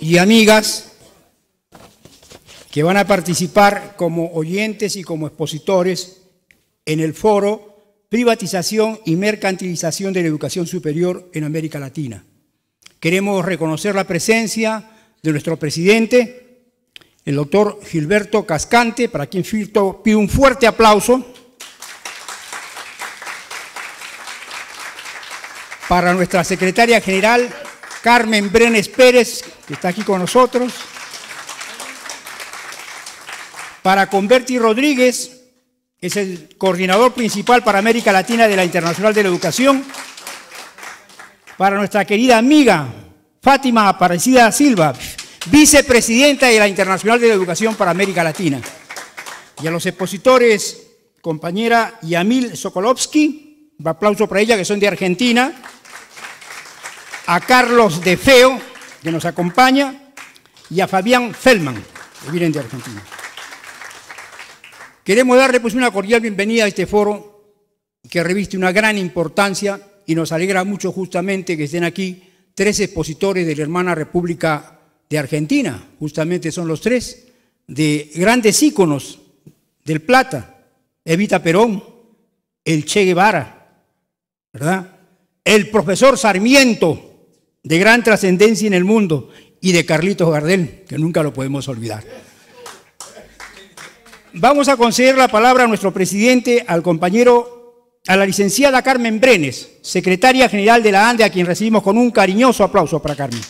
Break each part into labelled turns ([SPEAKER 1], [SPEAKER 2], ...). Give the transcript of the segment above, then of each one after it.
[SPEAKER 1] y amigas que van a participar como oyentes y como expositores en el foro Privatización y Mercantilización de la Educación Superior en América Latina. Queremos reconocer la presencia de nuestro presidente, el doctor Gilberto Cascante, para quien pido un fuerte aplauso. Para nuestra secretaria general, Carmen Brenes Pérez, que está aquí con nosotros. Para Converti Rodríguez, que es el coordinador principal para América Latina de la Internacional de la Educación. Para nuestra querida amiga Fátima Aparecida Silva, vicepresidenta de la Internacional de la Educación para América Latina. Y a los expositores, compañera Yamil Sokolovsky, un aplauso para ella, que son de Argentina. A Carlos De Feo, que nos acompaña, y a Fabián Feldman, que vienen de Argentina. Queremos darle pues una cordial bienvenida a este foro que reviste una gran importancia y nos alegra mucho justamente que estén aquí tres expositores de la hermana República de Argentina, justamente son los tres, de grandes íconos del Plata, Evita Perón, el Che Guevara, ¿verdad? El profesor Sarmiento, de gran trascendencia en el mundo, y de Carlitos Gardel, que nunca lo podemos olvidar. Vamos a conceder la palabra a nuestro presidente, al compañero, a la licenciada Carmen Brenes, secretaria general de la ANDE, a quien recibimos con un cariñoso aplauso para Carmen.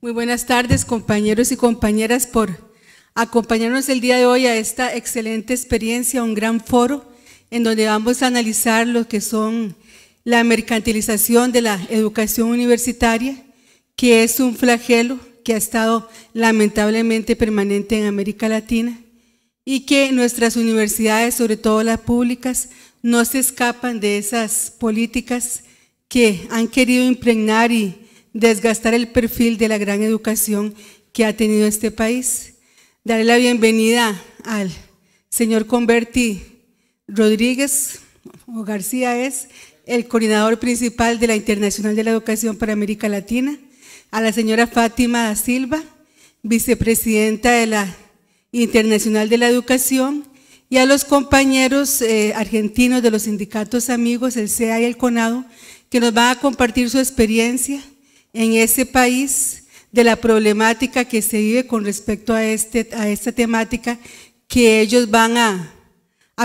[SPEAKER 2] Muy buenas tardes, compañeros y compañeras, por acompañarnos el día de hoy a esta excelente experiencia, un gran foro en donde vamos a analizar lo que son la mercantilización de la educación universitaria, que es un flagelo que ha estado lamentablemente permanente en América Latina y que nuestras universidades, sobre todo las públicas, no se escapan de esas políticas que han querido impregnar y desgastar el perfil de la gran educación que ha tenido este país. Daré la bienvenida al señor Converti Rodríguez, o García es, el coordinador principal de la Internacional de la Educación para América Latina, a la señora Fátima da Silva, vicepresidenta de la Internacional de la Educación, y a los compañeros eh, argentinos de los sindicatos amigos, el CEA y el CONADO, que nos van a compartir su experiencia en ese país de la problemática que se vive con respecto a, este, esta temática, que ellos van a,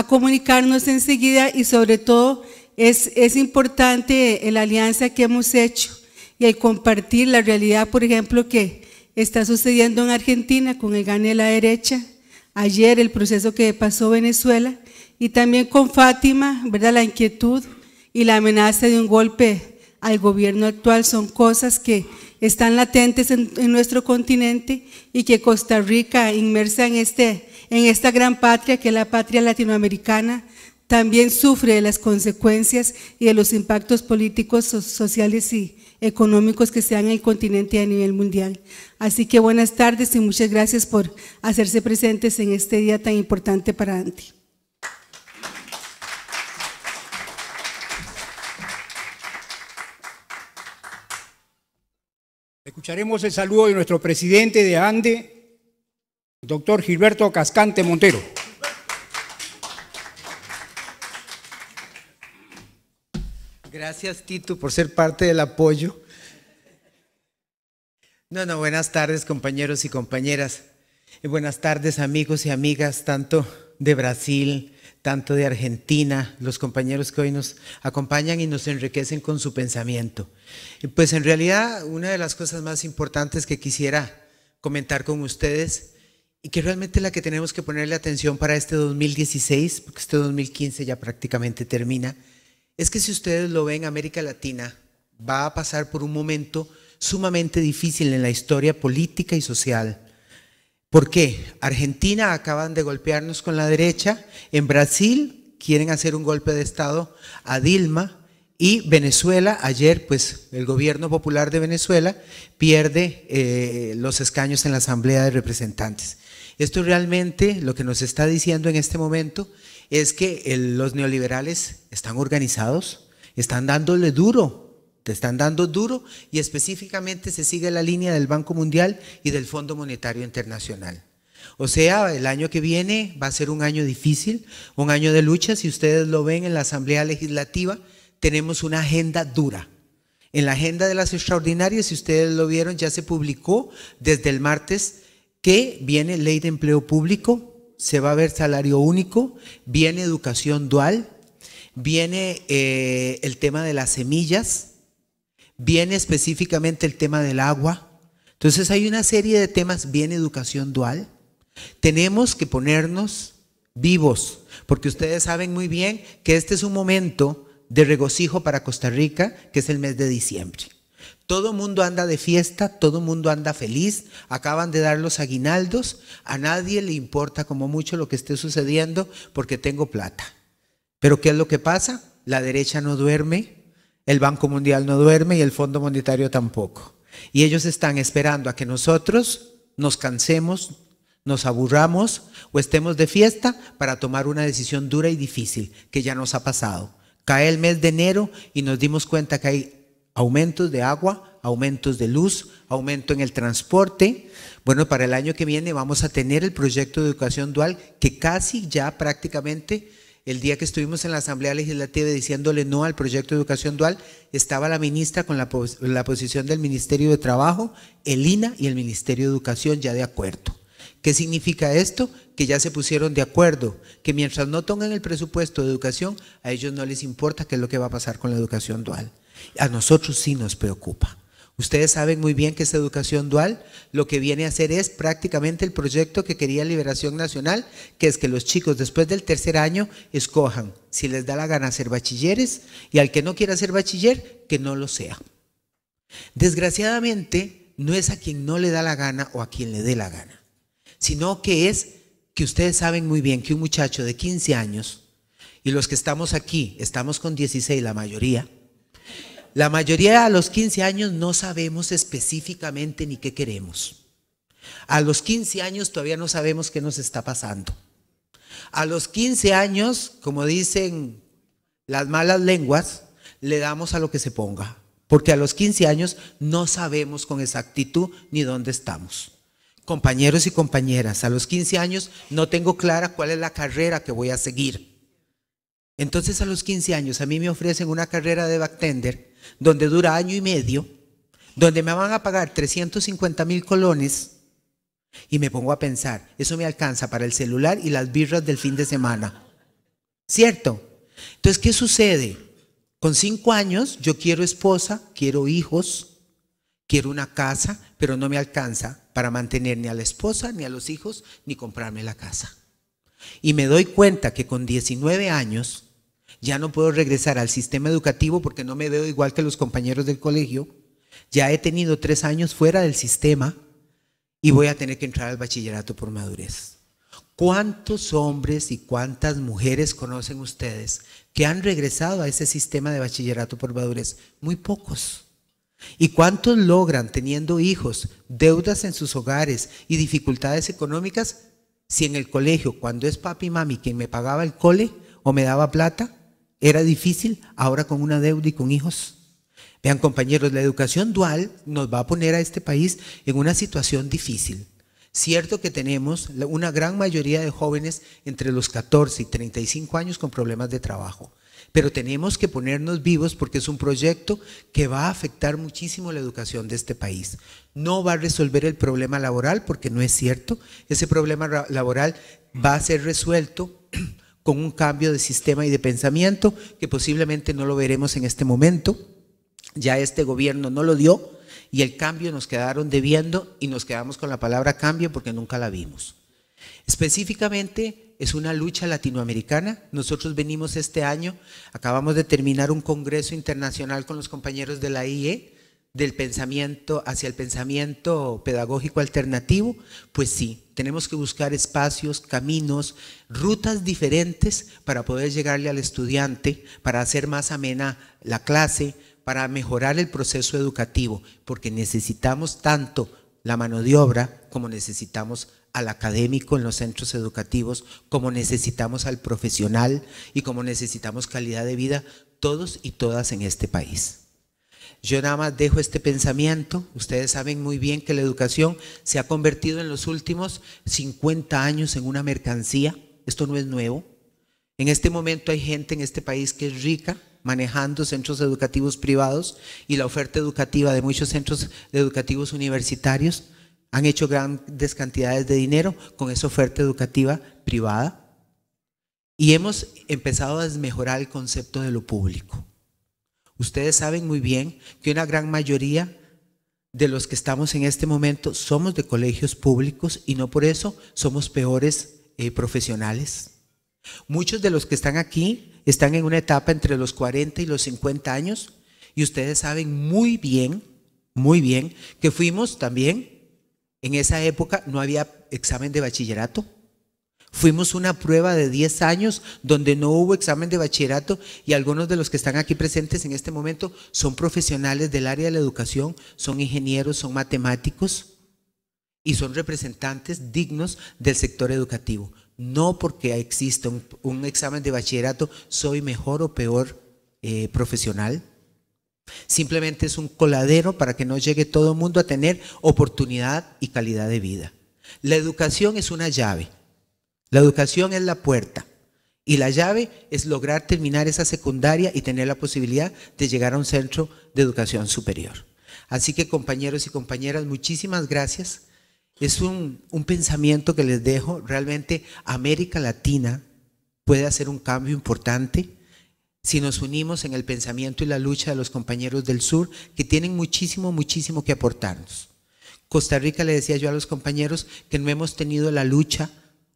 [SPEAKER 2] comunicarnos enseguida y sobre todo es, importante la alianza que hemos hecho y el compartir la realidad, por ejemplo, que está sucediendo en Argentina con el gane de la derecha, ayer el proceso que pasó Venezuela y también con Fátima, ¿verdad? La inquietud y la amenaza de un golpe al gobierno actual. Son cosas que están latentes en, nuestro continente y que Costa Rica, inmersa en, este, en esta gran patria que es la patria latinoamericana, también sufre de las consecuencias y de los impactos políticos, sociales y económicos que se dan en el continente y a nivel mundial. Así que buenas tardes y muchas gracias por hacerse presentes en este día tan importante para Anti.
[SPEAKER 1] Escucharemos el saludo de nuestro presidente de ANDE, doctor Gilberto Cascante Montero.
[SPEAKER 3] Gracias, Tito, por ser parte del apoyo. No, no, buenas tardes, compañeros y compañeras. Y eh, buenas tardes, amigos y amigas, tanto de Brasil tanto de Argentina, los compañeros que hoy nos acompañan y nos enriquecen con su pensamiento. pues en realidad una de las cosas más importantes que quisiera comentar con ustedes y que realmente la que tenemos que ponerle atención para este 2016, porque este 2015 ya prácticamente termina, es que si ustedes lo ven, América Latina va a pasar por un momento sumamente difícil en la historia política y social. ¿Por qué? Argentina acaban de golpearnos con la derecha, en Brasil quieren hacer un golpe de Estado a Dilma y Venezuela, ayer pues el gobierno popular de Venezuela pierde eh, los escaños en la Asamblea de Representantes. Esto realmente lo que nos está diciendo en este momento es que los neoliberales están organizados, están dándole duro te están dando duro y específicamente se sigue la línea del Banco Mundial y del Fondo Monetario Internacional. O sea, el año que viene va a ser un año difícil, un año de lucha. Si ustedes lo ven en la Asamblea Legislativa, tenemos una agenda dura. En la agenda de las extraordinarias, si ustedes lo vieron, ya se publicó desde el martes que viene ley de empleo público, se va a ver salario único, viene educación dual, viene eh, el tema de las semillas, viene específicamente el tema del agua. Entonces hay una serie de temas, bien educación dual. Tenemos que ponernos vivos, porque ustedes saben muy bien que este es un momento de regocijo para Costa Rica, que es el mes de diciembre. Todo mundo anda de fiesta, todo mundo anda feliz, acaban de dar los aguinaldos, a nadie le importa como mucho lo que esté sucediendo porque tengo plata. Pero ¿qué es lo que pasa? La derecha no duerme, el Banco Mundial no duerme y el Fondo Monetario tampoco. Y ellos están esperando a que nosotros nos cansemos, nos aburramos o estemos de fiesta para tomar una decisión dura y difícil, que ya nos ha pasado. Cae el mes de enero y nos dimos cuenta que hay aumentos de agua, aumentos de luz, aumento en el transporte. Bueno, para el año que viene vamos a tener el proyecto de educación dual que casi ya prácticamente el día que estuvimos en la Asamblea Legislativa diciéndole no al proyecto de educación dual, estaba la ministra con la, posición del Ministerio de Trabajo, el INA y el Ministerio de Educación ya de acuerdo. ¿Qué significa esto? Que ya se pusieron de acuerdo, que mientras no tengan el presupuesto de educación, a ellos no les importa qué es lo que va a pasar con la educación dual. A nosotros sí nos preocupa. Ustedes saben muy bien que esta educación dual lo que viene a hacer es prácticamente el proyecto que quería Liberación Nacional, que es que los chicos después del tercer año escojan si les da la gana ser bachilleres y al que no quiera ser bachiller, que no lo sea. Desgraciadamente, no es a quien no le da la gana o a quien le dé la gana, sino que es que ustedes saben muy bien que un muchacho de 15 años, y los que estamos aquí, estamos con 16 la mayoría, la mayoría a los 15 años no sabemos específicamente ni qué queremos. A los 15 años todavía no sabemos qué nos está pasando. A los 15 años, como dicen las malas lenguas, le damos a lo que se ponga. Porque a los 15 años no sabemos con exactitud ni dónde estamos. Compañeros y compañeras, a los 15 años no tengo clara cuál es la carrera que voy a seguir. Entonces a los 15 años a mí me ofrecen una carrera de backtender donde dura año y medio, donde me van a pagar 350 mil colones y me pongo a pensar, eso me alcanza para el celular y las birras del fin de semana. ¿Cierto? Entonces, ¿qué sucede? Con cinco años yo quiero esposa, quiero hijos, quiero una casa, pero no me alcanza para mantener ni a la esposa, ni a los hijos, ni comprarme la casa. Y me doy cuenta que con 19 años ya no puedo regresar al sistema educativo porque no me veo igual que los compañeros del colegio, ya he tenido tres años fuera del sistema y voy a tener que entrar al bachillerato por madurez. ¿Cuántos hombres y cuántas mujeres conocen ustedes que han regresado a ese sistema de bachillerato por madurez? Muy pocos. ¿Y cuántos logran teniendo hijos, deudas en sus hogares y dificultades económicas? Si en el colegio, cuando es papi y mami quien me pagaba el cole o me daba plata, era difícil, ahora con una deuda y con hijos. Vean compañeros, la educación dual nos va a poner a este país en una situación difícil. Cierto que tenemos una gran mayoría de jóvenes entre los 14 y 35 años con problemas de trabajo, pero tenemos que ponernos vivos porque es un proyecto que va a afectar muchísimo la educación de este país. No va a resolver el problema laboral porque no es cierto. Ese problema laboral va a ser resuelto con un cambio de sistema y de pensamiento que posiblemente no lo veremos en este momento. Ya este gobierno no lo dio y el cambio nos quedaron debiendo y nos quedamos con la palabra cambio porque nunca la vimos. Específicamente es una lucha latinoamericana. Nosotros venimos este año, acabamos de terminar un congreso internacional con los compañeros de la IE del pensamiento hacia el pensamiento pedagógico alternativo, pues sí, tenemos que buscar espacios, caminos, rutas diferentes para poder llegarle al estudiante, para hacer más amena la clase, para mejorar el proceso educativo, porque necesitamos tanto la mano de obra como necesitamos al académico en los centros educativos, como necesitamos al profesional y como necesitamos calidad de vida todos y todas en este país. Yo nada más dejo este pensamiento. Ustedes saben muy bien que la educación se ha convertido en los últimos 50 años en una mercancía. Esto no es nuevo. En este momento hay gente en este país que es rica manejando centros educativos privados y la oferta educativa de muchos centros educativos universitarios. Han hecho grandes cantidades de dinero con esa oferta educativa privada. Y hemos empezado a desmejorar el concepto de lo público. Ustedes saben muy bien que una gran mayoría de los que estamos en este momento somos de colegios públicos y no por eso somos peores eh, profesionales. Muchos de los que están aquí están en una etapa entre los 40 y los 50 años y ustedes saben muy bien, muy bien, que fuimos también, en esa época no había examen de bachillerato, Fuimos una prueba de 10 años donde no hubo examen de bachillerato y algunos de los que están aquí presentes en este momento son profesionales del área de la educación, son ingenieros, son matemáticos y son representantes dignos del sector educativo. No porque exista un, examen de bachillerato soy mejor o peor eh, profesional. Simplemente es un coladero para que no llegue todo el mundo a tener oportunidad y calidad de vida. La educación es una llave. La educación es la puerta y la llave es lograr terminar esa secundaria y tener la posibilidad de llegar a un centro de educación superior. Así que compañeros y compañeras, muchísimas gracias. Es un, pensamiento que les dejo. Realmente América Latina puede hacer un cambio importante si nos unimos en el pensamiento y la lucha de los compañeros del sur, que tienen muchísimo, muchísimo que aportarnos. Costa Rica, le decía yo a los compañeros, que no hemos tenido la lucha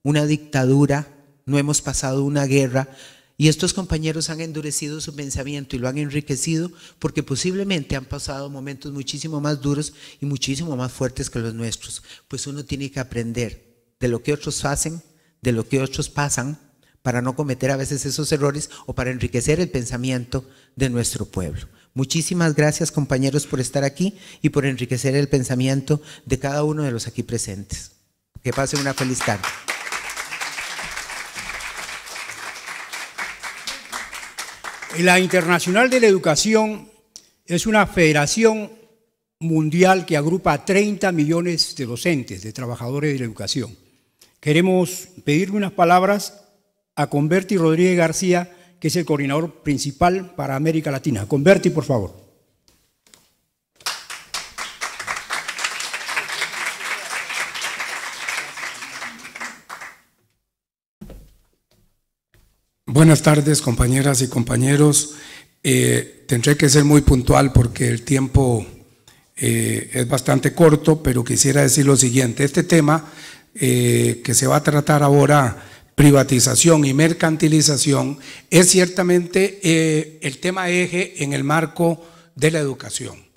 [SPEAKER 3] una dictadura, no hemos pasado una guerra, y estos compañeros han endurecido su pensamiento y lo han enriquecido porque posiblemente han pasado momentos muchísimo más duros y muchísimo más fuertes que los nuestros. Pues uno tiene que aprender de lo que otros hacen, de lo que otros pasan, para no cometer a veces esos errores o para enriquecer el pensamiento de nuestro pueblo. Muchísimas gracias compañeros por estar aquí y por enriquecer el pensamiento de cada uno de los aquí presentes. Que pasen una feliz tarde.
[SPEAKER 1] La Internacional de la Educación es una federación mundial que agrupa a 30 millones de docentes, de trabajadores de la educación. Queremos pedirle unas palabras a Converti Rodríguez García, que es el coordinador principal para América Latina. Converti, por favor.
[SPEAKER 4] Buenas tardes, compañeras y compañeros. Eh, tendré que ser muy puntual porque el tiempo eh, es bastante corto, pero quisiera decir lo siguiente. Este tema eh, que se va a tratar ahora, privatización y mercantilización, es ciertamente el tema eje en el marco de la educación.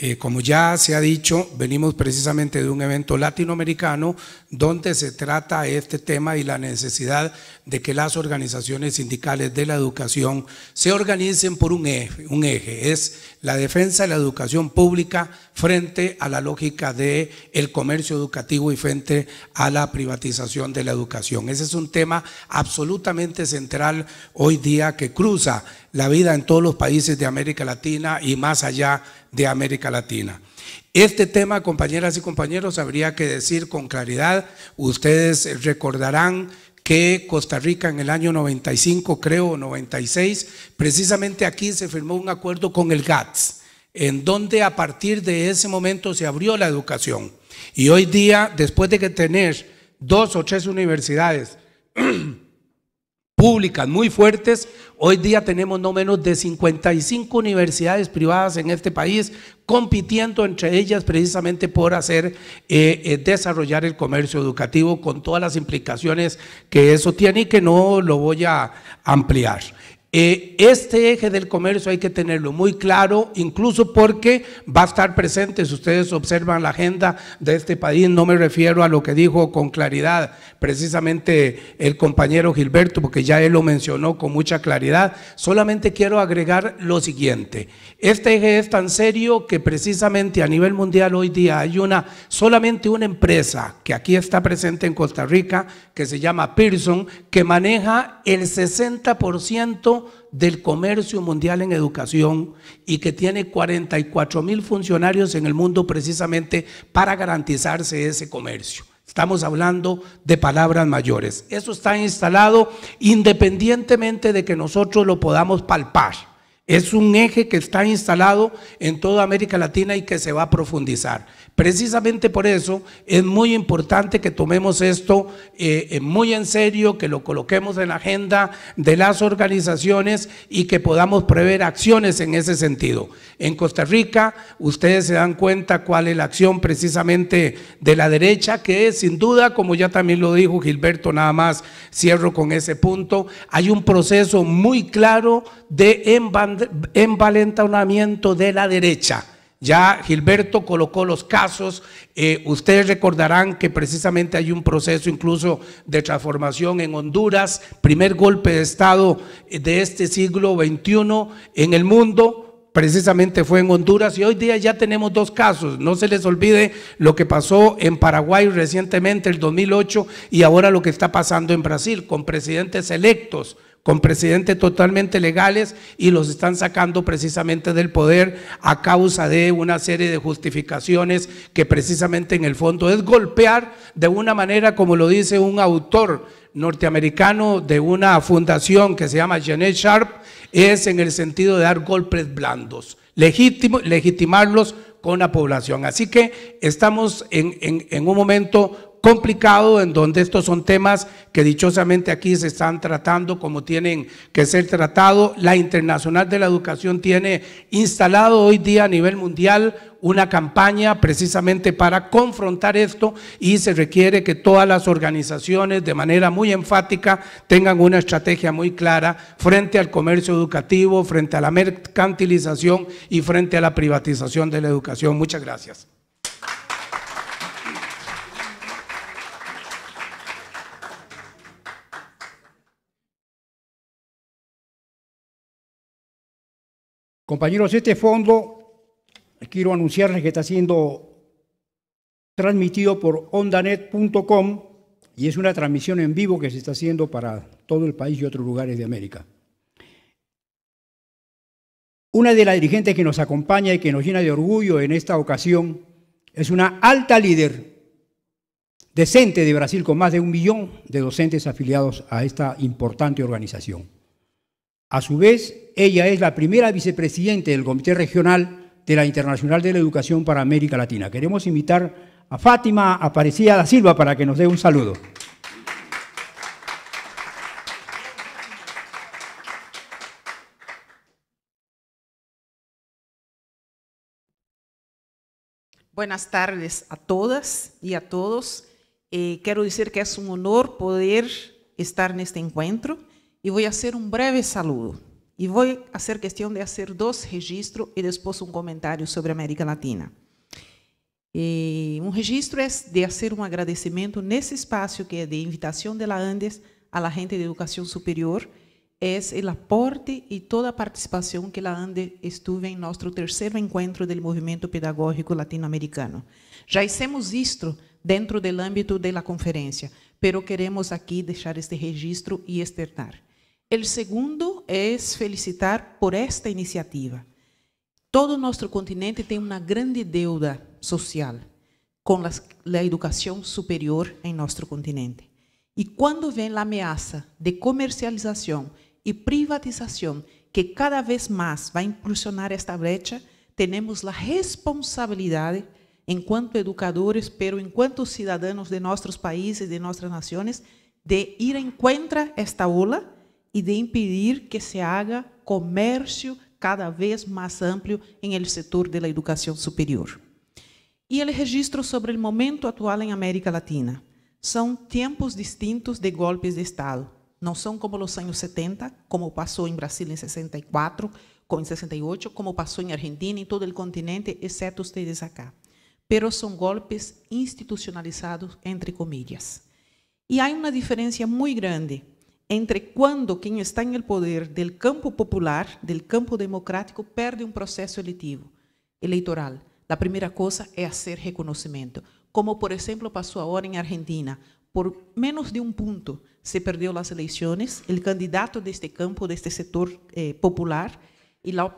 [SPEAKER 4] Eh, como ya se ha dicho, venimos precisamente de un evento latinoamericano donde se trata este tema y la necesidad de que las organizaciones sindicales de la educación se organicen por un eje es la defensa de la educación pública frente a la lógica del el comercio educativo y frente a la privatización de la educación. Ese es un tema absolutamente central hoy día que cruza la vida en todos los países de América Latina y más allá de América Latina. Este tema, compañeras y compañeros, habría que decir con claridad, ustedes recordarán que Costa Rica en el año 95, creo, 96, precisamente aquí se firmó un acuerdo con el GATS en donde a partir de ese momento se abrió la educación. Y hoy día, después de que tener dos o tres universidades públicas muy fuertes, hoy día tenemos no menos de 55 universidades privadas en este país compitiendo entre ellas precisamente por hacer eh, eh, desarrollar el comercio educativo con todas las implicaciones que eso tiene y que no lo voy a ampliar. Eh, este eje del comercio hay que tenerlo muy claro, incluso porque va a estar presente, si ustedes observan la agenda de este país, no me refiero a lo que dijo con claridad precisamente el compañero Gilberto, porque ya él lo mencionó con mucha claridad, solamente quiero agregar lo siguiente, este eje es tan serio que precisamente a nivel mundial hoy día hay una, solamente una empresa que aquí está presente en Costa Rica, que se llama Pearson, que maneja el 60% del comercio mundial en educación y que tiene 44 mil funcionarios en el mundo precisamente para garantizarse ese comercio. Estamos hablando de palabras mayores. Eso está instalado independientemente de que nosotros lo podamos palpar. Es un eje que está instalado en toda América Latina y que se va a profundizar. Precisamente por eso es muy importante que tomemos esto eh, eh, muy en serio, que lo coloquemos en la agenda de las organizaciones y que podamos prever acciones en ese sentido. En Costa Rica, ustedes se dan cuenta cuál es la acción precisamente de la derecha, que es sin duda, como ya también lo dijo Gilberto, nada más cierro con ese punto, hay un proceso muy claro de embandamiento envalentonamiento de la derecha. Ya Gilberto colocó los casos, eh, ustedes recordarán que precisamente hay un proceso incluso de transformación en Honduras, primer golpe de Estado eh, de este siglo XXI en el mundo, precisamente fue en Honduras y hoy día ya tenemos dos casos. No se les olvide lo que pasó en Paraguay recientemente, el 2008, y ahora lo que está pasando en Brasil con presidentes electos con presidentes totalmente legales y los están sacando precisamente del poder a causa de una serie de justificaciones que precisamente en el fondo es golpear de una manera, como lo dice un autor norteamericano de una fundación que se llama Janet Sharp, es en el sentido de dar golpes blandos, legitimarlos con la población. Así que estamos en, en un momento complicado en donde estos son temas que dichosamente aquí se están tratando como tienen que ser tratados. La Internacional de la Educación tiene instalado hoy día a nivel mundial una campaña precisamente para confrontar esto y se requiere que todas las organizaciones de manera muy enfática tengan una estrategia muy clara frente al comercio educativo, frente a la mercantilización y frente a la privatización de la educación. Muchas gracias.
[SPEAKER 1] Compañeros, este fondo quiero anunciarles que está siendo transmitido por ondanet.com y es una transmisión en vivo que se está haciendo para todo el país y otros lugares de América. Una de las dirigentes que nos acompaña y que nos llena de orgullo en esta ocasión es una alta líder decente de Brasil con más de un millón de docentes afiliados a esta importante organización. A su vez, ella es la primera vicepresidente del Comité Regional de la Internacional de la Educación para América Latina. Queremos invitar a Fátima Aparecida da Silva para que nos dé un saludo.
[SPEAKER 5] Buenas tardes a todas y a todos. Eh, quiero decir que es un honor poder estar en este encuentro. E vou fazer um breve saludo. E vou fazer questão de fazer dois registros e depois um comentário sobre América Latina. E eh, um registro é de fazer um agradecimento nesse espaço que é de invitação de la Andes à la gente de educação superior, é o aporte e toda a participação que la Andes estuve em nosso terceiro encontro do movimento pedagógico latino-americano. Já hicimos isto dentro do âmbito da conferência, pero queremos aqui deixar este registro e externar. O segundo é felicitar por esta iniciativa. Todo o nosso continente tem uma grande deuda social com a educação superior em nosso continente. E quando vem a ameaça de comercialização e privatização que cada vez mais vai impulsionar esta brecha, temos a responsabilidade, enquanto educadores, pero enquanto cidadãos de nossos países, de nossas nações, de ir em contra esta ola e de impedir que se haja comércio cada vez mais amplo em el sector da educação educación superior. E ele registra sobre o momento atual em América Latina. São tempos distintos de golpes de Estado. Não são como os anos 70, como passou em Brasil em 64, como em 68, como passou em Argentina, em todo o continente, exceto vocês acá. Pero são golpes institucionalizados, entre comillas. E há uma diferença muito grande entre cuando quien está en el poder del campo popular, del campo democrático, perde un proceso eletivo, eleitoral. La primera cosa es hacer reconocimiento. como por ejemplo pasó ahora en Argentina, por menos de un punto se perdió las elecciones, el candidato de este campo, de este sector eh, popular,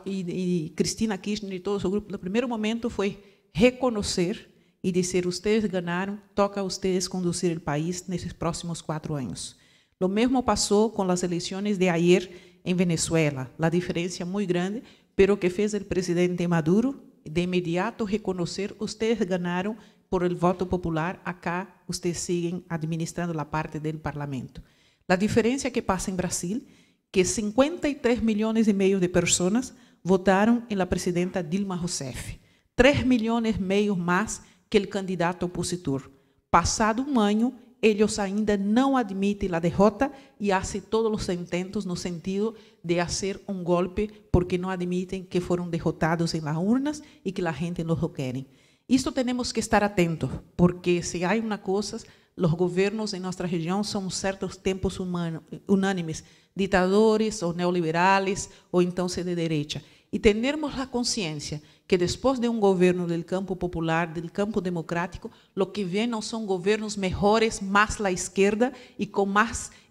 [SPEAKER 5] y Cristina Kirchner y todo su grupo, el primer momento fue reconocer y decir, ustedes ganaron, toca a ustedes conducir el país en estos próximos cuatro años. Lo mesmo passou com as eleições de ayer em Venezuela. A diferença é muito grande, pero que fez o presidente Maduro de imediato reconhecer vocês ganharam por el voto popular, acá vocês siguen administrando a parte do parlamento. A diferença que passa em Brasil, que 53 milhões e meio de pessoas votaram em la presidenta Dilma Rousseff, 3 milhões e meio mais que o candidato opositor. Passado um ano, ellos ainda no admiten la derrota y hacen todos los intentos no sentido de hacer un golpe porque no admiten que fueron derrotados en las urnas y que la gente no lo quiere. Esto tenemos que estar atentos porque si hay una cosa, los gobiernos en nuestra región son ciertos tiempos unánimes, dictadores o neoliberales o entonces de derecha. Y tenemos la conciencia que después de un gobierno del campo popular, del campo democrático, lo que ven no son gobiernos mejores, más la izquierda y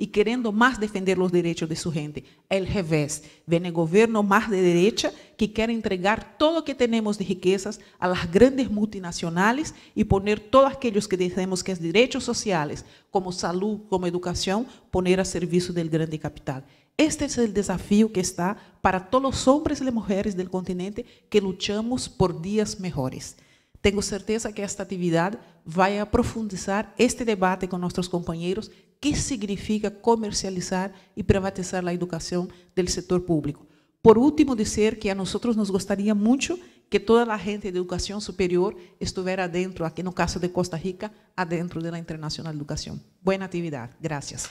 [SPEAKER 5] queriendo más defender los derechos de su gente. El o revés. gobierno más más de derecha que quiere entregar todo lo que tenemos de riquezas a las grandes multinacionales y poner todos aquellos que dizemos que es derechos sociales, como salud, como educación, poner a servicio del grande capital. Este es el desafío que está para todos los hombres y las mujeres del continente que luchamos por días mejores. Tengo certeza que esta actividad va a profundizar este debate con nuestros compañeros, qué significa comercializar y privatizar la educación del sector público. Por último, decir que a nosotros nos gustaría mucho que toda la gente de educación superior estuviera adentro, aquí en el caso de Costa Rica, adentro de la Internacional Educación. Buena actividad. Gracias.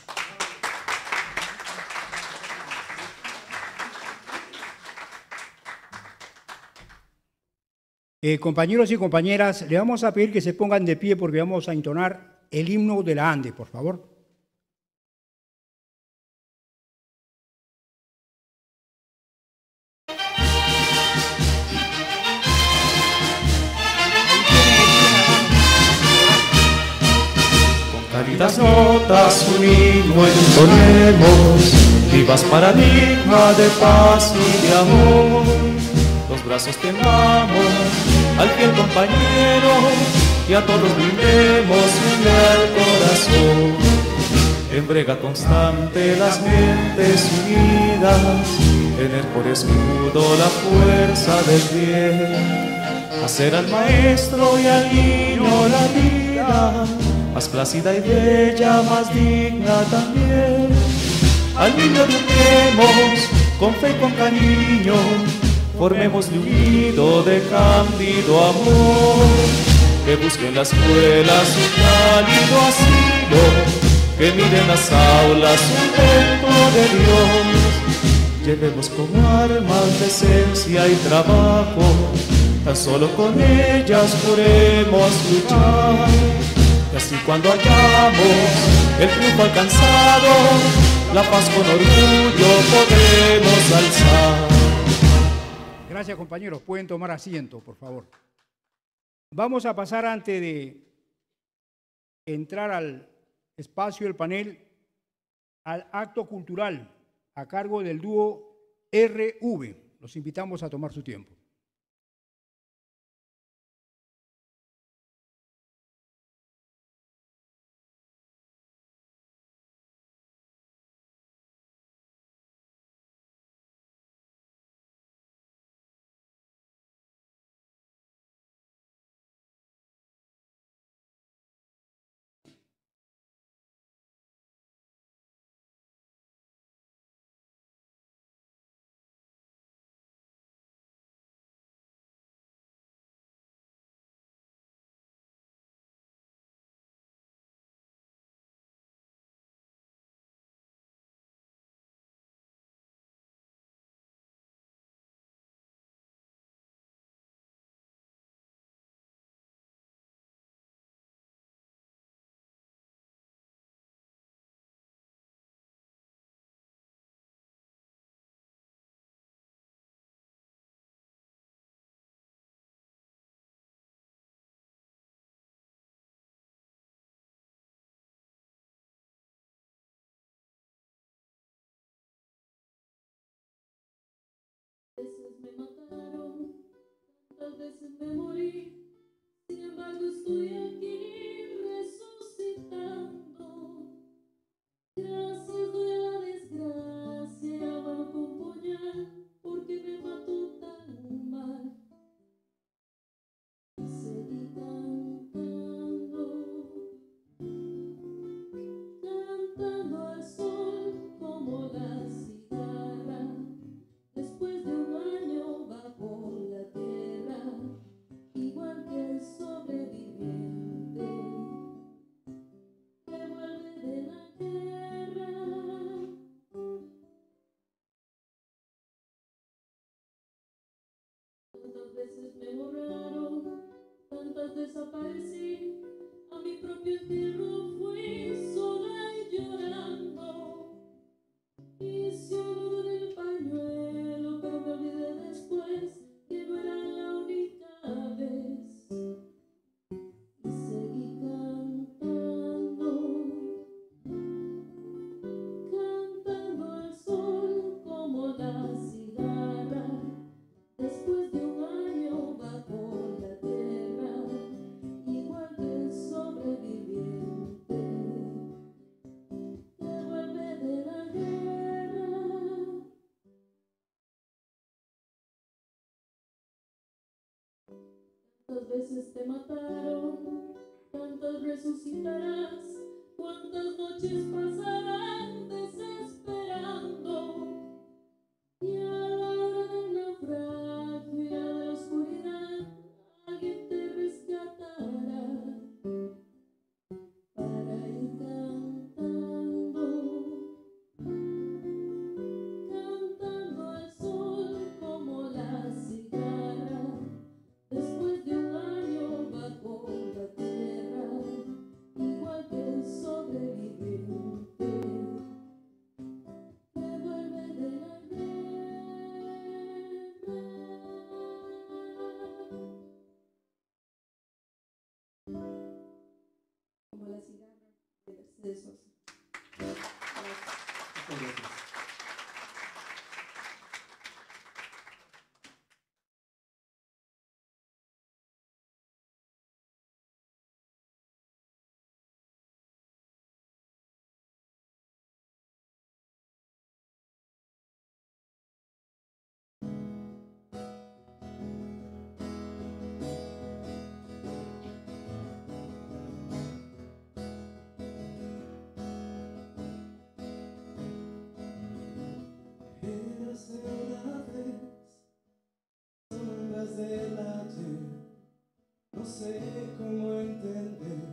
[SPEAKER 1] Eh, compañeros y compañeras, le vamos a pedir que se pongan de pie porque vamos a entonar el himno de la ANDE, por favor.
[SPEAKER 6] Con Caritas notas unimos entonemos, vivas paradigma de paz y de amor sostenamos al fiel compañero y a todos vivemos un el corazón. En brega constante las mentes unidas, tener por escudo la fuerza del bien. Hacer al maestro y al niño la vida más plácida y bella, más digna también. Al niño tenemos con fe y con cariño, formemos unido de cándido amor, que busquen las escuelas un cálido asilo, que miren las aulas un templo de Dios. Llevemos como armas decencia y trabajo, tan solo con ellas podremos luchar. Y así cuando hallamos el triunfo alcanzado, la paz con orgullo podremos alzar
[SPEAKER 1] gracias compañeros. Pueden tomar asiento, por favor. Vamos a pasar antes de entrar al espacio del panel al acto cultural a cargo del dúo RV. Los invitamos a tomar su tiempo.
[SPEAKER 7] me mataron, tantas veces me morí, sin embargo estoy aquí resucitando. you
[SPEAKER 8] terceira na vez Sombras de Não sei como entender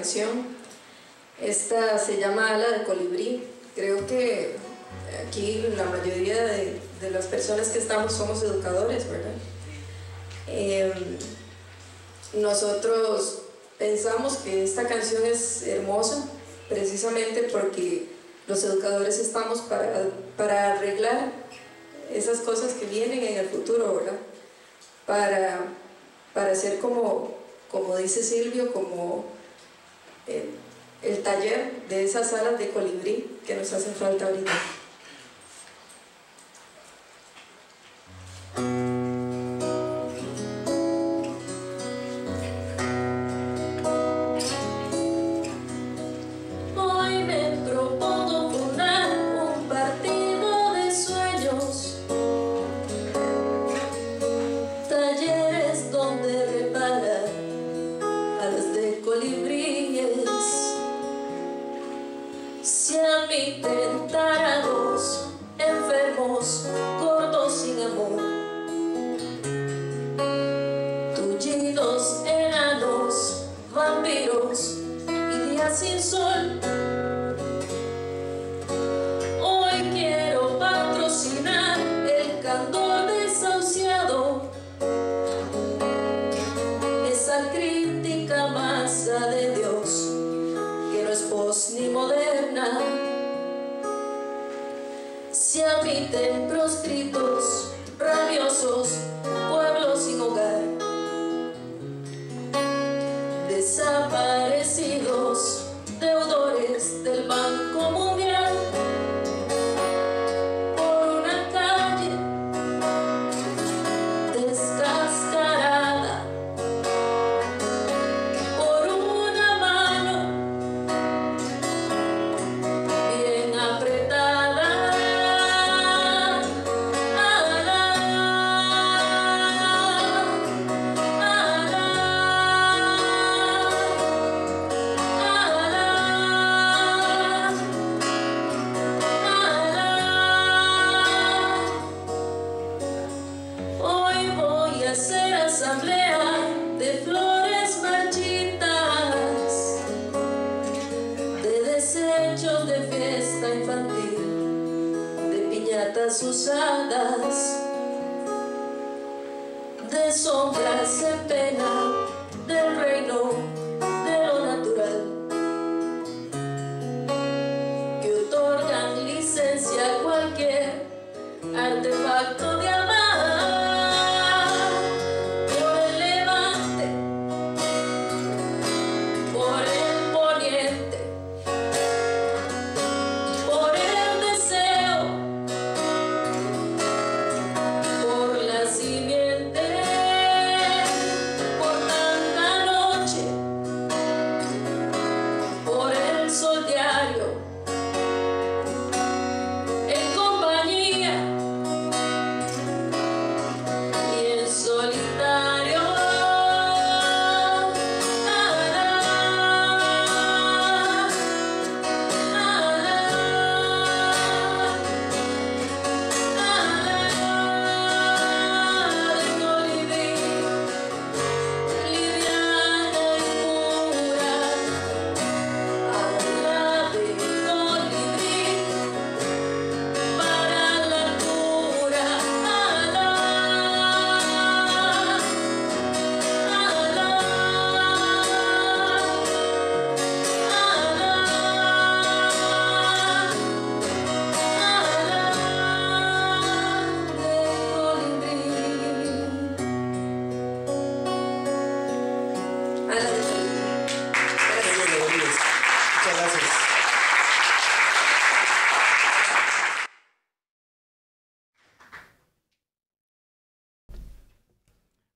[SPEAKER 2] canción. Esta se llama Ala de Colibrí. Creo que aquí la mayoría de, de las personas que estamos somos educadores, ¿verdad? Em, nosotros pensamos que esta canción es hermosa precisamente porque los educadores estamos para, para arreglar esas cosas que vienen en el futuro, ¿verdad? Para, para ser como, como dice Silvio, como el, taller de esas alas de colibrí que nos hacen falta ahorita.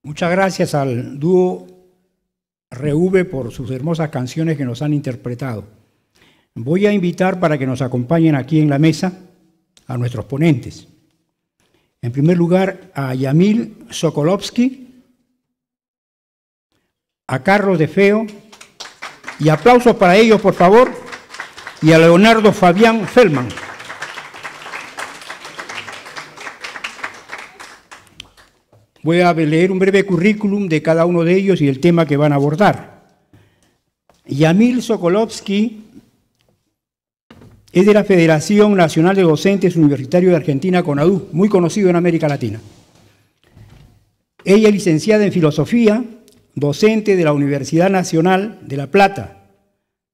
[SPEAKER 1] Muchas gracias al dúo ReV por sus hermosas canciones que nos han interpretado. Voy a invitar para que nos acompañen aquí en la mesa a nuestros ponentes. En primer lugar, a Yamil Sokolovsky, a Carlos De Feo, y aplausos para ellos, por favor, y a Leonardo Fabián Fellman. Voy a leer un breve currículum de cada uno de ellos y el tema que van a abordar. Yamil Sokolovsky es de la Federación Nacional de Docentes Universitarios de Argentina, CONADU, muy conocido en América Latina. Ella es licenciada en Filosofía, docente de la Universidad Nacional de La Plata,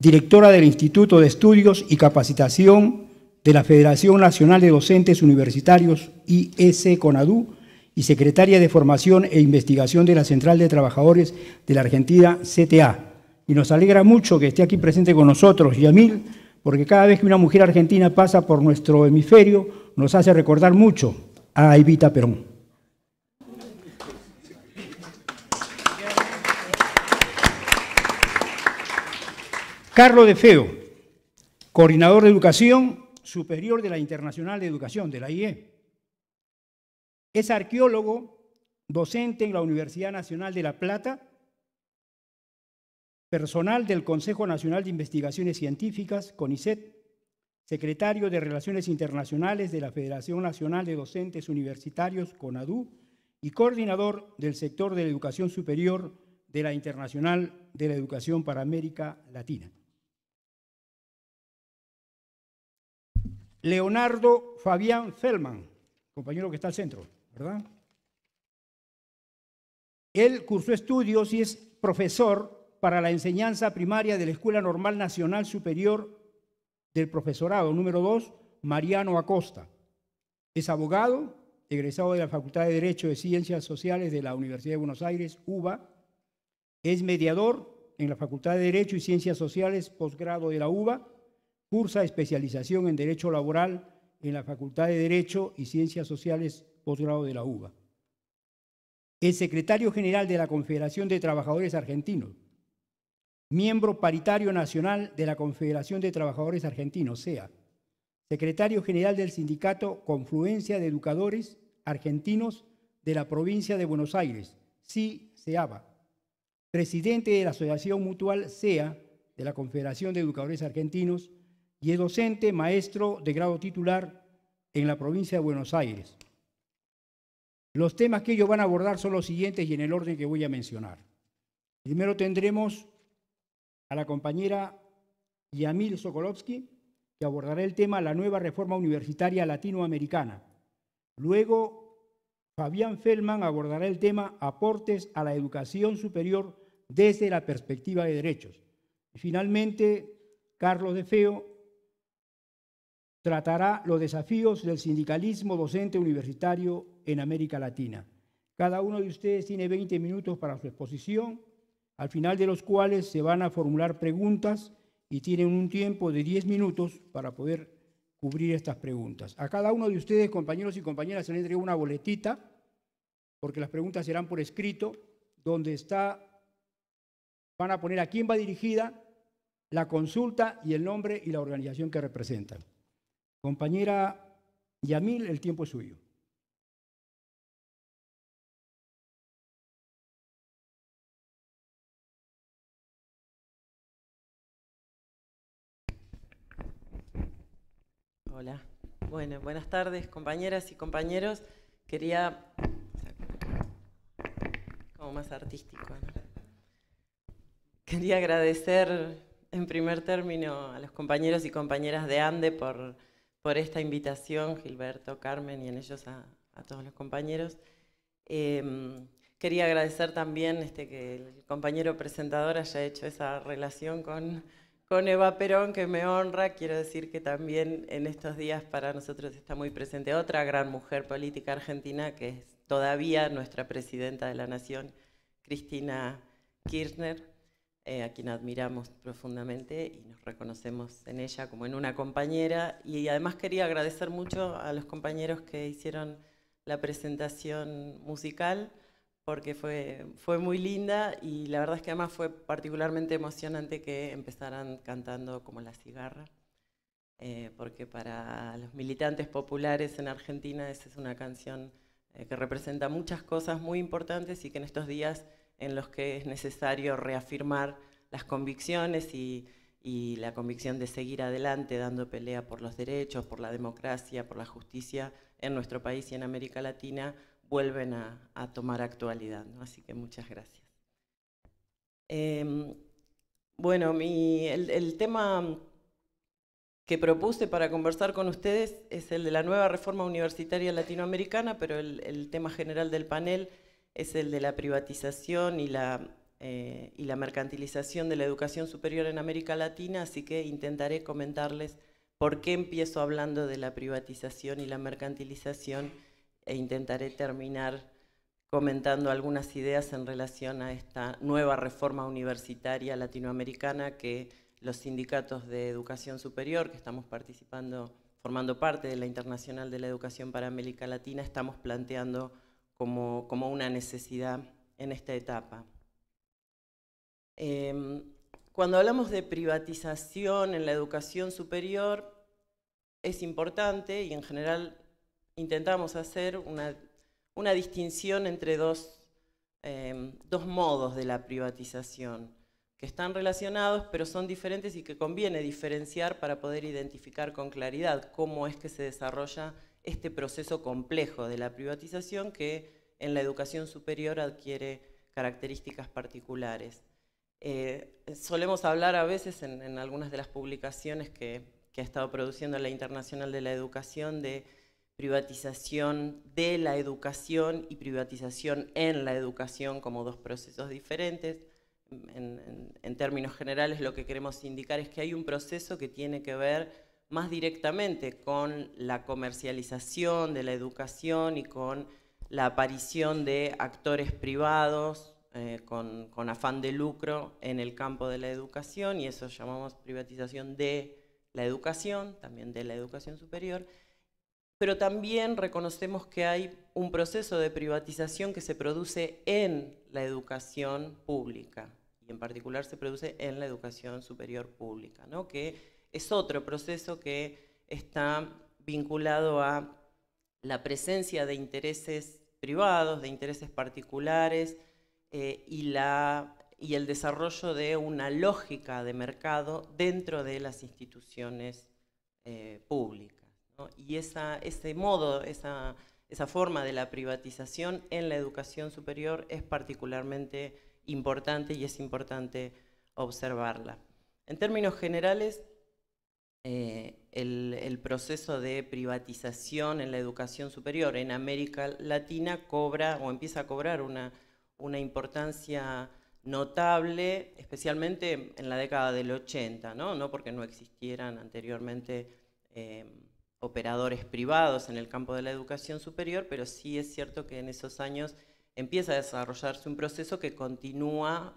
[SPEAKER 1] directora del Instituto de Estudios y Capacitación de la Federación Nacional de Docentes Universitarios, IS CONADU, y secretaria de Formación e Investigación de la Central de Trabajadores de la Argentina, CTA. Y nos alegra mucho que esté aquí presente con nosotros, Yamil, porque cada vez que una mujer argentina pasa por nuestro hemisferio, nos hace recordar mucho a Evita Perón. Carlos De Feo, coordinador de educación superior de la Internacional de Educación, de la IE. Es arqueólogo, docente en la Universidad Nacional de La Plata, personal del Consejo Nacional de Investigaciones Científicas, CONICET, secretario de Relaciones Internacionales de la Federación Nacional de Docentes Universitarios, CONADU, y coordinador del sector de la educación superior de la Internacional de la Educación para América Latina. Leonardo Fabián Feldman, compañero que está al centro. ¿verdad? Él cursó estudios y es profesor para la enseñanza primaria de la Escuela Normal Nacional Superior del Profesorado, número 2, Mariano Acosta. Es abogado, egresado de la Facultad de Derecho y Ciencias Sociales de la Universidad de Buenos Aires, UBA. Es mediador en la Facultad de Derecho y Ciencias Sociales, posgrado de la UBA. Cursa especialización en Derecho Laboral en la Facultad de Derecho y Ciencias Sociales posgrado de la UBA. Es secretario general de la Confederación de Trabajadores Argentinos, miembro paritario nacional de la Confederación de Trabajadores Argentinos, SEA, secretario general del sindicato Confluencia de Educadores Argentinos de la provincia de Buenos Aires, sea, presidente de la Asociación Mutual SEA de la Confederación de Educadores Argentinos y es docente maestro de grado titular en la provincia de Buenos Aires. Los temas que ellos van a abordar son los siguientes y en el orden que voy a mencionar. Primero tendremos a la compañera Yamil Sokolovsky, que abordará el tema la nueva reforma universitaria latinoamericana. Luego, Fabián Fellman abordará el tema aportes a la educación superior desde la perspectiva de derechos. Y finalmente, Carlos De Feo tratará los desafíos del sindicalismo docente universitario en América Latina. Cada uno de ustedes tiene 20 minutos para su exposición, al final de los cuales se van a formular preguntas y tienen un tiempo de 10 minutos para poder cubrir estas preguntas. A cada uno de ustedes, compañeros y compañeras, se les entrega una boletita, porque las preguntas serán por escrito, donde está, van a poner a quién va dirigida, la consulta y el nombre y la organización que representan. Compañera Yamil, el tiempo es suyo.
[SPEAKER 9] Hola. Bueno, buenas tardes, compañeras y compañeros. Quería. como más artístico. Quería agradecer en primer término a los compañeros y compañeras de ANDE por por esta invitación, Gilberto, Carmen y en ellos a, todos los compañeros. Em, quería agradecer también este, que el compañero presentador haya hecho esa relación con, con Eva Perón, que me honra. Quiero decir que también en estos días para nosotros está muy presente otra gran mujer política argentina, que es todavía nuestra presidenta de la Nación, Cristina Kirchner. Eh, a quien admiramos profundamente y nos reconocemos en ella como en una compañera. Y además quería agradecer mucho a los compañeros que hicieron la presentación musical porque fue, fue muy linda y la verdad es que además fue particularmente emocionante que empezaran cantando como la cigarra, eh, porque para los militantes populares en Argentina esa es una canción eh, que representa muchas cosas muy importantes y que en estos días en los que es necesario reafirmar las convicciones y, la convicción de seguir adelante dando pelea por los derechos, por la democracia, por la justicia en nuestro país y en América Latina, vuelven a, tomar actualidad. Así que muchas gracias. Em, bueno, el, tema que propuse para conversar con ustedes es el de la nueva reforma universitaria latinoamericana, pero el tema general del panel es el de la privatización y la, eh, y la mercantilización de la educación superior en América Latina, así que intentaré comentarles por qué empiezo hablando de la privatización y la mercantilización e intentaré terminar comentando algunas ideas en relación a esta nueva reforma universitaria latinoamericana que los sindicatos de educación superior que estamos participando, formando parte de la Internacional de la Educación para América Latina, estamos planteando como, una necesidad en esta etapa. Em, cuando hablamos de privatización en la educación superior, es importante y en general intentamos hacer una, distinción entre em, dos modos de la privatización, que están relacionados pero son diferentes y que conviene diferenciar para poder identificar con claridad cómo es que se desarrolla este proceso complejo de la privatización que en la educación superior adquiere características particulares. Eh, solemos hablar a veces en, algunas de las publicaciones que, ha estado produciendo la Internacional de la Educación de privatización de la educación y privatización en la educación como dos procesos diferentes. En, en términos generales lo que queremos indicar es que hay un proceso que tiene que ver más directamente con la comercialización de la educación y con la aparición de actores privados eh, con, con, afán de lucro en el campo de la educación, y eso llamamos privatización de la educación, también de la educación superior, pero también reconocemos que hay un proceso de privatización que se produce en la educación pública, y en particular se produce en la educación superior pública, ¿no? que es otro proceso que está vinculado a la presencia de intereses privados, de intereses particulares eh, y, el desarrollo de una lógica de mercado dentro de las instituciones eh, públicas. Y ese modo, esa forma de la privatización en la educación superior es particularmente importante y es importante observarla. En términos generales, eh, el, proceso de privatización en la educación superior en América Latina cobra o empieza a cobrar una, importancia notable, especialmente en la década del 80, no, no porque no existieran anteriormente eh, operadores privados en el campo de la educación superior, pero sí es cierto que en esos años empieza a desarrollarse un proceso que continúa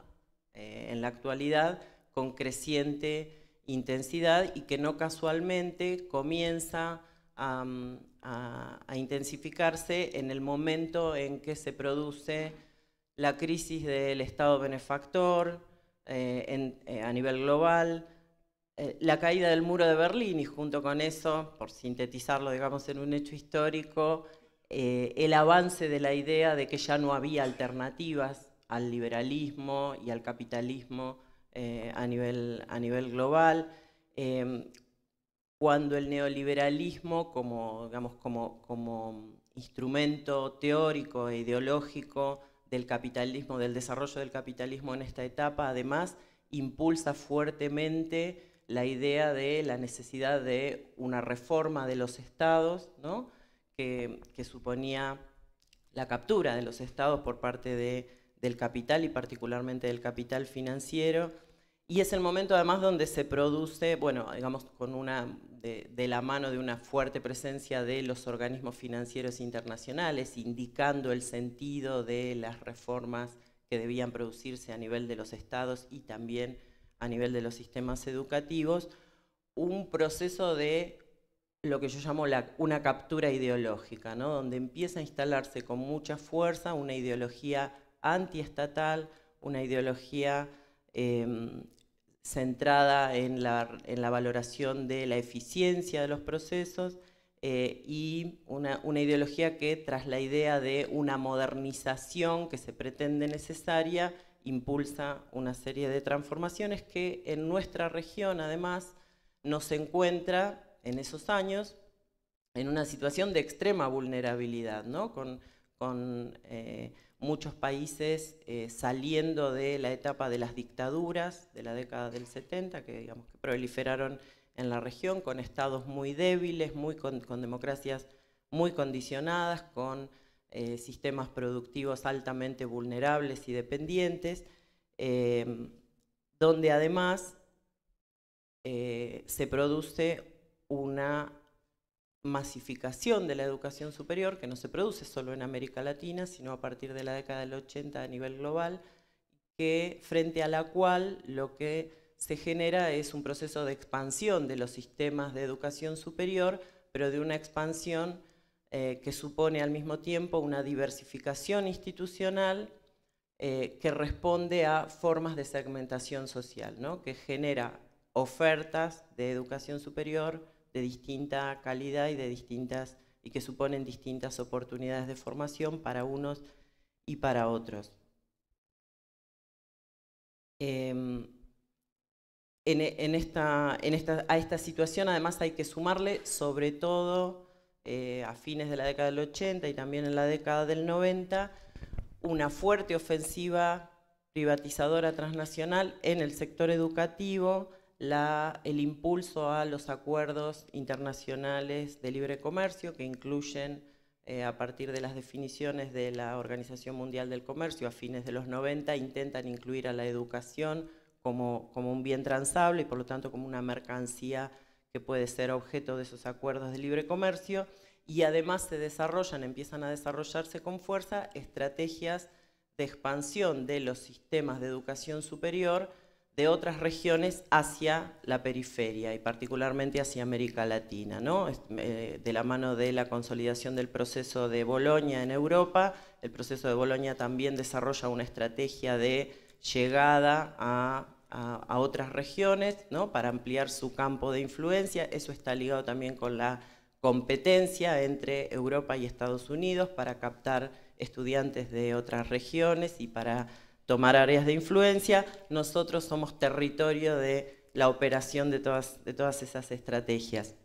[SPEAKER 9] eh, en la actualidad con creciente intensidad y que no casualmente comienza a, intensificarse en el momento en que se produce la crisis del Estado benefactor eh, eh, a nivel global, eh, la caída del muro de Berlín y junto con eso, por sintetizarlo digamos en un hecho histórico, el avance de la idea de que ya no había alternativas al liberalismo y al capitalismo eh, a, nivel, a nivel global. Em, cuando el neoliberalismo como, digamos, como, como instrumento teórico e ideológico del capitalismo, del desarrollo del capitalismo en esta etapa, además impulsa fuertemente la idea de la necesidad de una reforma de los estados, que, suponía la captura de los estados por parte de del capital y particularmente del capital financiero. Y es el momento además donde se produce, bueno, digamos, con una, de, la mano de una fuerte presencia de los organismos financieros internacionales, indicando el sentido de las reformas que debían producirse a nivel de los estados y también a nivel de los sistemas educativos, un proceso de lo que yo llamo una captura ideológica, ¿no? donde empieza a instalarse con mucha fuerza una ideología antiestatal, una ideología em, centrada en la, valoración de la eficiencia de los procesos eh, y una, ideología que tras la idea de una modernización que se pretende necesaria, impulsa una serie de transformaciones que en nuestra región además nos encuentra en esos años en una situación de extrema vulnerabilidad, ¿no? con, con eh, muchos países eh, saliendo de la etapa de las dictaduras de la década del 70, que digamos que proliferaron en la región, con estados muy débiles, muy con, democracias muy condicionadas, con eh, sistemas productivos altamente vulnerables y dependientes, em, donde además eh, se produce una masificación de la educación superior, que no se produce solo en América Latina, sino a partir de la década del 80 a nivel global, que frente a la cual lo que se genera es un proceso de expansión de los sistemas de educación superior, pero de una expansión eh, que supone al mismo tiempo una diversificación institucional eh, que responde a formas de segmentación social, ¿no? que genera ofertas de educación superior, de distinta calidad y, de distintas, y que suponen distintas oportunidades de formación para unos y para otros. Em, e, en, esta, a esta situación además hay que sumarle, sobre todo eh, a fines de la década del 80 y también en la década del 90, una fuerte ofensiva privatizadora transnacional en el sector educativo el impulso a los acuerdos internacionales de libre comercio que incluyen eh, a partir de las definiciones de la Organización Mundial del Comercio a fines de los 90 intentan incluir a la educación como, como un bien transable y por lo tanto como una mercancía que puede ser objeto de esos acuerdos de libre comercio y además se desarrollan, empiezan a desarrollarse con fuerza estrategias de expansión de los sistemas de educación superior de otras regiones hacia la periferia y particularmente hacia América Latina, ¿no? Eh, de la mano de la consolidación del proceso de Bolonia en Europa. El proceso de Bolonia también desarrolla una estrategia de llegada a, a otras regiones ¿no? para ampliar su campo de influencia. Eso está ligado también con la competencia entre Europa y Estados Unidos para captar estudiantes de otras regiones y para tomar áreas de influencia, nosotros somos territorio de la operación de todas, de todas esas estrategias.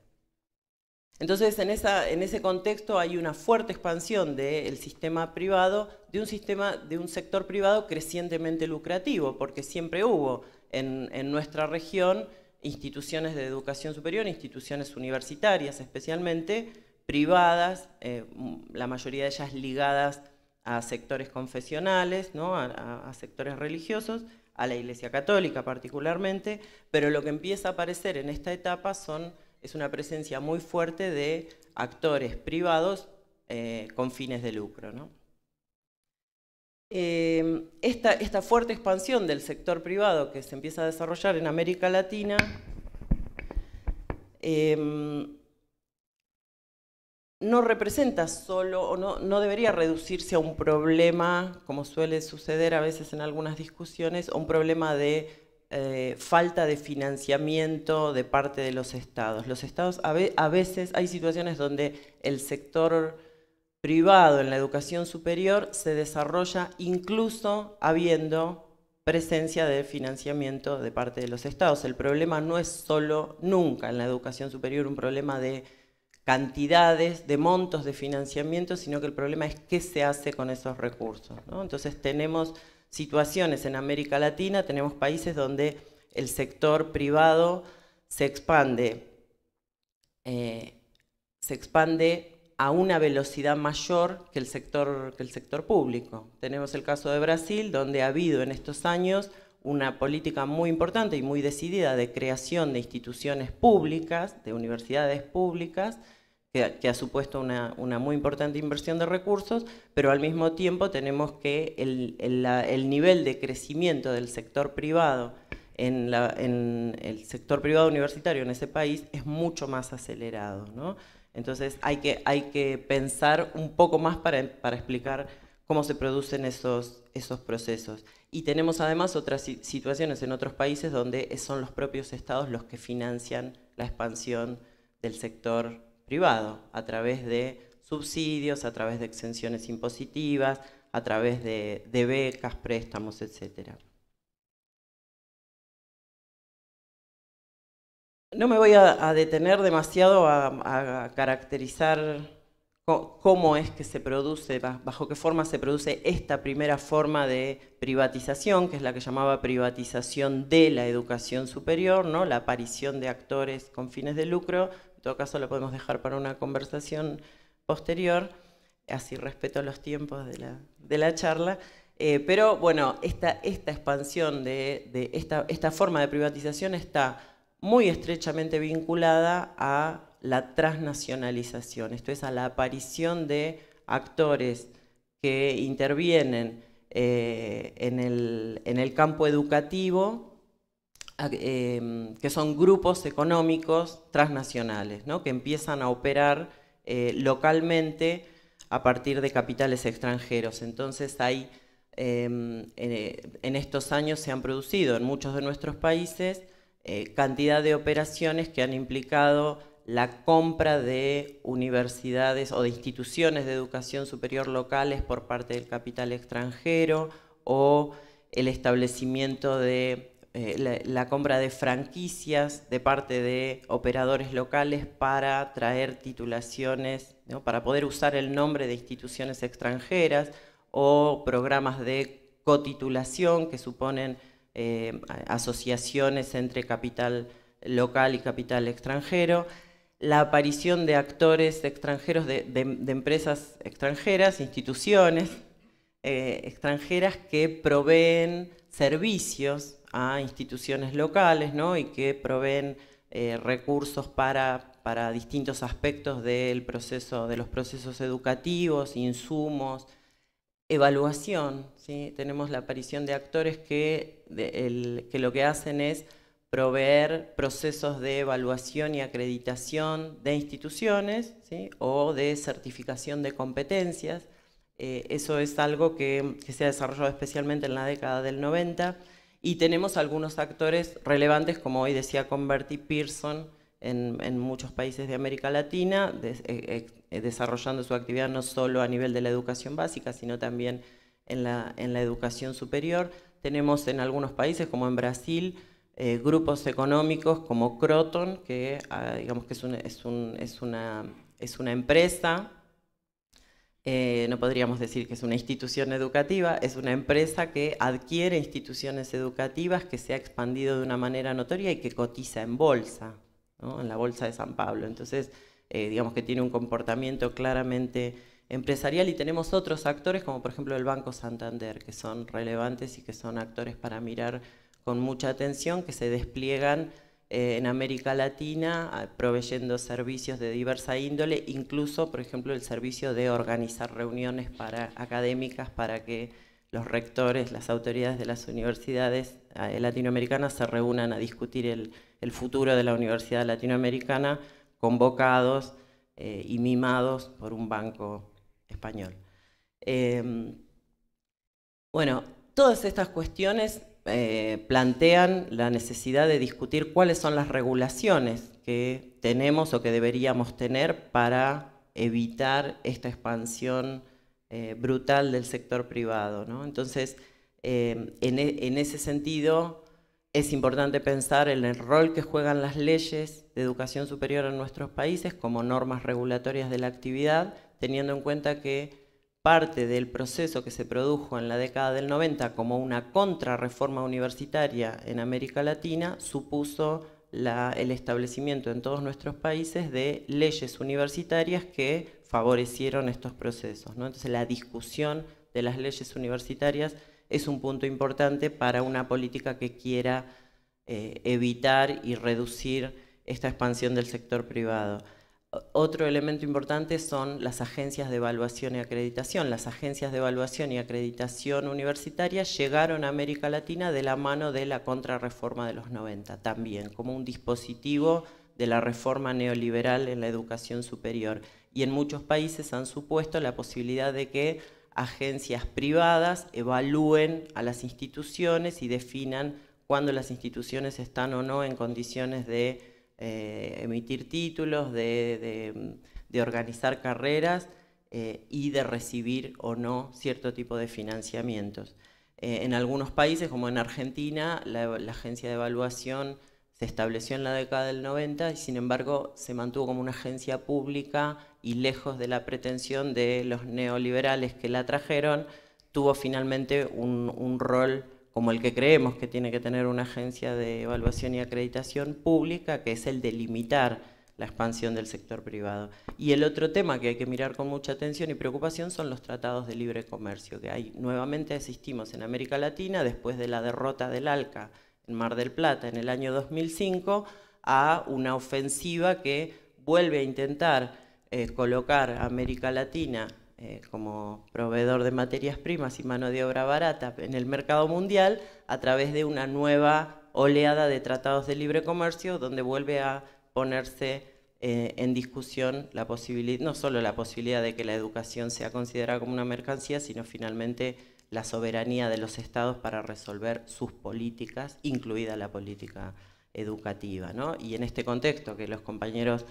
[SPEAKER 9] Entonces, en, esa, en, ese contexto hay una fuerte expansión del sistema privado, de un, sistema, de un sector privado crecientemente lucrativo, porque siempre hubo en, nuestra región instituciones de educación superior, instituciones universitarias especialmente, privadas, eh, la mayoría de ellas ligadas a sectores confesionales, ¿no? a, sectores religiosos, a la Iglesia Católica particularmente, pero lo que empieza a aparecer en esta etapa son, es una presencia muy fuerte de actores privados eh, con fines de lucro. Eh, esta, fuerte expansión del sector privado que se empieza a desarrollar en América Latina eh, no representa solo o no, no, debería reducirse a un problema, como suele suceder a veces en algunas discusiones, un problema de eh, falta de financiamiento de parte de los estados. Los estados a veces hay situaciones donde el sector privado en la educación superior se desarrolla incluso habiendo presencia de financiamiento de parte de los estados. El problema no es solo nunca en la educación superior un problema de cantidades de montos de financiamiento, sino que el problema es qué se hace con esos recursos. Entonces tenemos situaciones en América Latina, tenemos países donde el sector privado se expande, eh, se expande a una velocidad mayor que sector, que el sector público. Tenemos el caso de Brasil, donde ha habido en estos años una política muy importante y muy decidida de creación de instituciones públicas, de universidades públicas, que, ha supuesto una, muy importante inversión de recursos, pero al mismo tiempo tenemos que el, nivel de crecimiento del sector privado en, el sector privado universitario en ese país es mucho más acelerado. Entonces hay que, hay que pensar un poco más para, para explicar cómo se producen esos, esos procesos. Y tenemos además otras situaciones en otros países donde son los propios estados los que financian la expansión del sector privado, a través de subsidios, a través de exenciones impositivas, a través de, becas, préstamos, etcétera. No me voy a, detener demasiado a, a caracterizar cómo es que se produce, bajo qué forma se produce esta primera forma de privatización, que es la que llamaba privatización de la educación superior, ¿no? la aparición de actores con fines de lucro caso lo podemos dejar para una conversación posterior, así respeto los tiempos de la, charla. Eh, pero bueno, esta, expansión de, esta, forma de privatización está muy estrechamente vinculada a la transnacionalización, esto es a la aparición de actores que intervienen eh, en el campo educativo Em, que son grupos económicos transnacionales, ¿no? que empiezan a operar eh, localmente a partir de capitales extranjeros. Entonces hay, em, eh, en estos años se han producido en muchos de nuestros países eh, cantidad de operaciones que han implicado la compra de universidades o de instituciones de educación superior locales por parte del capital extranjero o el establecimiento de eh, la, compra de franquicias de parte de operadores locales para traer titulaciones, para poder usar el nombre de instituciones extranjeras o programas de cotitulación que suponen eh, asociaciones entre capital local y capital extranjero, la aparición de actores extranjeros, de, empresas extranjeras, instituciones eh, extranjeras que proveen servicios a instituciones locales y que proveen eh, recursos para, distintos aspectos del proceso, de los procesos educativos, insumos, evaluación. Tenemos la aparición de actores que, lo que hacen es proveer procesos de evaluación y acreditación de instituciones o de certificación de competencias. Eh, eso es algo que, que, se ha desarrollado especialmente en la década del 90 y tenemos algunos actores relevantes, como hoy decía Converti Pearson, en, muchos países de América Latina, eh, eh, desarrollando su actividad no solo a nivel de la educación básica, sino también en la, en la educación superior. Tenemos en algunos países, como en Brasil, eh, grupos económicos como Croton, que ah, digamos que es, es, una, es una empresa eh, no podríamos decir que es una institución educativa, es una empresa que adquiere instituciones educativas, que se ha expandido de una manera notoria y que cotiza en bolsa, en la bolsa de San Pablo. Entonces, eh, digamos que tiene un comportamiento claramente empresarial y tenemos otros actores, como por ejemplo el Banco Santander, que son relevantes y que son actores para mirar con mucha atención, que se despliegan eh, en América Latina, ah, proveyendo servicios de diversa índole, incluso, por ejemplo, el servicio de organizar reuniones para, académicas para que los rectores, las autoridades de las universidades ah, eh, latinoamericanas se reúnan a discutir el, futuro de la universidad latinoamericana, convocados eh, y mimados por un banco español. Em, bueno, todas estas cuestiones eh, plantean la necesidad de discutir cuáles son las regulaciones que tenemos o que deberíamos tener para evitar esta expansión eh, brutal del sector privado. Entonces, em, e, en, ese sentido, es importante pensar en el rol que juegan las leyes de educación superior en nuestros países como normas regulatorias de la actividad, teniendo en cuenta que parte del proceso que se produjo en la década del 90 como una contrarreforma universitaria en América Latina supuso el establecimiento en todos nuestros países de leyes universitarias que favorecieron estos procesos. Entonces la discusión de las leyes universitarias es un punto importante para una política que quiera eh, evitar y reducir esta expansión del sector privado. Otro elemento importante son las agencias de evaluación y acreditación. Las agencias de evaluación y acreditación universitaria llegaron a América Latina de la mano de la contrarreforma de los 90, también como un dispositivo de la reforma neoliberal en la educación superior. Y en muchos países han supuesto la posibilidad de que agencias privadas evalúen a las instituciones y definan cuándo las instituciones están o no en condiciones de eh, emitir títulos, de, organizar carreras eh, y de recibir o no cierto tipo de financiamientos. Eh, en algunos países, como en Argentina, la, agencia de evaluación se estableció en la década del 90 y sin embargo se mantuvo como una agencia pública y lejos de la pretensión de los neoliberales que la trajeron, tuvo finalmente un, un rol como el que creemos que tiene que tener una agencia de evaluación y acreditación pública, que es el de limitar la expansión del sector privado. Y el otro tema que hay que mirar con mucha atención y preocupación son los tratados de libre comercio, que hay, nuevamente asistimos en América Latina, después de la derrota del ALCA en Mar del Plata en el año 2005, a una ofensiva que vuelve a intentar eh, colocar a América Latina eh, como proveedor de materias primas y mano de obra barata en el mercado mundial a través de una nueva oleada de tratados de libre comercio donde vuelve a ponerse eh, en discusión la posibilidad, no solo la posibilidad de que la educación sea considerada como una mercancía, sino finalmente la soberanía de los estados para resolver sus políticas, incluida la política educativa. Y en este contexto que los compañeros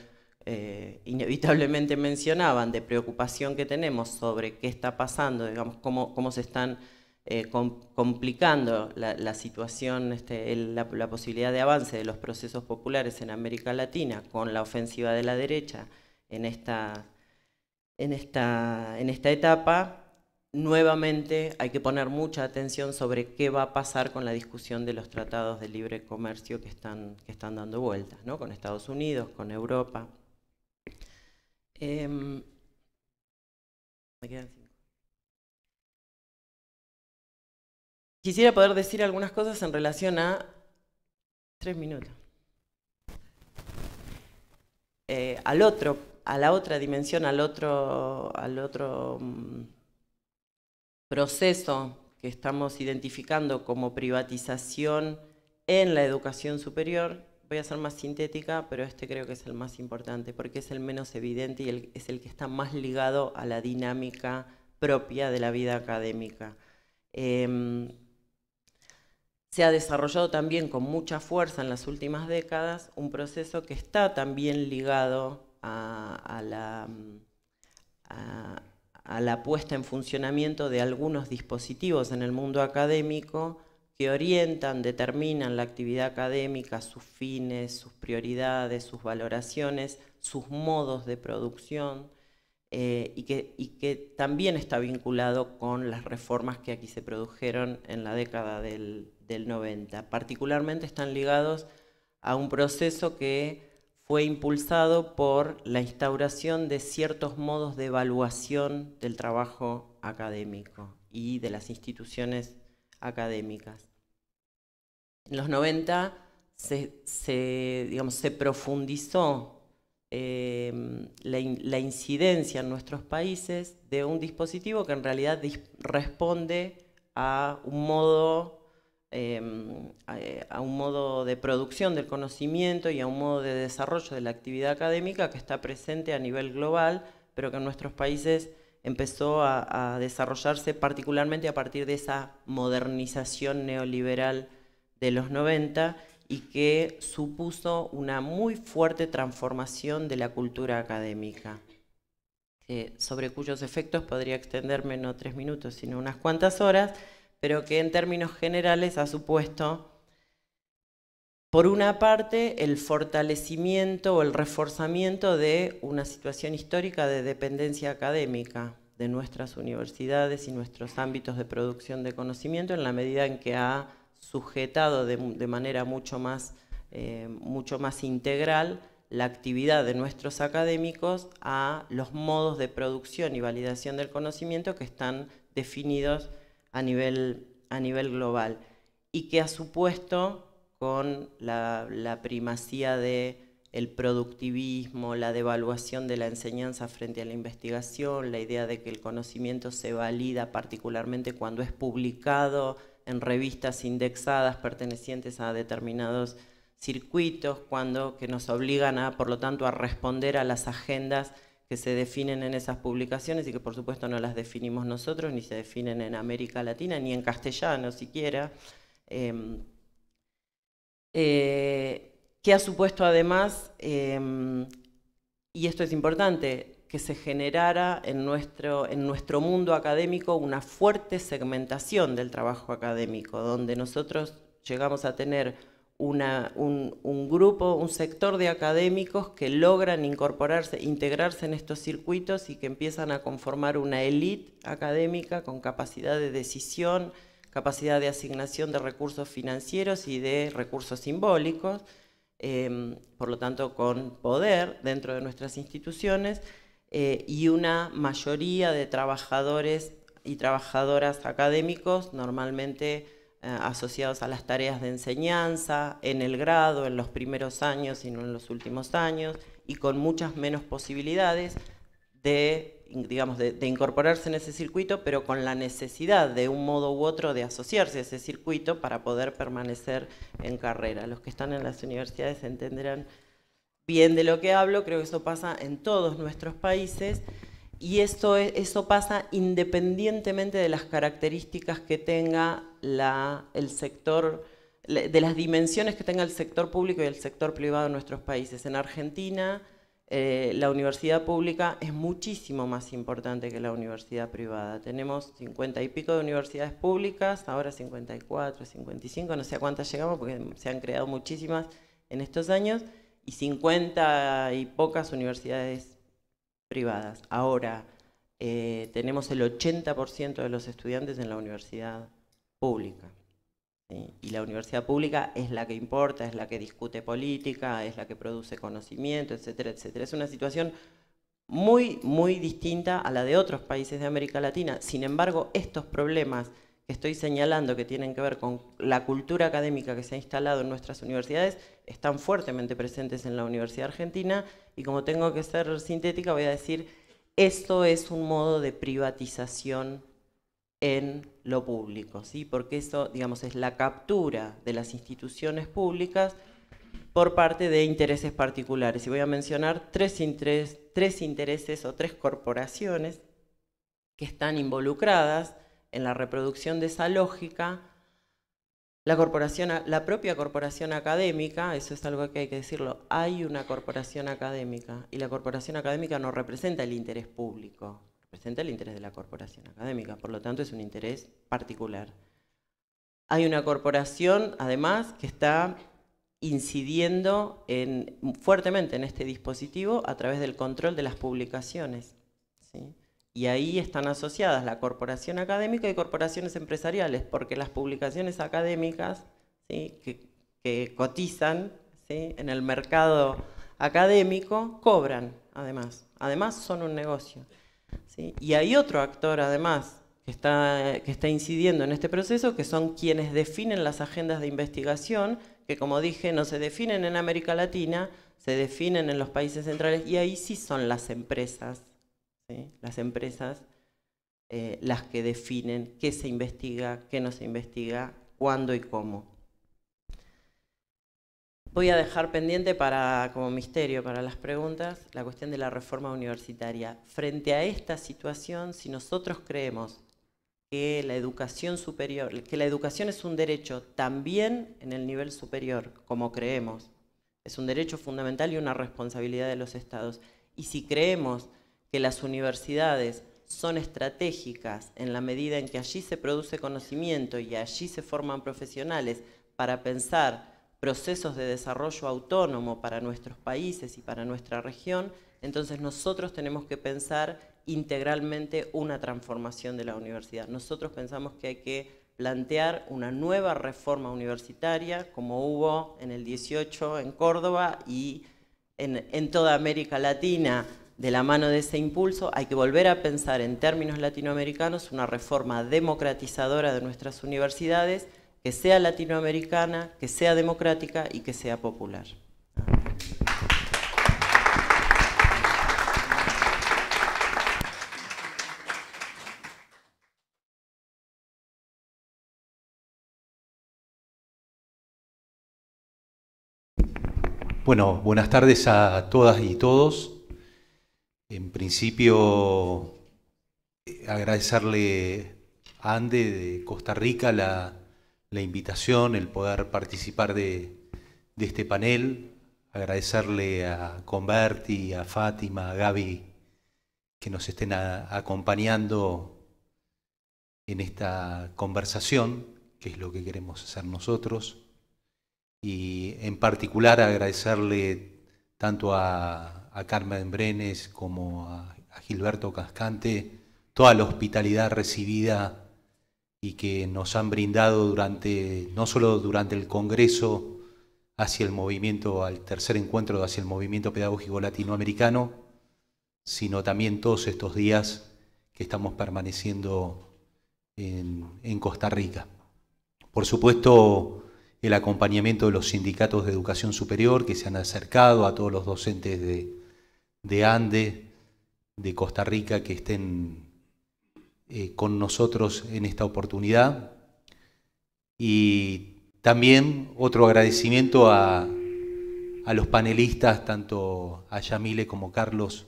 [SPEAKER 9] eh, inevitablemente mencionaban de preocupación que tenemos sobre qué está pasando, digamos, cómo, se están eh, complicando la, situación, este, la, posibilidad de avance de los procesos populares en América Latina con la ofensiva de la derecha en esta, esta, en esta etapa, nuevamente hay que poner mucha atención sobre qué va a pasar con la discusión de los tratados de libre comercio que están, que están dando vueltas, ¿no? con Estados Unidos, con Europa. Em, Quisiera poder decir algunas cosas en relación a tres minutos. Eh, al otro, a la otra dimensión, al otro mm, proceso que estamos identificando como privatización en la educación superior, voy a ser más sintética, pero este creo que es el más importante, porque es el menos evidente y es el que está más ligado a la dinámica propia de la vida académica. Em, se ha desarrollado también con mucha fuerza en las últimas décadas un proceso que está también ligado a la puesta en funcionamiento de algunos dispositivos en el mundo académico que orientan, determinan la actividad académica, sus fines, sus prioridades, sus valoraciones, sus modos de producción, eh, y, que, también está vinculado con las reformas que aquí se produjeron en la década del, del 90. Particularmente están ligados a un proceso que fue impulsado por la instauración de ciertos modos de evaluación del trabajo académico y de las instituciones académicas. En los 90 se, profundizó em, la, incidencia en nuestros países de un dispositivo que en realidad responde a un modo em, a un modo de producción del conocimiento y a un modo de desarrollo de la actividad académica que está presente a nivel global, pero que en nuestros países empezó a, desarrollarse particularmente a partir de esa modernización neoliberal de los 90 y que supuso una muy fuerte transformación de la cultura académica, sobre cuyos efectos podría extenderme no tres minutos, sino unas cuantas horas, pero que en términos generales ha supuesto por una parte, el fortalecimiento o el reforzamiento de una situación histórica de dependencia académica de nuestras universidades y nuestros ámbitos de producción de conocimiento en la medida en que ha sujetado de, manera mucho más, eh, mucho más integral la actividad de nuestros académicos a los modos de producción y validación del conocimiento que están definidos a nivel, a nivel global y que ha supuesto con la, primacía del el productivismo, la devaluación de la enseñanza frente a la investigación, la idea de que el conocimiento se valida particularmente cuando es publicado en revistas indexadas pertenecientes a determinados circuitos, cuando que nos obligan a, por lo tanto, a responder a las agendas que se definen en esas publicaciones y que por supuesto no las definimos nosotros, ni se definen en América Latina, ni en castellano siquiera. Em, eh, que ha supuesto además, eh, y esto es importante, que se generara en nuestro, mundo académico una fuerte segmentación del trabajo académico, donde nosotros llegamos a tener un, un, grupo, un sector de académicos que logran incorporarse, integrarse en estos circuitos y que empiezan a conformar una élite académica con capacidad de decisión, capacidad de asignación de recursos financieros y de recursos simbólicos, em, por lo tanto con poder dentro de nuestras instituciones eh, y una mayoría de trabajadores y trabajadoras académicos normalmente eh, asociados a las tareas de enseñanza, en el grado, en los primeros años y no en los últimos años, y con muchas menos posibilidades de digamos, de, incorporarse en ese circuito, pero con la necesidad de un modo u otro de asociarse a ese circuito para poder permanecer en carrera. Los que están en las universidades entenderán bien de lo que hablo, creo que eso pasa en todos nuestros países y esto, eso pasa independientemente de las características que tenga el sector de las dimensiones que tenga el sector público y el sector privado en nuestros países. En Argentina, eh, la universidad pública es muchísimo más importante que la universidad privada. Tenemos 50 y pico de universidades públicas, ahora 54, 55, no sé a cuántas llegamos porque se han creado muchísimas en estos años, y 50 y pocas universidades privadas. Ahora eh, tenemos el 80% de los estudiantes en la universidad pública. Eh, y la universidad pública es la que importa, es la que discute política, es la que produce conocimiento, etcétera, etcétera. Es una situación muy, muy distinta a la de otros países de América Latina. Sin embargo, estos problemas que estoy señalando que tienen que ver con la cultura académica que se ha instalado en nuestras universidades están fuertemente presentes en la Universidad Argentina y como tengo que ser sintética voy a decir, esto es un modo de privatización en lo público, ¿sí? porque eso digamos, es la captura de las instituciones públicas por parte de intereses particulares. Y voy a mencionar tres, tres intereses o tres corporaciones que están involucradas en la reproducción de esa lógica. La, corporación, la propia corporación académica, eso es algo que hay que decirlo, hay una corporación académica y la corporación académica no representa el interés público, Presenta el interés de la corporación académica, por lo tanto es un interés particular. Hay una corporación, además, que está incidiendo fuertemente en este dispositivo a través del control de las publicaciones. Y ahí están asociadas la corporación académica y corporaciones empresariales, porque las publicaciones académicas que, cotizan en el mercado académico cobran, además. Además son un negocio. Y hay otro actor además que está, incidiendo en este proceso, que son quienes definen las agendas de investigación, que como dije no se definen en América Latina, se definen en los países centrales y ahí sí son las empresas, las empresas eh, las que definen qué se investiga, qué no se investiga, cuándo y cómo. Voy a dejar pendiente para, como misterio para las preguntas la cuestión de la reforma universitaria. Frente a esta situación, si nosotros creemos que la educación superior, que la educación es un derecho también en el nivel superior, como creemos, es un derecho fundamental y una responsabilidad de los estados. Y si creemos que las universidades son estratégicas en la medida en que allí se produce conocimiento y allí se forman profesionales para pensar procesos de desarrollo autónomo para nuestros países y para nuestra región, entonces nosotros tenemos que pensar integralmente una transformación de la universidad. Nosotros pensamos que hay que plantear una nueva reforma universitaria, como hubo en el 18 en Córdoba y en, toda América Latina, de la mano de ese impulso, hay que volver a pensar en términos latinoamericanos una reforma democratizadora de nuestras universidades que sea latinoamericana, que sea democrática y que sea popular.
[SPEAKER 10] Bueno, buenas tardes a todas y todos. En principio, eh, agradecerle a Ande de Costa Rica la, la invitación, el poder participar de, este panel. Agradecerle a Converti, a Fátima, a Gaby que nos estén acompañando en esta conversación, que es lo que queremos hacer nosotros. Y en particular agradecerle tanto a, Carmen Brenes como a Gilberto Cascante toda la hospitalidad recibida y que nos han brindado durante, no solo durante el Congreso hacia el movimiento, al tercer encuentro hacia el movimiento pedagógico latinoamericano, sino también todos estos días que estamos permaneciendo en, Costa Rica. Por supuesto, el acompañamiento de los sindicatos de educación superior que se han acercado a todos los docentes de, de ANDE, de Costa Rica, que estén eh, con nosotros en esta oportunidad. Y también otro agradecimiento a, los panelistas, tanto a Yamile como a Carlos,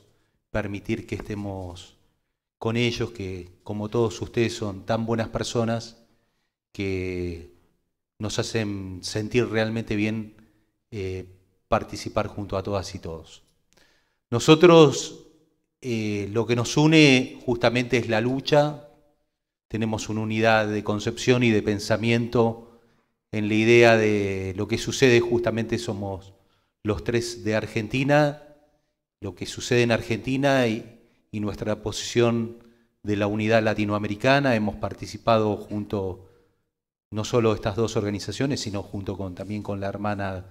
[SPEAKER 10] permitir que estemos con ellos, que como todos ustedes son tan buenas personas que nos hacen sentir realmente bien eh, participar junto a todas y todos. Nosotros eh, lo que nos une justamente es la lucha. Tenemos una unidad de concepción y de pensamiento en la idea de lo que sucede justamente somos los tres de Argentina, lo que sucede en Argentina y, nuestra posición de la unidad latinoamericana. Hemos participado junto, no solo estas dos organizaciones, sino junto con, también con la hermana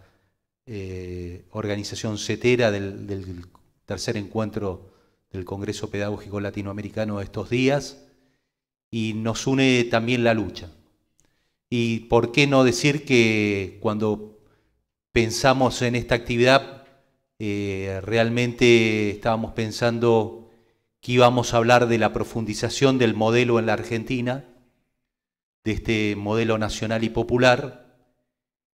[SPEAKER 10] eh, organización CETERA del tercer encuentro del Congreso Pedagógico Latinoamericano de estos días y nos une también la lucha. Y por qué no decir que cuando pensamos en esta actividad, eh, realmente estábamos pensando que íbamos a hablar de la profundización del modelo en la Argentina, de este modelo nacional y popular,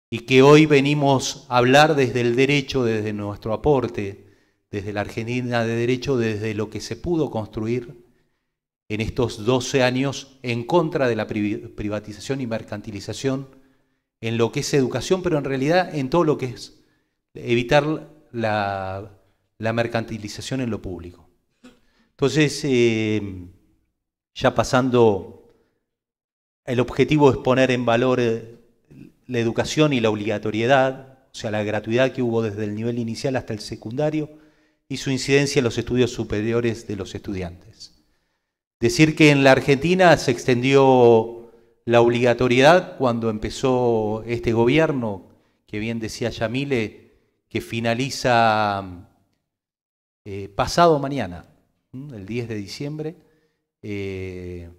[SPEAKER 10] y que hoy venimos a hablar desde el derecho, desde nuestro aporte, desde la Argentina de Derecho, desde lo que se pudo construir en estos 12 años en contra de la privatización y mercantilización, en lo que es educación, pero en realidad en todo lo que es evitar la, mercantilización en lo público. Entonces, eh, ya pasando, el objetivo es poner en valor eh, la educación y la obligatoriedad, o sea, la gratuidad que hubo desde el nivel inicial hasta el secundario, y su incidencia en los estudios superiores de los estudiantes. Decir que en la Argentina se extendió la obligatoriedad cuando empezó este gobierno, que bien decía Yamile, que finaliza eh, pasado mañana, el 10 de diciembre. Eh,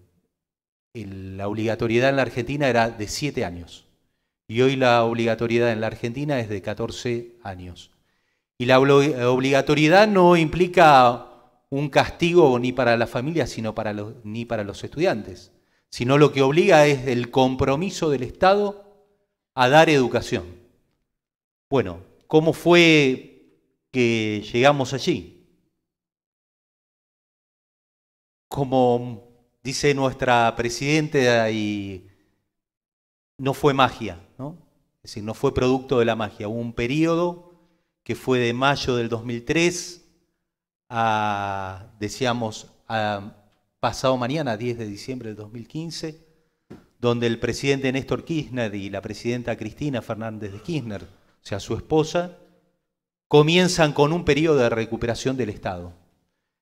[SPEAKER 10] la obligatoriedad en la Argentina era de 7 años y hoy la obligatoriedad en la Argentina es de 14 años. Y la obligatoriedad no implica un castigo ni para la familia sino para ni para los estudiantes, sino lo que obliga es el compromiso del Estado a dar educación. Bueno, ¿cómo fue que llegamos allí? Como dice nuestra presidenta, no fue magia, es decir, no fue producto de la magia, hubo un periodo que fue de mayo del 2003 a, decíamos, pasado mañana, 10 de diciembre del 2015, donde el presidente Néstor Kirchner y la presidenta Cristina Fernández de Kirchner, o sea, su esposa, comienzan con un periodo de recuperación del Estado.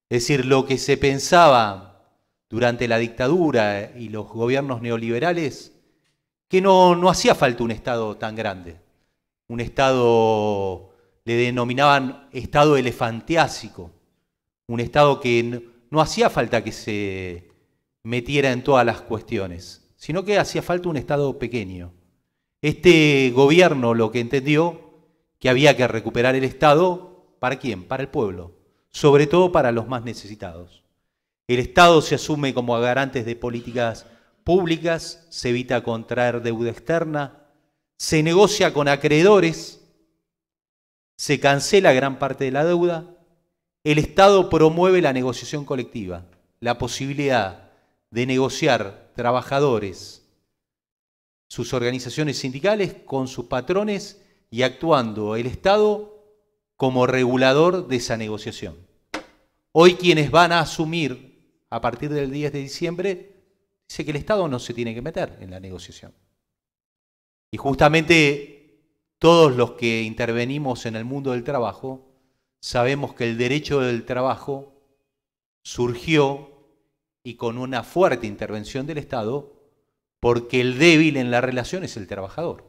[SPEAKER 10] Es decir, lo que se pensaba durante la dictadura y los gobiernos neoliberales, que no, no hacía falta un Estado tan grande, un Estado le denominaban estado elefantiásico, un estado que no, hacía falta que se metiera en todas las cuestiones, sino que hacía falta un estado pequeño. Este gobierno lo que entendió, que había que recuperar el estado, ¿para quién? Para el pueblo, sobre todo para los más necesitados. El Estado se asume como garantes de políticas públicas, se evita contraer deuda externa, se negocia con acreedores, se cancela gran parte de la deuda, el Estado promueve la negociación colectiva, la posibilidad de negociar trabajadores, sus organizaciones sindicales con sus patrones y actuando el Estado como regulador de esa negociación. Hoy quienes van a asumir a partir del 10 de diciembre, dice que el Estado no se tiene que meter en la negociación. Y justamente todos los que intervenimos en el mundo del trabajo, sabemos que el derecho del trabajo surgió y con una fuerte intervención del Estado, porque el débil en la relación es el trabajador,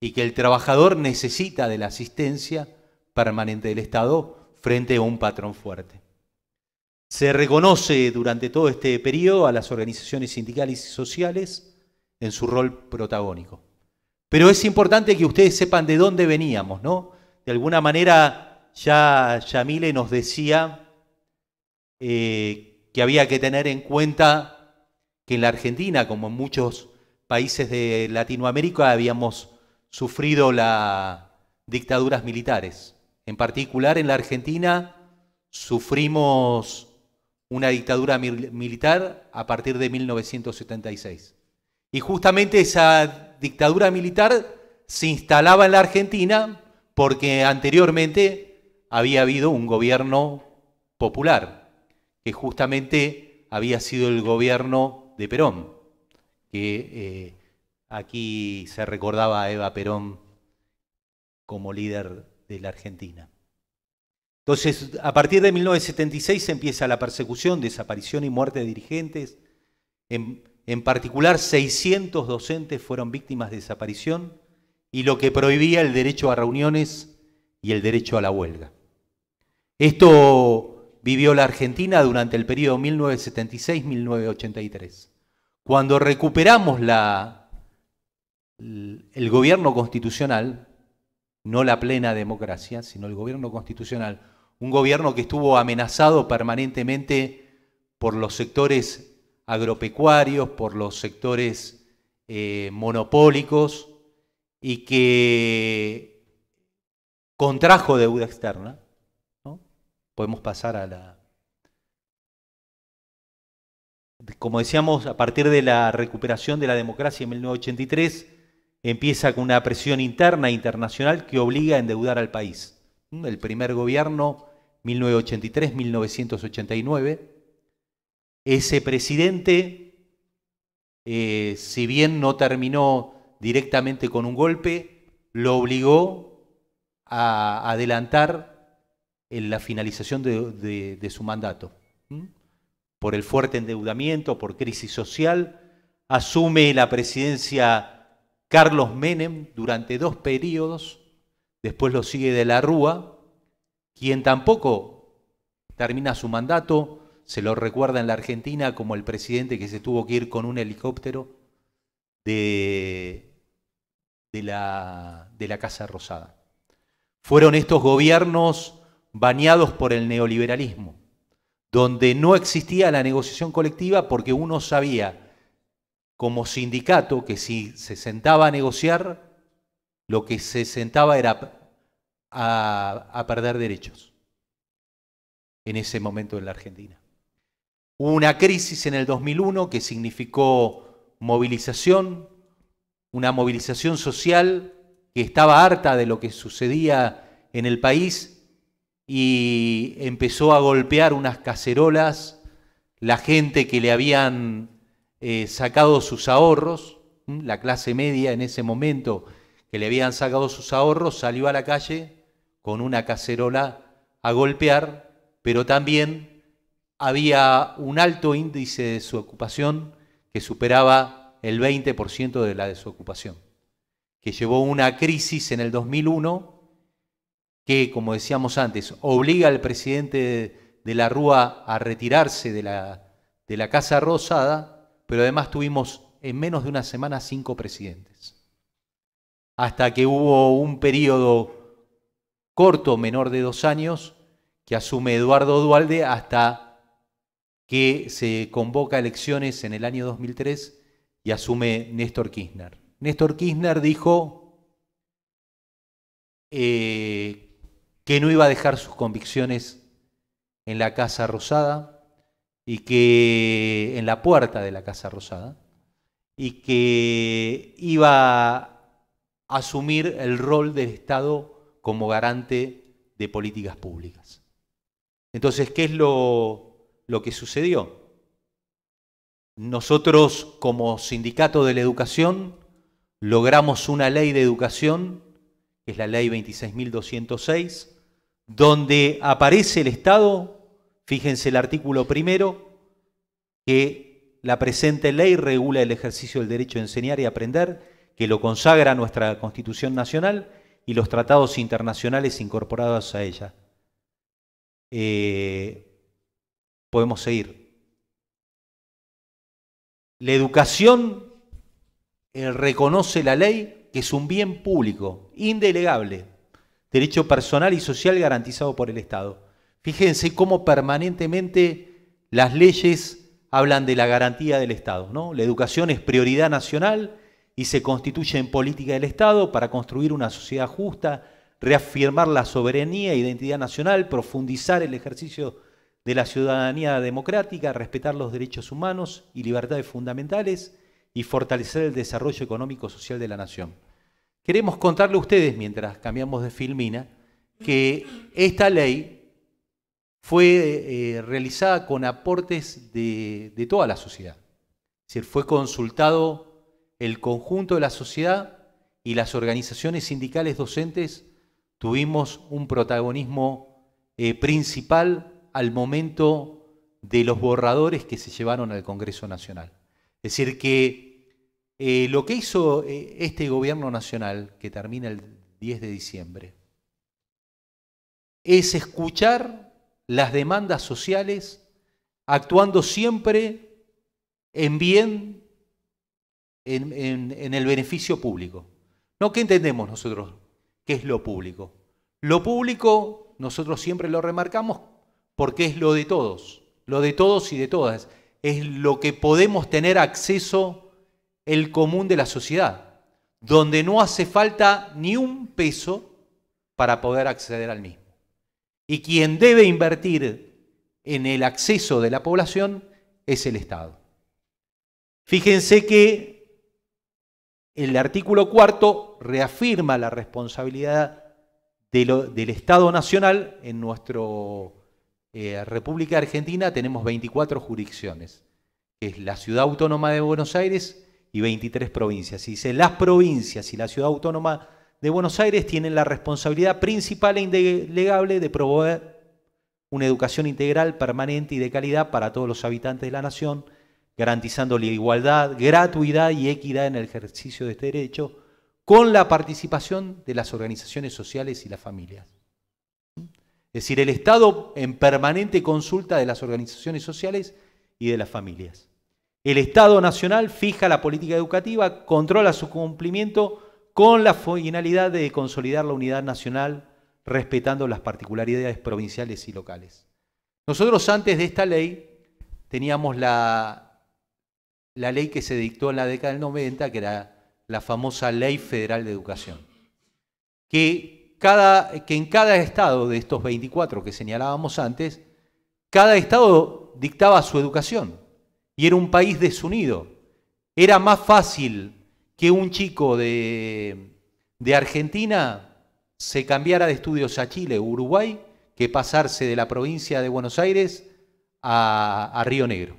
[SPEAKER 10] y que el trabajador necesita de la asistencia permanente del Estado frente a un patrón fuerte. Se reconoce durante todo este periodo a las organizaciones sindicales y sociales en su rol protagónico. Pero es importante que ustedes sepan de dónde veníamos, ¿no? De alguna manera ya Yamile nos decía eh, que había que tener en cuenta que en la Argentina, como en muchos países de Latinoamérica, habíamos sufrido las dictaduras militares. En particular en la Argentina sufrimos una dictadura militar a partir de 1976. Y justamente esa dictadura militar se instalaba en la Argentina porque anteriormente había habido un gobierno popular, que justamente había sido el gobierno de Perón, que eh, aquí se recordaba a Eva Perón como líder de la Argentina. Entonces, a partir de 1976 empieza la persecución, desaparición y muerte de dirigentes. En, en particular, 600 docentes fueron víctimas de desaparición y lo que prohibía el derecho a reuniones y el derecho a la huelga. Esto vivió la Argentina durante el periodo 1976-1983. Cuando recuperamos la, el gobierno constitucional, no la plena democracia, sino el gobierno constitucional, un gobierno que estuvo amenazado permanentemente por los sectores agropecuarios, por los sectores eh, monopólicos y que contrajo deuda externa. Podemos pasar a la... Como decíamos, a partir de la recuperación de la democracia en 1983, empieza con una presión interna e internacional que obliga a endeudar al país. El primer gobierno, 1983-1989 ese presidente, eh, si bien no terminó directamente con un golpe, lo obligó a adelantar en la finalización de, su mandato. Por el fuerte endeudamiento, por crisis social, asume la presidencia Carlos Menem durante dos periodos, después lo sigue de la Rúa, quien tampoco termina su mandato, se lo recuerda en la Argentina como el presidente que se tuvo que ir con un helicóptero de, de, la, de la Casa Rosada. Fueron estos gobiernos bañados por el neoliberalismo, donde no existía la negociación colectiva porque uno sabía como sindicato que si se sentaba a negociar, lo que se sentaba era a, a perder derechos en ese momento en la Argentina. Hubo una crisis en el 2001 que significó movilización, una movilización social que estaba harta de lo que sucedía en el país y empezó a golpear unas cacerolas la gente que le habían eh, sacado sus ahorros, la clase media en ese momento que le habían sacado sus ahorros, salió a la calle con una cacerola a golpear, pero también había un alto índice de ocupación que superaba el 20% de la desocupación, que llevó una crisis en el 2001 que, como decíamos antes, obliga al presidente de la Rúa a retirarse de la, de la Casa Rosada, pero además tuvimos en menos de una semana cinco presidentes. Hasta que hubo un periodo corto, menor de dos años, que asume Eduardo Dualde hasta que se convoca a elecciones en el año 2003 y asume Néstor Kirchner. Néstor Kirchner dijo eh, que no iba a dejar sus convicciones en la Casa Rosada y que en la puerta de la Casa Rosada y que iba a asumir el rol del Estado como garante de políticas públicas. Entonces, ¿qué es lo lo que sucedió. Nosotros como sindicato de la educación logramos una ley de educación, que es la ley 26.206, donde aparece el Estado, fíjense el artículo primero, que la presente ley regula el ejercicio del derecho a enseñar y aprender, que lo consagra nuestra Constitución Nacional y los tratados internacionales incorporados a ella. Eh, podemos seguir. La educación eh, reconoce la ley que es un bien público, indelegable, derecho personal y social garantizado por el Estado. Fíjense cómo permanentemente las leyes hablan de la garantía del Estado. La educación es prioridad nacional y se constituye en política del Estado para construir una sociedad justa, reafirmar la soberanía e identidad nacional, profundizar el ejercicio de la ciudadanía democrática, respetar los derechos humanos y libertades fundamentales y fortalecer el desarrollo económico social de la nación. Queremos contarle a ustedes, mientras cambiamos de filmina, que esta ley fue eh, realizada con aportes de, toda la sociedad. Es fue consultado el conjunto de la sociedad y las organizaciones sindicales docentes tuvimos un protagonismo eh, principal al momento de los borradores que se llevaron al Congreso Nacional. Es decir, que eh, lo que hizo eh, este gobierno nacional, que termina el 10 de diciembre, es escuchar las demandas sociales, actuando siempre en bien, en, el beneficio público. No, ¿qué entendemos nosotros? ¿Qué es lo público? Lo público, nosotros siempre lo remarcamos, porque es lo de todos, lo de todos y de todas. Es lo que podemos tener acceso el común de la sociedad, donde no hace falta ni un peso para poder acceder al mismo. Y quien debe invertir en el acceso de la población es el Estado. Fíjense que el artículo cuarto reafirma la responsabilidad del Estado Nacional en nuestro la eh, República Argentina tenemos 24 jurisdicciones, que es la ciudad autónoma de Buenos Aires y 23 provincias. y dice las provincias y la ciudad autónoma de Buenos Aires tienen la responsabilidad principal e indelegable de promover una educación integral, permanente y de calidad para todos los habitantes de la nación, garantizando la igualdad, gratuidad y equidad en el ejercicio de este derecho, con la participación de las organizaciones sociales y las familias. Es decir, el Estado en permanente consulta de las organizaciones sociales y de las familias. El Estado Nacional fija la política educativa, controla su cumplimiento con la finalidad de consolidar la unidad nacional respetando las particularidades provinciales y locales. Nosotros antes de esta ley teníamos la, la ley que se dictó en la década del 90, que era la famosa Ley Federal de Educación, que que en cada estado de estos 24 que señalábamos antes, cada estado dictaba su educación y era un país desunido. Era más fácil que un chico de, Argentina se cambiara de estudios a Chile o Uruguay que pasarse de la provincia de Buenos Aires a, Río Negro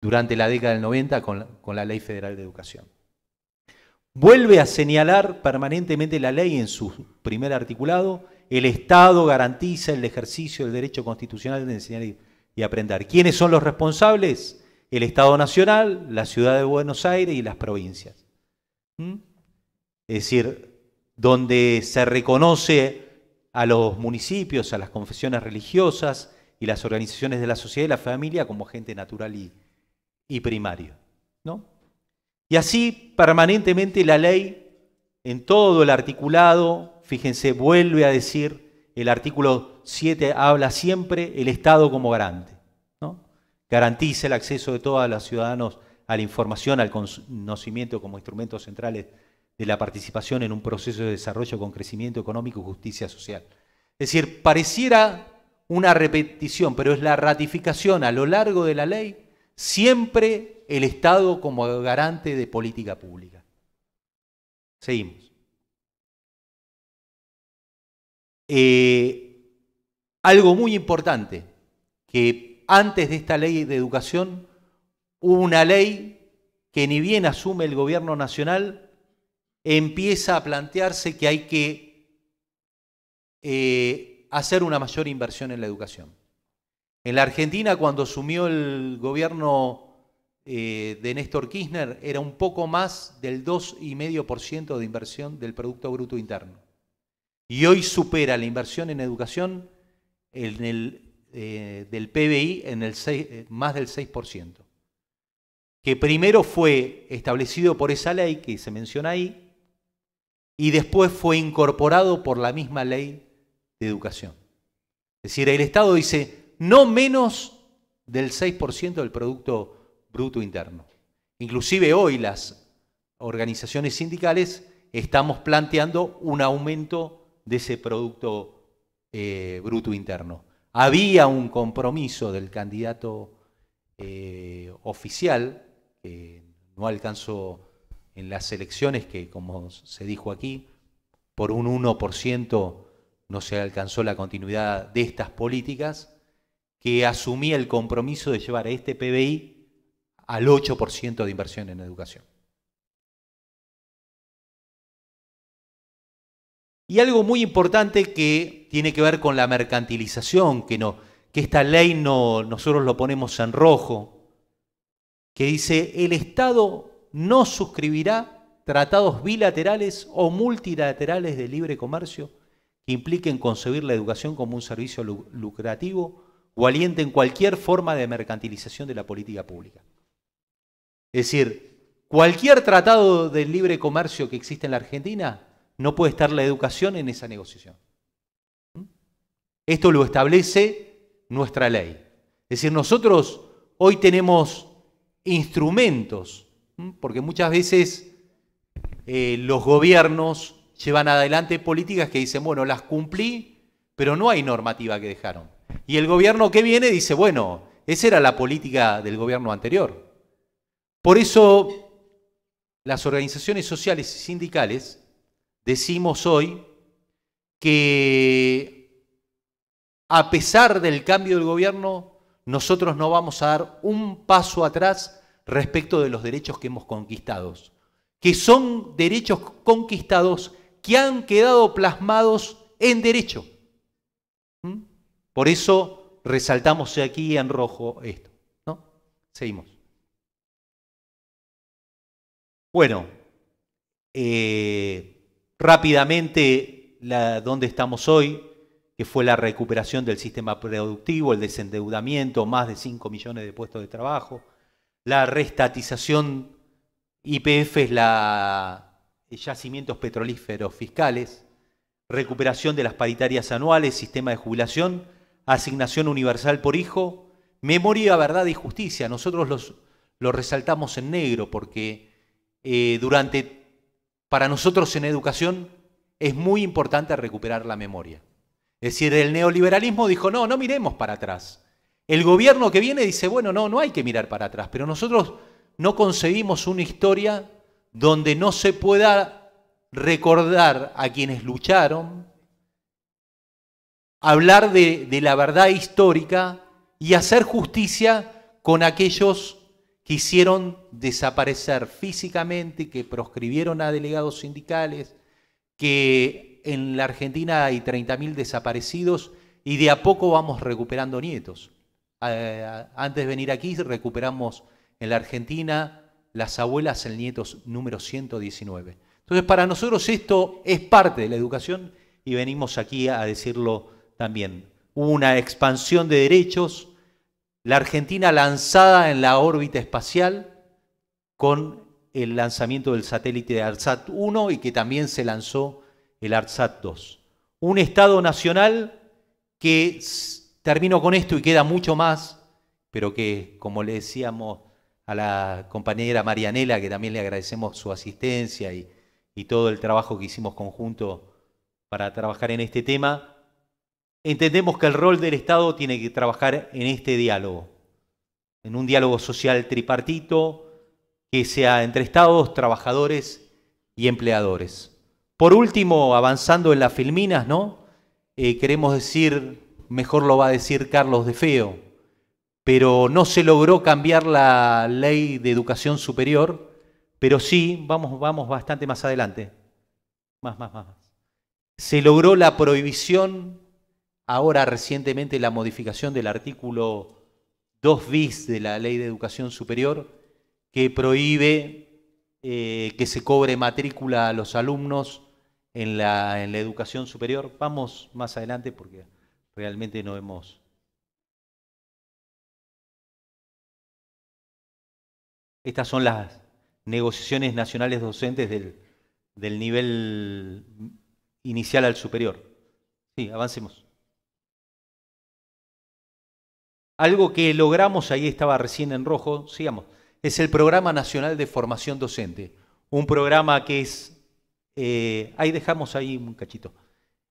[SPEAKER 10] durante la década del 90 con la Ley Federal de Educación. Vuelve a señalar permanentemente la ley en su primer articulado, el Estado garantiza el ejercicio del derecho constitucional de enseñar y aprender. ¿Quiénes son los responsables? El Estado Nacional, la Ciudad de Buenos Aires y las provincias. ¿Mm? Es decir, donde se reconoce a los municipios, a las confesiones religiosas y las organizaciones de la sociedad y la familia como gente natural y, y primario. ¿no? Y así permanentemente la ley, en todo el articulado, fíjense, vuelve a decir, el artículo 7 habla siempre el Estado como garante. ¿no? Garantiza el acceso de todos los ciudadanos a la información, al conocimiento como instrumentos centrales de la participación en un proceso de desarrollo con crecimiento económico y justicia social. Es decir, pareciera una repetición, pero es la ratificación a lo largo de la ley siempre el Estado como garante de política pública. Seguimos. Eh, algo muy importante, que antes de esta ley de educación hubo una ley que ni bien asume el gobierno nacional, empieza a plantearse que hay que eh, hacer una mayor inversión en la educación. En la Argentina, cuando asumió el gobierno eh, de Néstor Kirchner era un poco más del 2,5% de inversión del Producto Bruto Interno. Y hoy supera la inversión en educación del PBI en el eh, eh, más del 6%, que primero fue establecido por esa ley que se menciona ahí y después fue incorporado por la misma ley de educación. Es decir, el Estado dice no menos del 6% del Producto Bruto Interno. Inclusive hoy las organizaciones sindicales estamos planteando un aumento de ese Producto eh, Bruto Interno. Había un compromiso del candidato eh, oficial, que no alcanzó en las elecciones, que como se dijo aquí, por un 1% no se alcanzó la continuidad de estas políticas, que asumía el compromiso de llevar a este PBI al 8% de inversión en educación. Y algo muy importante que tiene que ver con la mercantilización, que, no, que esta ley no, nosotros lo ponemos en rojo, que dice, el Estado no suscribirá tratados bilaterales o multilaterales de libre comercio que impliquen concebir la educación como un servicio lucrativo o alienten cualquier forma de mercantilización de la política pública. Es decir, cualquier tratado de libre comercio que existe en la Argentina, no puede estar la educación en esa negociación. Esto lo establece nuestra ley. Es decir, nosotros hoy tenemos instrumentos, porque muchas veces eh, los gobiernos llevan adelante políticas que dicen, bueno, las cumplí, pero no hay normativa que dejaron. Y el gobierno que viene dice, bueno, esa era la política del gobierno anterior. Por eso las organizaciones sociales y sindicales decimos hoy que a pesar del cambio del gobierno, nosotros no vamos a dar un paso atrás respecto de los derechos que hemos conquistado, que son derechos conquistados que han quedado plasmados en derecho. ¿Mm? Por eso resaltamos aquí en rojo esto. ¿no? Seguimos. Bueno, eh, rápidamente la, donde estamos hoy, que fue la recuperación del sistema productivo, el desendeudamiento, más de 5 millones de puestos de trabajo, la restatización, IPF es la yacimientos petrolíferos fiscales, recuperación de las paritarias anuales, sistema de jubilación, asignación universal por hijo, memoria, verdad y justicia. Nosotros lo los resaltamos en negro porque eh, durante, para nosotros en educación, es muy importante recuperar la memoria. Es decir, el neoliberalismo dijo, no, no miremos para atrás. El gobierno que viene dice, bueno, no, no hay que mirar para atrás, pero nosotros no conseguimos una historia donde no se pueda recordar a quienes lucharon, hablar de, de la verdad histórica y hacer justicia con aquellos Quisieron desaparecer físicamente, que proscribieron a delegados sindicales, que en la Argentina hay 30.000 desaparecidos y de a poco vamos recuperando nietos. Eh, antes de venir aquí recuperamos en la Argentina las abuelas, el nietos número 119. Entonces para nosotros esto es parte de la educación y venimos aquí a decirlo también. una expansión de derechos, la Argentina lanzada en la órbita espacial con el lanzamiento del satélite de ARSAT 1 y que también se lanzó el ARSAT 2. Un Estado nacional que termino con esto y queda mucho más, pero que, como le decíamos a la compañera Marianela, que también le agradecemos su asistencia y todo el trabajo que hicimos conjunto para trabajar en este tema, entendemos que el rol del Estado tiene que trabajar en este diálogo, en un diálogo social tripartito que sea entre Estados, trabajadores y empleadores. Por último, avanzando en las filminas, ¿no? Eh, queremos decir, mejor lo va a decir Carlos de Feo, pero no se logró cambiar la ley de educación superior, pero sí, vamos, vamos bastante más adelante. Más, más, más. Se logró la prohibición ahora recientemente la modificación del artículo 2 bis de la Ley de Educación Superior, que prohíbe eh, que se cobre matrícula a los alumnos en la, educación superior. Vamos más adelante porque realmente no vemos. Estas son las negociaciones nacionales docentes del, del nivel inicial al superior. Sí, avancemos. Algo que logramos, ahí estaba recién en rojo, sigamos, es el Programa Nacional de Formación Docente. Un programa que es, eh, ahí dejamos ahí un cachito,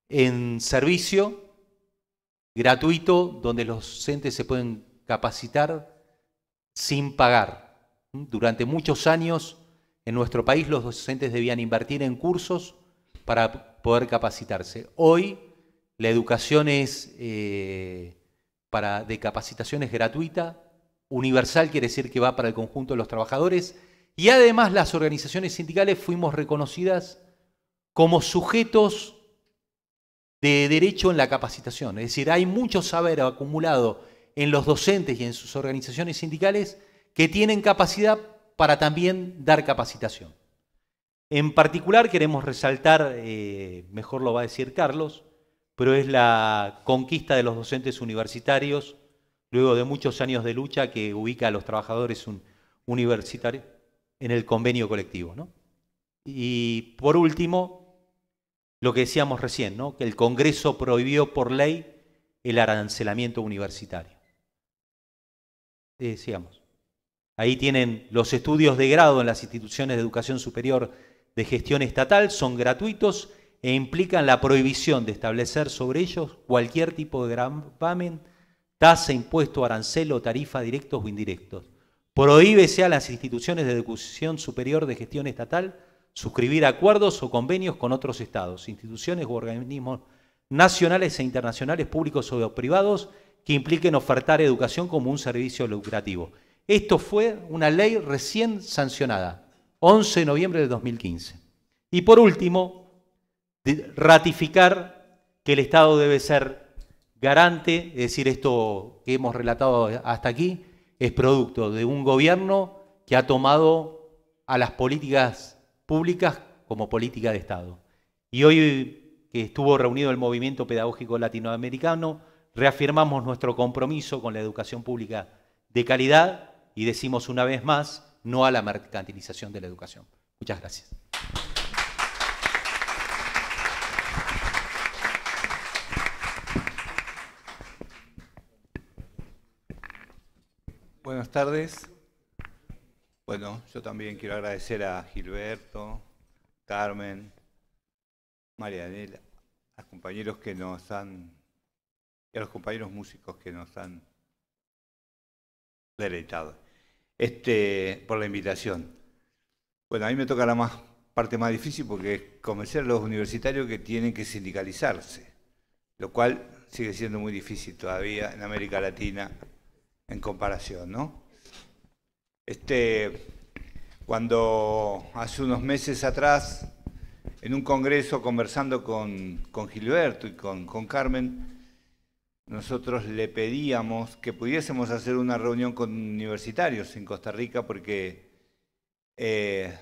[SPEAKER 10] en servicio gratuito, donde los docentes se pueden capacitar sin pagar. Durante muchos años en nuestro país los docentes debían invertir en cursos para poder capacitarse. Hoy la educación es eh, para, de es gratuita, universal quiere decir que va para el conjunto de los trabajadores, y además las organizaciones sindicales fuimos reconocidas como sujetos de derecho en la capacitación. Es decir, hay mucho saber acumulado en los docentes y en sus organizaciones sindicales que tienen capacidad para también dar capacitación. En particular queremos resaltar, eh, mejor lo va a decir Carlos, pero es la conquista de los docentes universitarios, luego de muchos años de lucha que ubica a los trabajadores universitarios en el convenio colectivo. Y por último, lo que decíamos recién, ¿no? que el Congreso prohibió por ley el arancelamiento universitario. decíamos, eh, ahí tienen los estudios de grado en las instituciones de educación superior de gestión estatal, son gratuitos e implican la prohibición de establecer sobre ellos cualquier tipo de gravamen, tasa, impuesto, arancel o tarifa directos o indirectos. Prohíbese a las instituciones de educación superior de gestión estatal suscribir acuerdos o convenios con otros estados, instituciones u organismos nacionales e internacionales, públicos o privados, que impliquen ofertar educación como un servicio lucrativo. Esto fue una ley recién sancionada, 11 de noviembre de 2015. Y por último, ratificar que el Estado debe ser garante, es decir, esto que hemos relatado hasta aquí, es producto de un gobierno que ha tomado a las políticas públicas como política de Estado. Y hoy que estuvo reunido el movimiento pedagógico latinoamericano, reafirmamos nuestro compromiso con la educación pública de calidad y decimos una vez más no a la mercantilización de la educación. Muchas gracias.
[SPEAKER 11] buenas tardes. Bueno, yo también quiero agradecer a Gilberto, Carmen, Marianela, a los compañeros que nos han, y a los compañeros músicos que nos han deleitado este, por la invitación. Bueno, a mí me toca la más, parte más difícil porque es convencer a los universitarios que tienen que sindicalizarse, lo cual sigue siendo muy difícil todavía en América Latina, en comparación, ¿no? Este, cuando hace unos meses atrás, en un congreso conversando con, con Gilberto y con, Carmen, nosotros le pedíamos que pudiésemos hacer una reunión con universitarios en Costa Rica porque eh,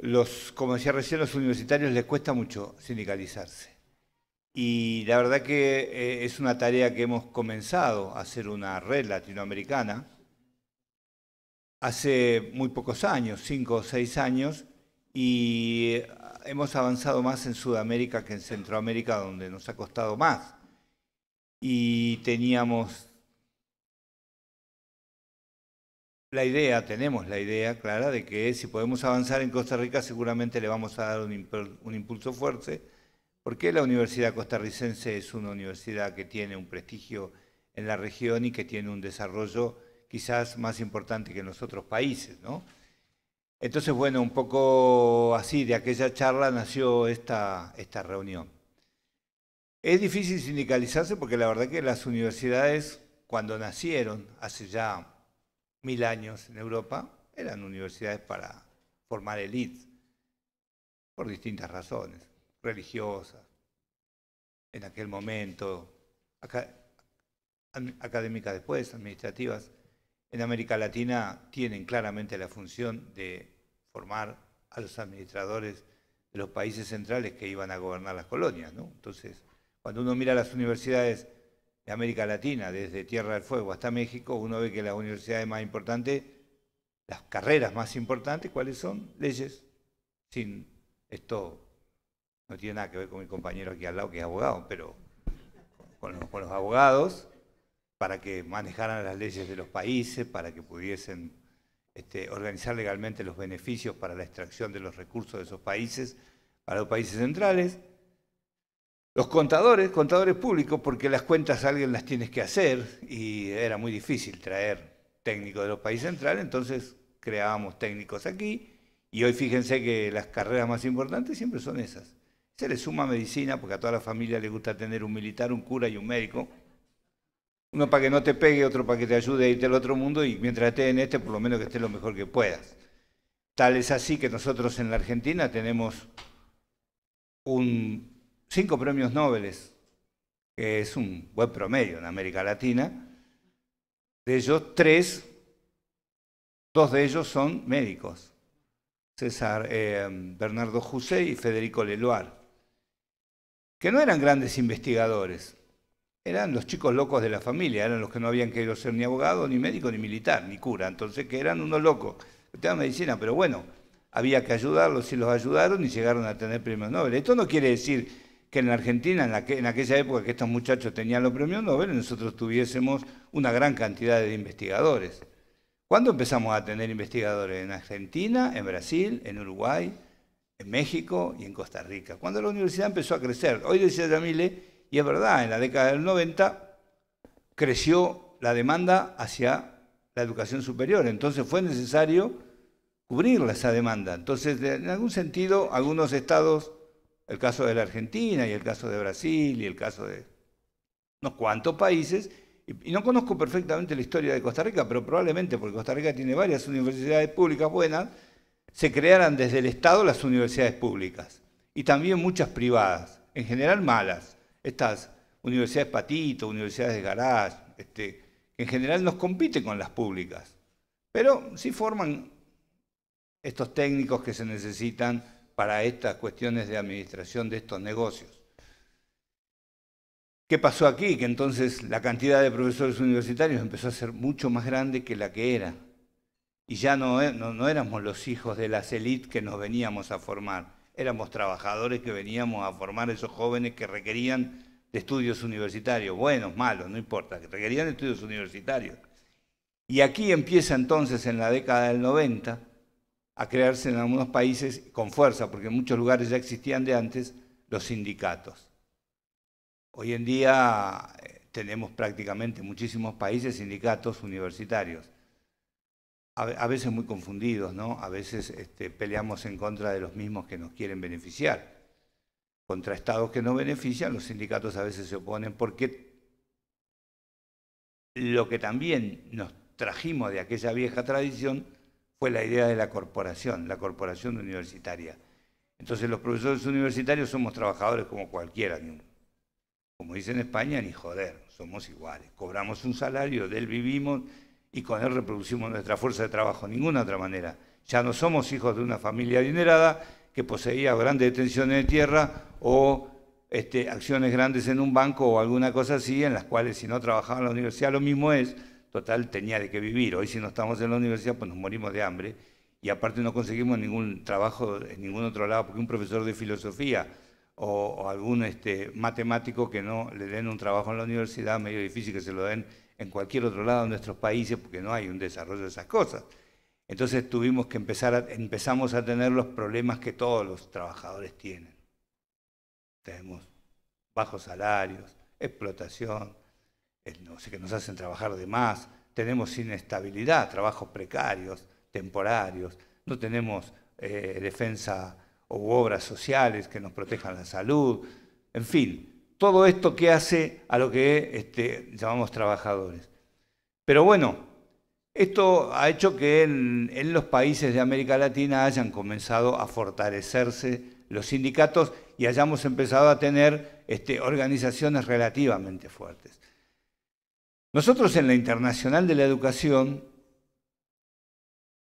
[SPEAKER 11] los, como decía recién, los universitarios les cuesta mucho sindicalizarse. Y la verdad que eh, es una tarea que hemos comenzado a hacer una red latinoamericana hace muy pocos años, cinco o seis años, y hemos avanzado más en Sudamérica que en Centroamérica, donde nos ha costado más. Y teníamos la idea, tenemos la idea clara de que si podemos avanzar en Costa Rica seguramente le vamos a dar un, impulso fuerte ¿Por qué la Universidad Costarricense es una universidad que tiene un prestigio en la región y que tiene un desarrollo quizás más importante que en los otros países? ¿no? Entonces, bueno, un poco así, de aquella charla nació esta, reunión. Es difícil sindicalizarse porque la verdad que las universidades, cuando nacieron hace ya mil años en Europa, eran universidades para formar élites, por distintas razones religiosas en aquel momento, académicas después, administrativas, en América Latina tienen claramente la función de formar a los administradores de los países centrales que iban a gobernar las colonias. Entonces, cuando uno mira las universidades de América Latina, desde Tierra del Fuego hasta México, uno ve que las universidades más importantes, las carreras más importantes, ¿cuáles son? Leyes. Sin esto no tiene nada que ver con mi compañero aquí al lado que es abogado, pero con los, abogados, para que manejaran las leyes de los países, para que pudiesen este, organizar legalmente los beneficios para la extracción de los recursos de esos países, para los países centrales. Los contadores, contadores públicos, porque las cuentas alguien las tienes que hacer y era muy difícil traer técnicos de los países centrales, entonces creábamos técnicos aquí y hoy fíjense que las carreras más importantes siempre son esas. Se le suma medicina, porque a toda la familia le gusta tener un militar, un cura y un médico. Uno para que no te pegue, otro para que te ayude a irte al otro mundo y mientras estés en este, por lo menos que estés lo mejor que puedas. Tal es así que nosotros en la Argentina tenemos cinco premios Nobel, que es un buen promedio en América Latina. De ellos, tres, dos de ellos son médicos. César eh, Bernardo José y Federico Leloir que no eran grandes investigadores, eran los chicos locos de la familia, eran los que no habían querido ser ni abogado, ni médico, ni militar, ni cura, entonces que eran unos locos. tenían medicina, pero bueno, había que ayudarlos y los ayudaron y llegaron a tener premios Nobel. Esto no quiere decir que en la Argentina, en, la en aquella época que estos muchachos tenían los premios Nobel, nosotros tuviésemos una gran cantidad de investigadores. ¿Cuándo empezamos a tener investigadores? En Argentina, en Brasil, en Uruguay, en México y en Costa Rica. Cuando la universidad empezó a crecer, hoy decía Yamile, y es verdad, en la década del 90 creció la demanda hacia la educación superior, entonces fue necesario cubrir esa demanda. Entonces, en algún sentido, algunos estados, el caso de la Argentina y el caso de Brasil y el caso de unos cuantos países, y no conozco perfectamente la historia de Costa Rica, pero probablemente porque Costa Rica tiene varias universidades públicas buenas, se crearan desde el Estado las universidades públicas y también muchas privadas, en general malas. Estas universidades patito, universidades de garage, este, en general nos compiten con las públicas, pero sí forman estos técnicos que se necesitan para estas cuestiones de administración de estos negocios. ¿Qué pasó aquí? Que entonces la cantidad de profesores universitarios empezó a ser mucho más grande que la que era y ya eh, no, éramos los hijos de las élites que nos veníamos a formar, éramos trabajadores que veníamos a formar esos jóvenes que requerían de estudios universitarios, buenos, malos, no importa, que requerían estudios universitarios. Y aquí empieza entonces en la década del 90 a crearse en algunos países con fuerza, porque en muchos lugares ya existían de antes los sindicatos. Hoy en día eh, tenemos prácticamente muchísimos países sindicatos universitarios a veces muy confundidos, ¿no? A veces este, peleamos en contra de los mismos que nos quieren beneficiar. Contra estados que no benefician, los sindicatos a veces se oponen porque lo que también nos trajimos de aquella vieja tradición fue la idea de la corporación, la corporación universitaria. Entonces los profesores universitarios somos trabajadores como cualquiera, como dicen en España, ni joder, somos iguales. Cobramos un salario, de él vivimos y con él reproducimos nuestra fuerza de trabajo, ninguna otra manera. Ya no somos hijos de una familia adinerada que poseía grandes detenciones de tierra o este, acciones grandes en un banco o alguna cosa así, en las cuales si no trabajaba en la universidad lo mismo es, total tenía de qué vivir. Hoy si no estamos en la universidad pues nos morimos de hambre y aparte no conseguimos ningún trabajo en ningún otro lado, porque un profesor de filosofía o, algún este, matemático que no le den un trabajo en la universidad, medio difícil que se lo den en cualquier otro lado de nuestros países porque no hay un desarrollo de esas cosas. Entonces tuvimos que empezar empezamos a tener los problemas que todos los trabajadores tienen. Tenemos bajos salarios, explotación, no sé, que nos hacen trabajar de más, tenemos inestabilidad, trabajos precarios, temporarios, no tenemos eh, defensa o obras sociales que nos protejan la salud, en fin, todo esto que hace a lo que este, llamamos trabajadores. Pero bueno, esto ha hecho que en, los países de América Latina hayan comenzado a fortalecerse los sindicatos y hayamos empezado a tener este, organizaciones relativamente fuertes. Nosotros en la Internacional de la Educación,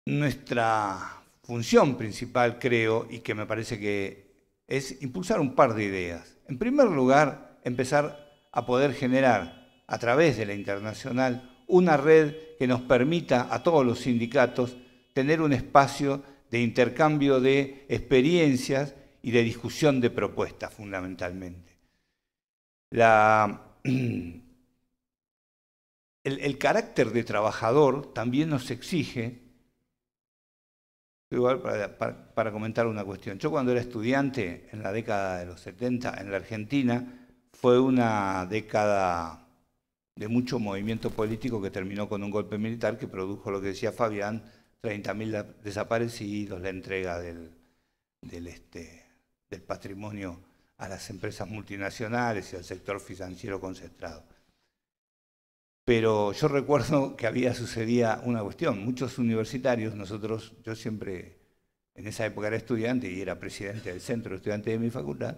[SPEAKER 11] nuestra función principal, creo, y que me parece que es impulsar un par de ideas. En primer lugar, empezar a poder generar a través de la internacional una red que nos permita a todos los sindicatos tener un espacio de intercambio de experiencias y de discusión de propuestas fundamentalmente. el carácter de trabajador también nos exige Igual para, comentar una cuestión. Yo cuando era estudiante, en la década de los 70, en la Argentina, fue una década de mucho movimiento político que terminó con un golpe militar que produjo lo que decía Fabián, 30.000 desaparecidos, la entrega este, del patrimonio a las empresas multinacionales y al sector financiero concentrado. Pero yo recuerdo que había sucedido una cuestión. Muchos universitarios, nosotros, yo siempre, en esa época era estudiante y era presidente del centro de estudiantes de mi facultad,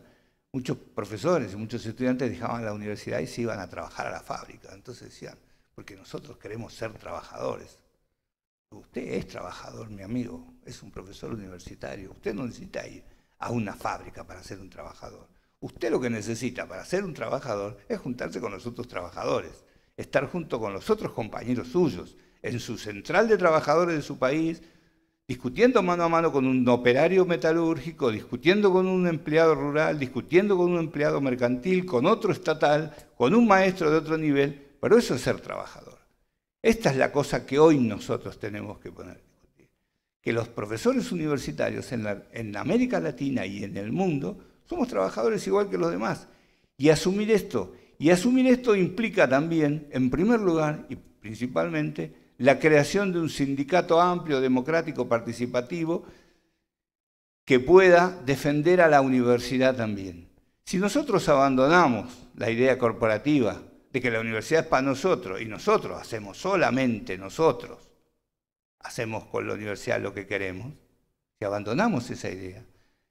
[SPEAKER 11] muchos profesores y muchos estudiantes dejaban la universidad y se iban a trabajar a la fábrica. Entonces decían, porque nosotros queremos ser trabajadores. Usted es trabajador, mi amigo, es un profesor universitario. Usted no necesita ir a una fábrica para ser un trabajador. Usted lo que necesita para ser un trabajador es juntarse con los otros trabajadores estar junto con los otros compañeros suyos en su central de trabajadores de su país, discutiendo mano a mano con un operario metalúrgico, discutiendo con un empleado rural, discutiendo con un empleado mercantil, con otro estatal, con un maestro de otro nivel, pero eso es ser trabajador. Esta es la cosa que hoy nosotros tenemos que poner. Que los profesores universitarios en, en América Latina y en el mundo somos trabajadores igual que los demás. Y asumir esto y asumir esto implica también, en primer lugar y principalmente, la creación de un sindicato amplio, democrático, participativo, que pueda defender a la universidad también. Si nosotros abandonamos la idea corporativa de que la universidad es para nosotros y nosotros hacemos solamente nosotros, hacemos con la universidad lo que queremos, si abandonamos esa idea,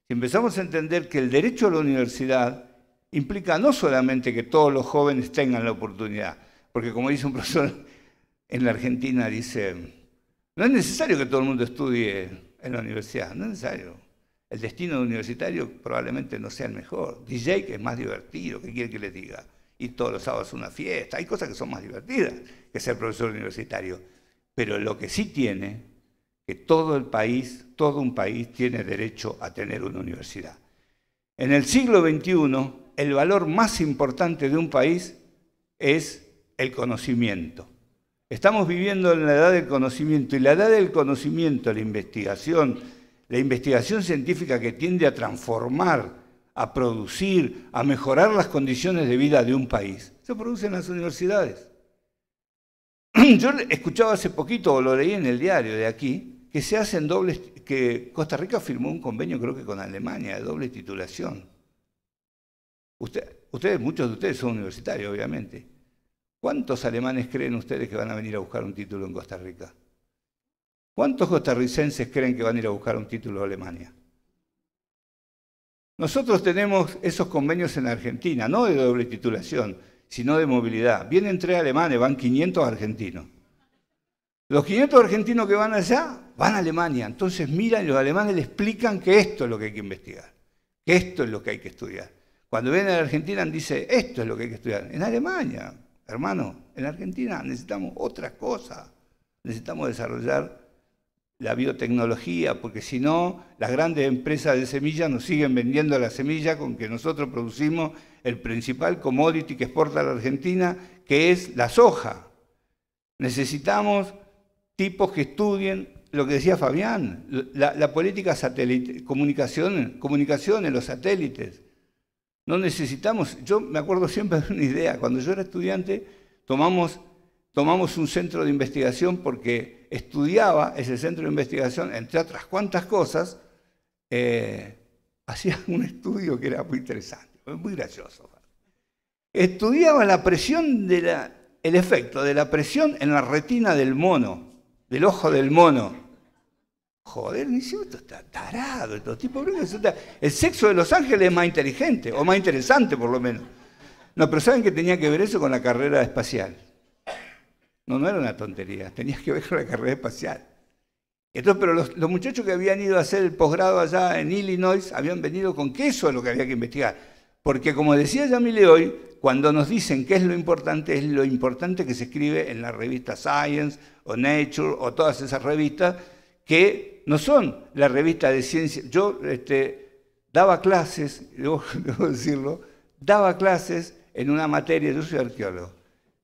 [SPEAKER 11] si empezamos a entender que el derecho a la universidad implica no solamente que todos los jóvenes tengan la oportunidad, porque como dice un profesor en la Argentina, dice, no es necesario que todo el mundo estudie en la universidad, no es necesario. El destino universitario probablemente no sea el mejor. DJ que es más divertido, ¿qué quiere que le diga? Y todos los sábados una fiesta, hay cosas que son más divertidas que ser profesor universitario. Pero lo que sí tiene, que todo el país, todo un país tiene derecho a tener una universidad. En el siglo XXI, el valor más importante de un país es el conocimiento. Estamos viviendo en la edad del conocimiento y la edad del conocimiento, la investigación, la investigación científica que tiende a transformar, a producir, a mejorar las condiciones de vida de un país, se produce en las universidades. Yo escuchaba hace poquito, o lo leí en el diario de aquí, que se hacen dobles, que Costa Rica firmó un convenio creo que con Alemania de doble titulación ustedes, muchos de ustedes son universitarios, obviamente. ¿Cuántos alemanes creen ustedes que van a venir a buscar un título en Costa Rica? ¿Cuántos costarricenses creen que van a ir a buscar un título a Alemania? Nosotros tenemos esos convenios en Argentina, no de doble titulación, sino de movilidad. Vienen tres alemanes, van 500 argentinos. Los 500 argentinos que van allá van a Alemania. Entonces miran los alemanes le explican que esto es lo que hay que investigar, que esto es lo que hay que estudiar. Cuando vienen a la Argentina dice, esto es lo que hay que estudiar. En Alemania, hermano, en Argentina necesitamos otras cosas. Necesitamos desarrollar la biotecnología, porque si no, las grandes empresas de semillas nos siguen vendiendo la semilla con que nosotros producimos el principal commodity que exporta la Argentina, que es la soja. Necesitamos tipos que estudien lo que decía Fabián, la, política satélite, comunicación, comunicación en los satélites. No necesitamos, yo me acuerdo siempre de una idea, cuando yo era estudiante tomamos, tomamos un centro de investigación porque estudiaba ese centro de investigación, entre otras cuantas cosas, eh, hacía un estudio que era muy interesante, muy gracioso. Estudiaba la presión de la, el efecto de la presión en la retina del mono, del ojo del mono. Joder, ni esto está tarado, estos tipos. El sexo de Los Ángeles es más inteligente, o más interesante por lo menos. No, pero ¿saben que tenía que ver eso con la carrera espacial? No, no era una tontería, tenía que ver con la carrera espacial. Entonces, pero los, muchachos que habían ido a hacer el posgrado allá en Illinois habían venido con queso eso lo que había que investigar. Porque como decía Yamile hoy, cuando nos dicen qué es lo importante, es lo importante que se escribe en la revista Science o Nature o todas esas revistas, que no son la revista de ciencia. Yo este, daba clases, debo, decirlo, daba clases en una materia, yo soy arqueólogo,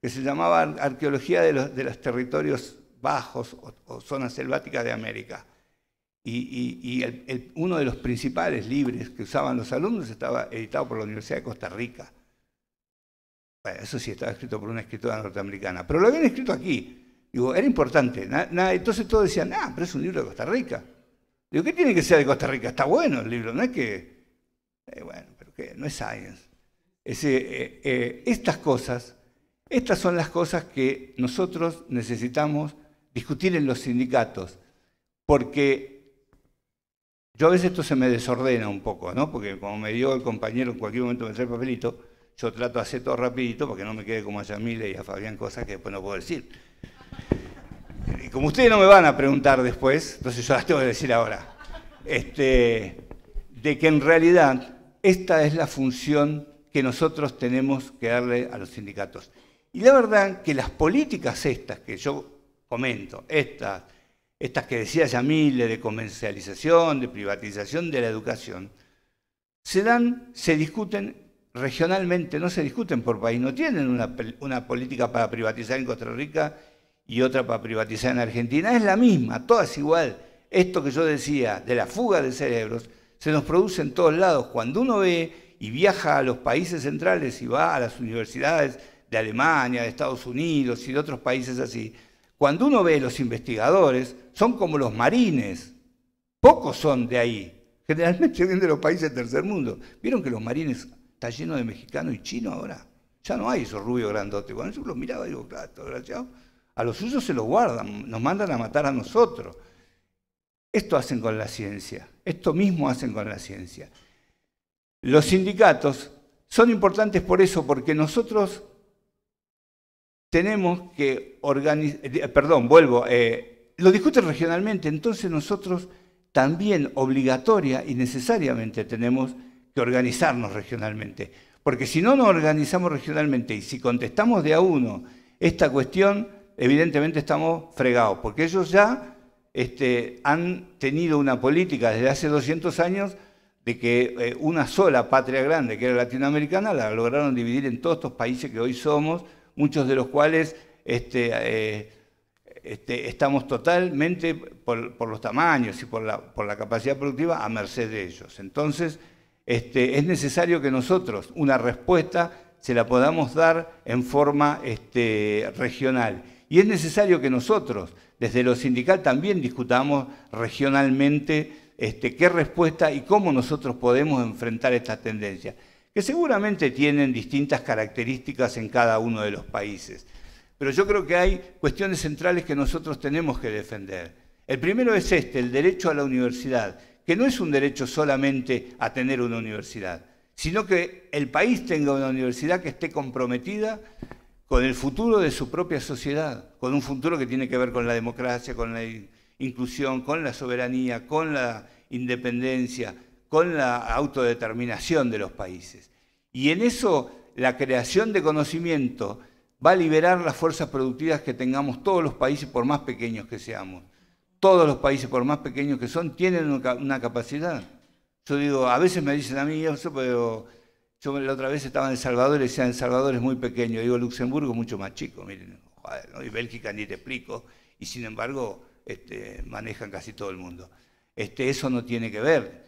[SPEAKER 11] que se llamaba Arqueología de los, Territorios Bajos o, Zonas Selváticas de América. Y, uno de los principales libros que usaban los alumnos estaba editado por la Universidad de Costa Rica. eso sí estaba escrito por una escritora norteamericana, pero lo habían escrito aquí. Digo, era importante. entonces todos decían, ah, pero es un libro de Costa Rica. Digo, ¿qué tiene que ser de Costa Rica? Está bueno el libro, no es que... Eh, bueno, pero qué, no es science. Eh, eh, estas cosas, estas son las cosas que nosotros necesitamos discutir en los sindicatos, porque yo a veces esto se me desordena un poco, ¿no? Porque como me dio el compañero en cualquier momento me trae el papelito, yo trato de hacer todo rapidito para que no me quede como a Yamile y a Fabián cosas que después no puedo decir como ustedes no me van a preguntar después, entonces yo las tengo que decir ahora, este, de que en realidad esta es la función que nosotros tenemos que darle a los sindicatos. Y la verdad que las políticas estas que yo comento, estas, estas que decía Yamile de comercialización, de privatización de la educación, se dan, se discuten regionalmente, no se discuten por país, no tienen una, una política para privatizar en Costa Rica y otra para privatizar en Argentina, es la misma, todas igual. Esto que yo decía de la fuga de cerebros se nos produce en todos lados. Cuando uno ve y viaja a los países centrales y va a las universidades de Alemania, de Estados Unidos y de otros países así, cuando uno ve los investigadores, son como los marines. Pocos son de ahí. Generalmente vienen de los países del tercer mundo. ¿Vieron que los marines están llenos de mexicano y chino ahora? Ya no hay esos rubios grandotes. Cuando yo los miraba, digo, claro, desgraciado a los suyos se los guardan, nos mandan a matar a nosotros. Esto hacen con la ciencia, esto mismo hacen con la ciencia. Los sindicatos son importantes por eso, porque nosotros tenemos que organizar, eh, perdón, vuelvo, eh, lo discuten regionalmente, entonces nosotros también obligatoria y necesariamente tenemos que organizarnos regionalmente, porque si no nos organizamos regionalmente y si contestamos de a uno esta cuestión, evidentemente estamos fregados, porque ellos ya este, han tenido una política desde hace 200 años de que eh, una sola patria grande, que era latinoamericana, la lograron dividir en todos estos países que hoy somos, muchos de los cuales este, eh, este, estamos totalmente, por, los tamaños y por la, capacidad productiva, a merced de ellos. Entonces, es necesario que nosotros una respuesta se la podamos dar en forma regional. Y es necesario que nosotros, desde lo sindical, también discutamos regionalmente este, qué respuesta y cómo nosotros podemos enfrentar estas tendencias, que seguramente tienen distintas características en cada uno de los países. Pero yo creo que hay cuestiones centrales que nosotros tenemos que defender. El primero es este, el derecho a la universidad, que no es un derecho solamente a tener una universidad, sino que el país tenga una universidad que esté comprometida con el futuro de su propia sociedad, con un futuro que tiene que ver con la democracia, con la inclusión, con la soberanía, con la independencia, con la autodeterminación de los países. Y en eso la creación de conocimiento va a liberar las fuerzas productivas que tengamos todos los países, por más pequeños que seamos. Todos los países, por más pequeños que son, tienen una capacidad. Yo digo, a veces me dicen a mí eso, pero yo la otra vez estaba en El Salvador y decían, El Salvador es muy pequeño. Digo, Luxemburgo es mucho más chico, miren. ¿no? Y Bélgica ni te explico. Y sin embargo, este, manejan casi todo el mundo. Este, eso no tiene que ver.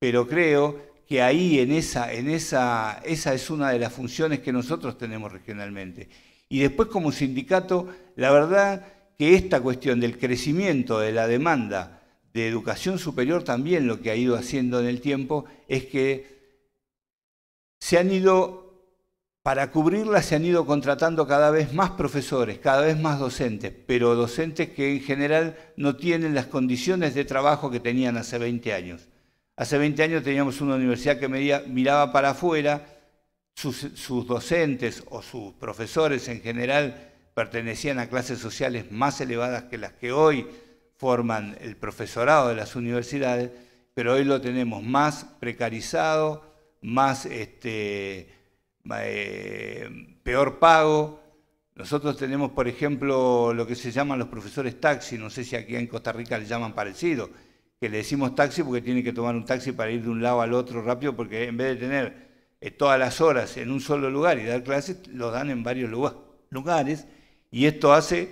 [SPEAKER 11] Pero creo que ahí, en esa, en esa, esa es una de las funciones que nosotros tenemos regionalmente. Y después como sindicato, la verdad que esta cuestión del crecimiento de la demanda de educación superior también lo que ha ido haciendo en el tiempo es que se han ido, para cubrirla se han ido contratando cada vez más profesores, cada vez más docentes, pero docentes que en general no tienen las condiciones de trabajo que tenían hace 20 años. Hace 20 años teníamos una universidad que miraba para afuera, sus docentes o sus profesores en general pertenecían a clases sociales más elevadas que las que hoy forman el profesorado de las universidades, pero hoy lo tenemos más precarizado, más este, eh, peor pago. Nosotros tenemos, por ejemplo, lo que se llaman los profesores taxi, no sé si aquí en Costa Rica le llaman parecido, que le decimos taxi porque tienen que tomar un taxi para ir de un lado al otro rápido, porque en vez de tener eh, todas las horas en un solo lugar y dar clases, lo dan en varios lugares, y esto hace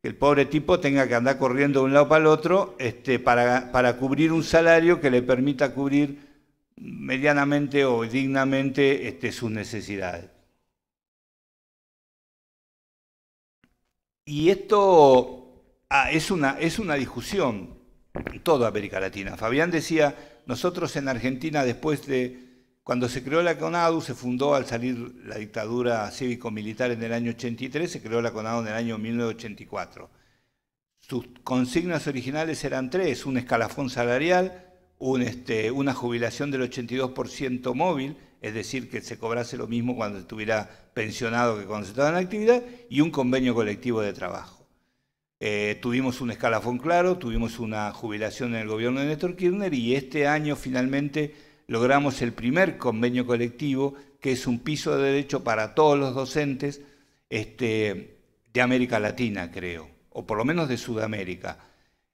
[SPEAKER 11] que el pobre tipo tenga que andar corriendo de un lado para el otro este, para cubrir un salario que le permita cubrir medianamente o dignamente este, sus necesidades. Y esto ah, es, una, es una discusión en toda América Latina. Fabián decía, nosotros en Argentina después de, cuando se creó la CONADU, se fundó al salir la dictadura cívico-militar en el año 83, se creó la CONADU en el año 1984. Sus consignas originales eran tres, un escalafón salarial, este, una jubilación del 82% móvil, es decir, que se cobrase lo mismo cuando estuviera pensionado que cuando se estaba en actividad, y un convenio colectivo de trabajo. Eh, tuvimos un escalafón claro, tuvimos una jubilación en el gobierno de Néstor Kirchner y este año finalmente logramos el primer convenio colectivo, que es un piso de derecho para todos los docentes este, de América Latina, creo, o por lo menos de Sudamérica.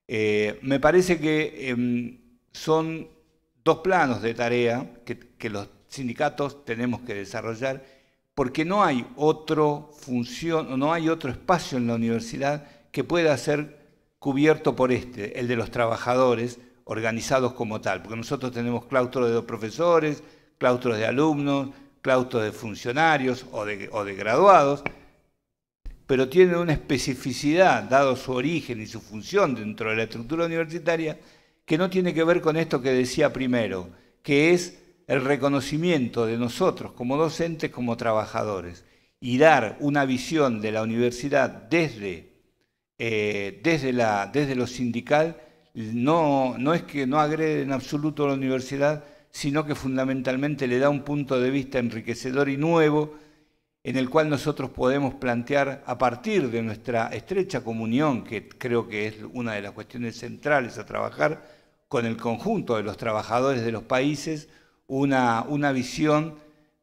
[SPEAKER 11] Eh, me parece que em, son dos planos de tarea que, los sindicatos tenemos que desarrollar porque no hay otro función, no hay otro espacio en la universidad que pueda ser cubierto por este, el de los trabajadores organizados como tal, porque nosotros tenemos claustros de profesores, claustros de alumnos, claustros de funcionarios o de, o de graduados, pero tienen una especificidad, dado su origen y su función dentro de la estructura universitaria, que no tiene que ver con esto que decía primero, que es el reconocimiento de nosotros como docentes, como trabajadores, y dar una visión de la universidad desde, eh, desde, la, desde lo sindical, no, no es que no agrede en absoluto a la universidad, sino que fundamentalmente le da un punto de vista enriquecedor y nuevo en el cual nosotros podemos plantear a partir de nuestra estrecha comunión, que creo que es una de las cuestiones centrales a trabajar, con el conjunto de los trabajadores de los países una, una visión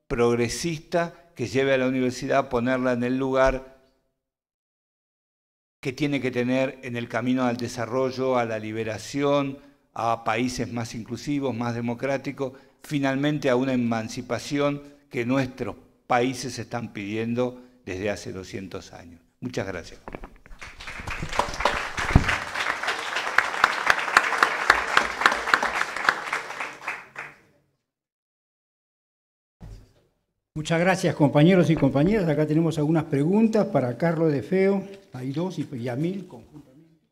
[SPEAKER 11] progresista que lleve a la universidad a ponerla en el lugar que tiene que tener en el camino al desarrollo, a la liberación, a países más inclusivos, más democráticos, finalmente a una emancipación que nuestros países están pidiendo desde hace 200 años. Muchas gracias.
[SPEAKER 1] Muchas gracias compañeros y compañeras. Acá tenemos algunas preguntas para Carlos de Feo, hay dos y Yamil conjuntamente.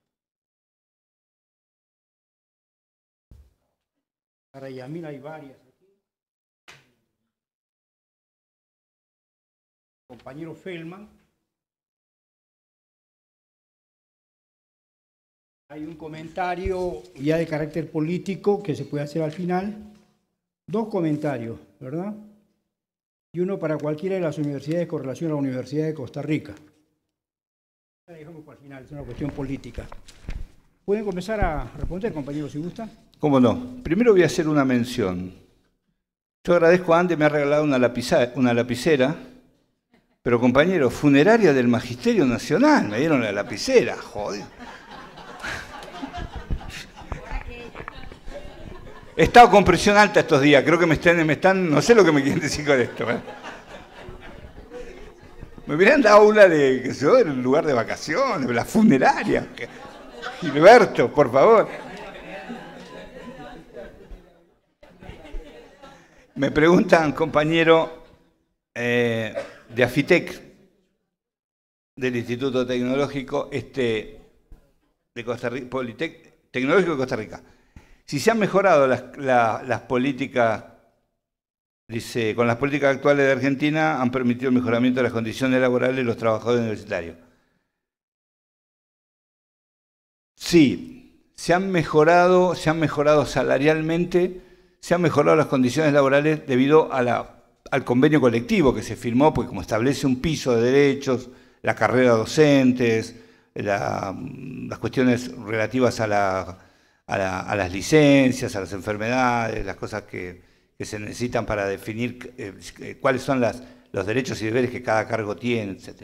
[SPEAKER 1] Para Yamil hay varias aquí.
[SPEAKER 12] Compañero Felman. Hay un comentario
[SPEAKER 1] ya de carácter político que se puede hacer al final. Dos comentarios, ¿verdad? y uno para cualquiera de las universidades con relación a la Universidad de Costa Rica. Dejamos para el final, es una cuestión política. Pueden comenzar a responder, compañeros, si gusta?
[SPEAKER 11] Cómo no. Primero voy a hacer una mención. Yo agradezco a me ha regalado una, lapicera, pero compañero, funeraria del Magisterio Nacional, me dieron la lapicera, joder. He estado con presión alta estos días, creo que me están, me no sé lo que me quieren decir con esto. ¿eh? Me hubieran dado una de, qué sé yo, en lugar de vacaciones, la funeraria. Gilberto, por favor. Me preguntan, compañero eh, de Afitec, del Instituto Tecnológico este, de Costa Rica, Tecnológico de Costa Rica si se han mejorado las, políticas, dice, con las políticas actuales de Argentina han permitido el mejoramiento de las condiciones laborales de los trabajadores universitarios. Sí, se han mejorado, se han mejorado salarialmente, se han mejorado las condiciones laborales debido al convenio colectivo que se firmó, porque como establece un piso de derechos, la carrera de docentes, las cuestiones relativas a la a, las licencias, a las enfermedades, las cosas que, se necesitan para definir eh, eh, cuáles son los derechos y deberes que cada cargo tiene, etc.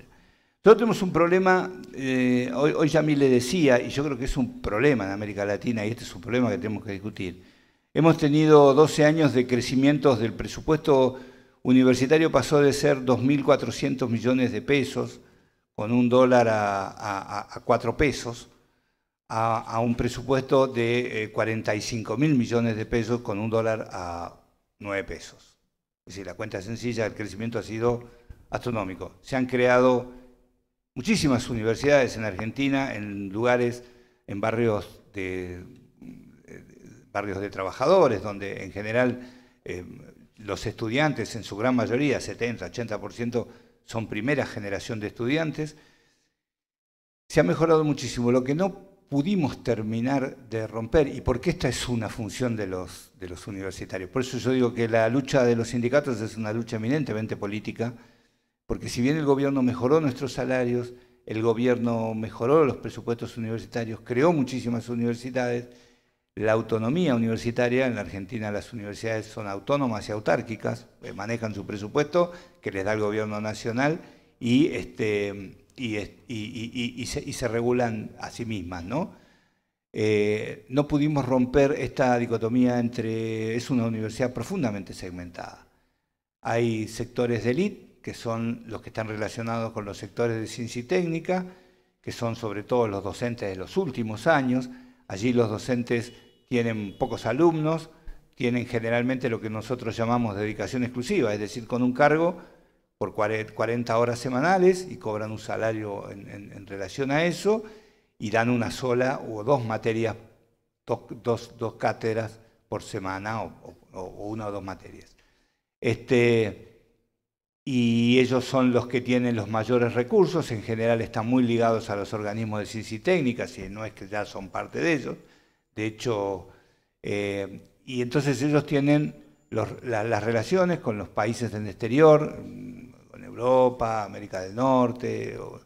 [SPEAKER 11] Nosotros tenemos un problema, eh, hoy, hoy mí le decía, y yo creo que es un problema en América Latina, y este es un problema que tenemos que discutir. Hemos tenido 12 años de crecimiento del presupuesto universitario, pasó de ser 2.400 millones de pesos, con un dólar a, cuatro a 4 pesos, a, un presupuesto de 45 eh, mil millones de pesos con un dólar a 9 pesos. Es decir, la cuenta es sencilla, el crecimiento ha sido astronómico. Se han creado muchísimas universidades en Argentina, en lugares, en barrios de, eh, barrios de trabajadores, donde en general eh, los estudiantes, en su gran mayoría, 70, 80%, son primera generación de estudiantes. Se ha mejorado muchísimo. Lo que no pudimos terminar de romper, y porque esta es una función de los, de los universitarios. Por eso yo digo que la lucha de los sindicatos es una lucha eminentemente política, porque si bien el gobierno mejoró nuestros salarios, el gobierno mejoró los presupuestos universitarios, creó muchísimas universidades, la autonomía universitaria, en la Argentina las universidades son autónomas y autárquicas, eh, manejan su presupuesto que les da el gobierno nacional y este, y, se, regulan a sí mismas, ¿no? Eh, no pudimos romper esta dicotomía entre... Es una universidad profundamente segmentada. Hay sectores de élite, que son los que están relacionados con los sectores de ciencia y técnica, que son sobre todo los docentes de los últimos años. Allí los docentes tienen pocos alumnos, tienen generalmente lo que nosotros llamamos dedicación exclusiva, es decir, con un cargo por 40 horas semanales y cobran un salario en, relación a eso y dan una sola o dos materias, dos, cátedras por semana o, una o dos materias. Este, y ellos son los que tienen los mayores recursos, en general están muy ligados a los organismos de ciencia y técnica, si no es que ya son parte de ellos. De hecho, eh, y entonces ellos tienen las relaciones con los países del exterior, con Europa, América del Norte, o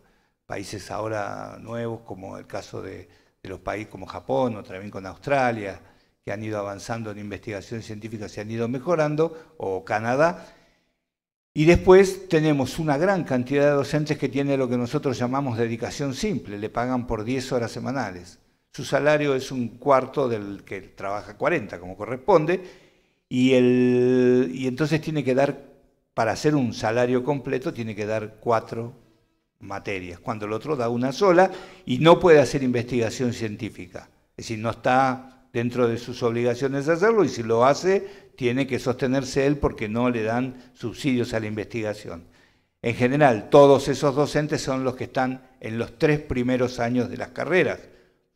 [SPEAKER 11] países ahora nuevos como el caso de, de los países como Japón o también con Australia, que han ido avanzando en investigación científica, se han ido mejorando, o Canadá. Y después tenemos una gran cantidad de docentes que tienen lo que nosotros llamamos dedicación simple, le pagan por 10 horas semanales. Su salario es un cuarto del que trabaja 40, como corresponde, y, el, y entonces tiene que dar, para hacer un salario completo, tiene que dar cuatro materias, cuando el otro da una sola y no puede hacer investigación científica. Es decir, no está dentro de sus obligaciones hacerlo y si lo hace, tiene que sostenerse él porque no le dan subsidios a la investigación. En general, todos esos docentes son los que están en los tres primeros años de las carreras,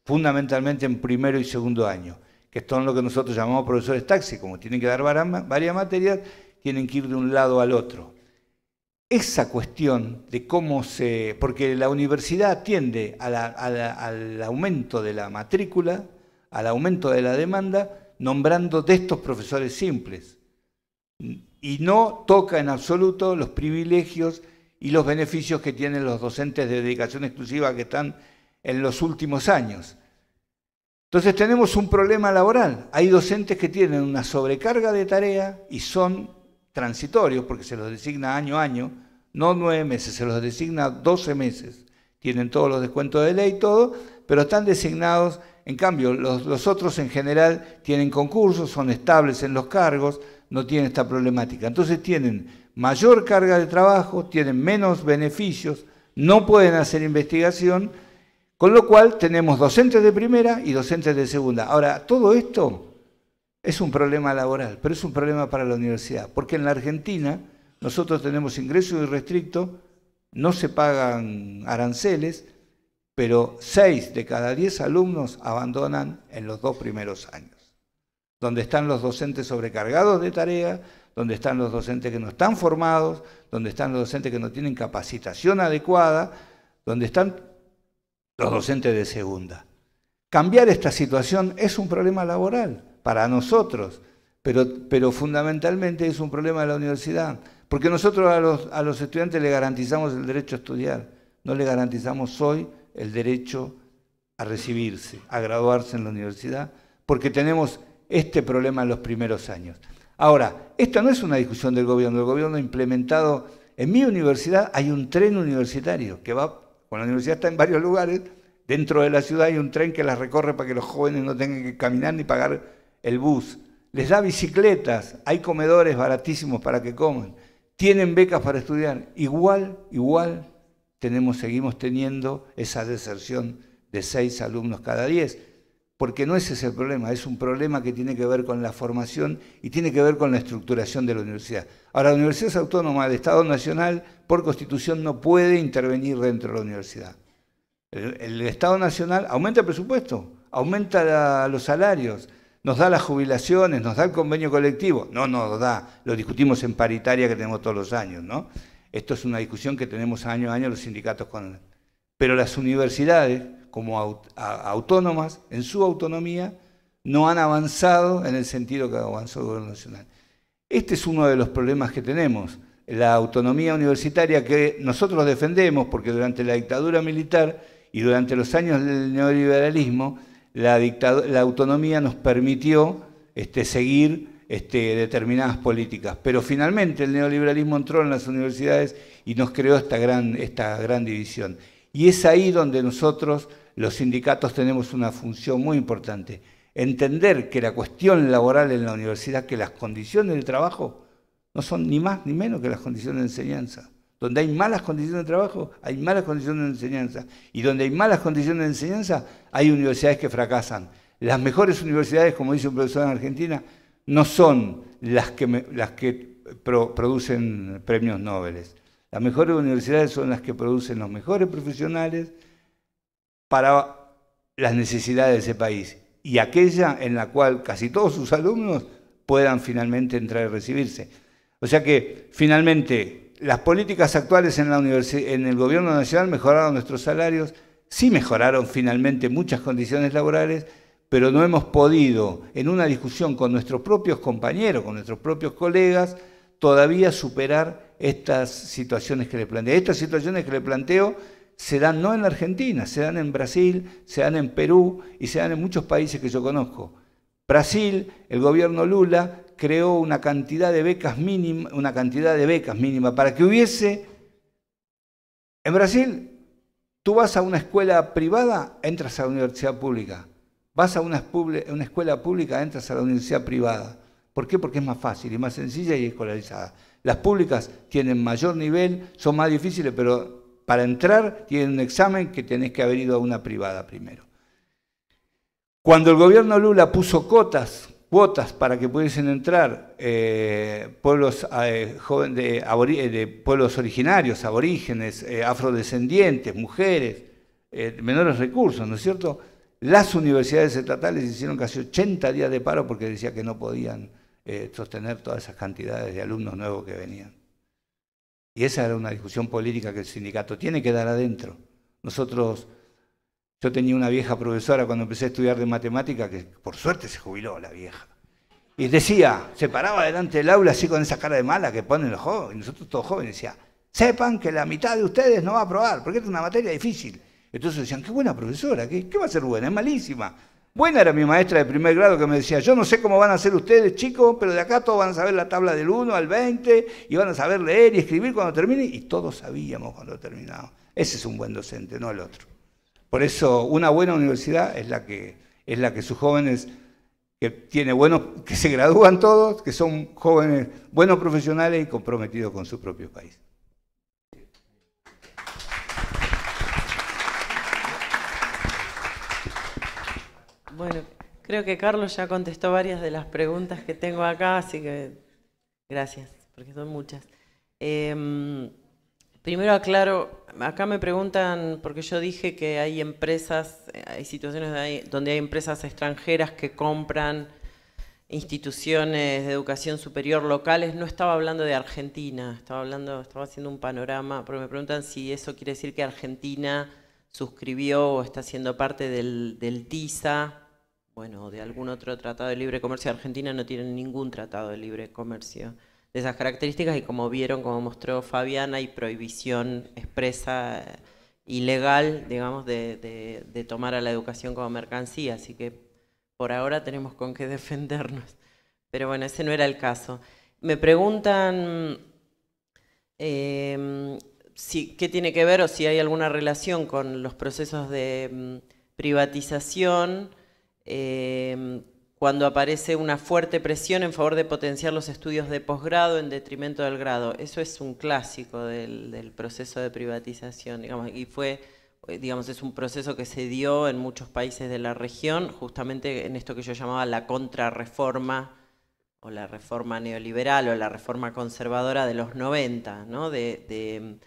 [SPEAKER 11] fundamentalmente en primero y segundo año que son lo que nosotros llamamos profesores taxi, como tienen que dar varias materias, tienen que ir de un lado al otro. Esa cuestión de cómo se... porque la universidad atiende al aumento de la matrícula, al aumento de la demanda, nombrando de estos profesores simples. Y no toca en absoluto los privilegios y los beneficios que tienen los docentes de dedicación exclusiva que están en los últimos años. Entonces tenemos un problema laboral. Hay docentes que tienen una sobrecarga de tarea y son transitorios, porque se los designa año a año, no nueve meses, se los designa doce meses. Tienen todos los descuentos de ley, todo, pero están designados, en cambio, los, los otros en general tienen concursos, son estables en los cargos, no tienen esta problemática. Entonces tienen mayor carga de trabajo, tienen menos beneficios, no pueden hacer investigación, con lo cual tenemos docentes de primera y docentes de segunda. Ahora, todo esto es un problema laboral, pero es un problema para la universidad, porque en la Argentina nosotros tenemos ingresos irrestrictos, no se pagan aranceles, pero 6 de cada 10 alumnos abandonan en los dos primeros años, donde están los docentes sobrecargados de tarea, donde están los docentes que no están formados, donde están los docentes que no tienen capacitación adecuada, donde están los docentes de segunda. Cambiar esta situación es un problema laboral para nosotros, pero, pero fundamentalmente es un problema de la universidad, porque nosotros a los, estudiantes les garantizamos el derecho a estudiar, no le garantizamos hoy el derecho a recibirse, a graduarse en la universidad, porque tenemos este problema en los primeros años. Ahora, esta no es una discusión del gobierno, el gobierno ha implementado, en mi universidad hay un tren universitario que va cuando la universidad está en varios lugares, dentro de la ciudad hay un tren que las recorre para que los jóvenes no tengan que caminar ni pagar el bus. Les da bicicletas, hay comedores baratísimos para que coman, tienen becas para estudiar. Igual, igual tenemos, seguimos teniendo esa deserción de seis alumnos cada diez porque no ese es el problema, es un problema que tiene que ver con la formación y tiene que ver con la estructuración de la universidad. Ahora, la universidad es autónoma del Estado Nacional, por constitución no puede intervenir dentro de la universidad. El, Estado Nacional aumenta el presupuesto, aumenta los salarios, nos da las jubilaciones, nos da el convenio colectivo. No nos da, lo discutimos en paritaria que tenemos todos los años, ¿no? Esto es una discusión que tenemos año a año los sindicatos con... Pero las universidades como autónomas, en su autonomía, no han avanzado en el sentido que avanzó el gobierno nacional. Este es uno de los problemas que tenemos. La autonomía universitaria que nosotros defendemos, porque durante la dictadura militar y durante los años del neoliberalismo, la, la autonomía nos permitió este, seguir este, determinadas políticas. Pero finalmente el neoliberalismo entró en las universidades y nos creó esta gran, esta gran división. Y es ahí donde nosotros los sindicatos tenemos una función muy importante. Entender que la cuestión laboral en la universidad, que las condiciones de trabajo no son ni más ni menos que las condiciones de enseñanza. Donde hay malas condiciones de trabajo, hay malas condiciones de enseñanza. Y donde hay malas condiciones de enseñanza, hay universidades que fracasan. Las mejores universidades, como dice un profesor en Argentina, no son las que, las que producen premios Nobel. Las mejores universidades son las que producen los mejores profesionales, para las necesidades de ese país y aquella en la cual casi todos sus alumnos puedan finalmente entrar y recibirse. O sea que finalmente las políticas actuales en, la en el gobierno nacional mejoraron nuestros salarios, sí mejoraron finalmente muchas condiciones laborales, pero no hemos podido, en una discusión con nuestros propios compañeros, con nuestros propios colegas, todavía superar estas situaciones que le planteo. Estas situaciones que le planteo se dan no en la Argentina, se dan en Brasil, se dan en Perú y se dan en muchos países que yo conozco. Brasil, el gobierno Lula creó una cantidad de becas mínimas una cantidad de becas para que hubiese en Brasil tú vas a una escuela privada, entras a la universidad pública. Vas a una, una escuela pública, entras a la universidad privada. ¿Por qué? Porque es más fácil y más sencilla y escolarizada. Las públicas tienen mayor nivel, son más difíciles, pero para entrar tienen un examen que tenés que haber ido a una privada primero. Cuando el gobierno Lula puso cuotas para que pudiesen entrar eh, pueblos, eh, eh, de, pueblos originarios, aborígenes, afrodescendientes, mujeres, menores recursos, ¿no es cierto? Las universidades estatales hicieron casi 80 días de paro porque decía que no podían sostener todas esas cantidades de alumnos nuevos que venían. Y esa era una discusión política que el sindicato tiene que dar adentro. Nosotros, yo tenía una vieja profesora cuando empecé a estudiar de matemática, que por suerte se jubiló la vieja. Y decía, se paraba delante del aula así con esa cara de mala que ponen los jóvenes, nosotros todos jóvenes, decía, sepan que la mitad de ustedes no va a aprobar, porque es una materia difícil. Entonces decían, qué buena profesora, ¿qué, qué va a ser buena? Es malísima. Buena era mi maestra de primer grado que me decía, yo no sé cómo van a ser ustedes chicos, pero de acá todos van a saber la tabla del 1 al 20 y van a saber leer y escribir cuando termine y todos sabíamos cuando terminamos. Ese es un buen docente, no el otro. Por eso una buena universidad es la que, es la que sus jóvenes, que, tiene buenos, que se gradúan todos, que son jóvenes buenos profesionales y comprometidos con su propio país.
[SPEAKER 9] Bueno, creo que Carlos ya contestó varias de las preguntas que tengo acá, así que gracias, porque son muchas. Em, primero aclaro, acá me preguntan, porque yo dije que hay empresas, hay situaciones donde hay empresas extranjeras que compran instituciones de educación superior locales, no estaba hablando de Argentina, estaba hablando, estaba haciendo un panorama, pero me preguntan si eso quiere decir que Argentina suscribió o está siendo parte del TISA bueno, de algún otro tratado de libre comercio. Argentina no tiene ningún tratado de libre comercio de esas características y como vieron, como mostró Fabiana, hay prohibición expresa eh, ilegal, digamos, de, tomar a la educación como mercancía, así que por ahora tenemos con qué defendernos. Pero bueno, ese no era el caso. Me preguntan em, si, qué tiene que ver o si hay alguna relación con los procesos de mm, privatización Em, cuando aparece una fuerte presión en favor de potenciar los estudios de posgrado en detrimento del grado. Eso es un clásico del, proceso de privatización, y fue, eh, digamos, es un proceso que se dio en muchos países de la región, justamente en esto que yo llamaba la contrarreforma o la reforma neoliberal o la reforma conservadora de los 90, mm,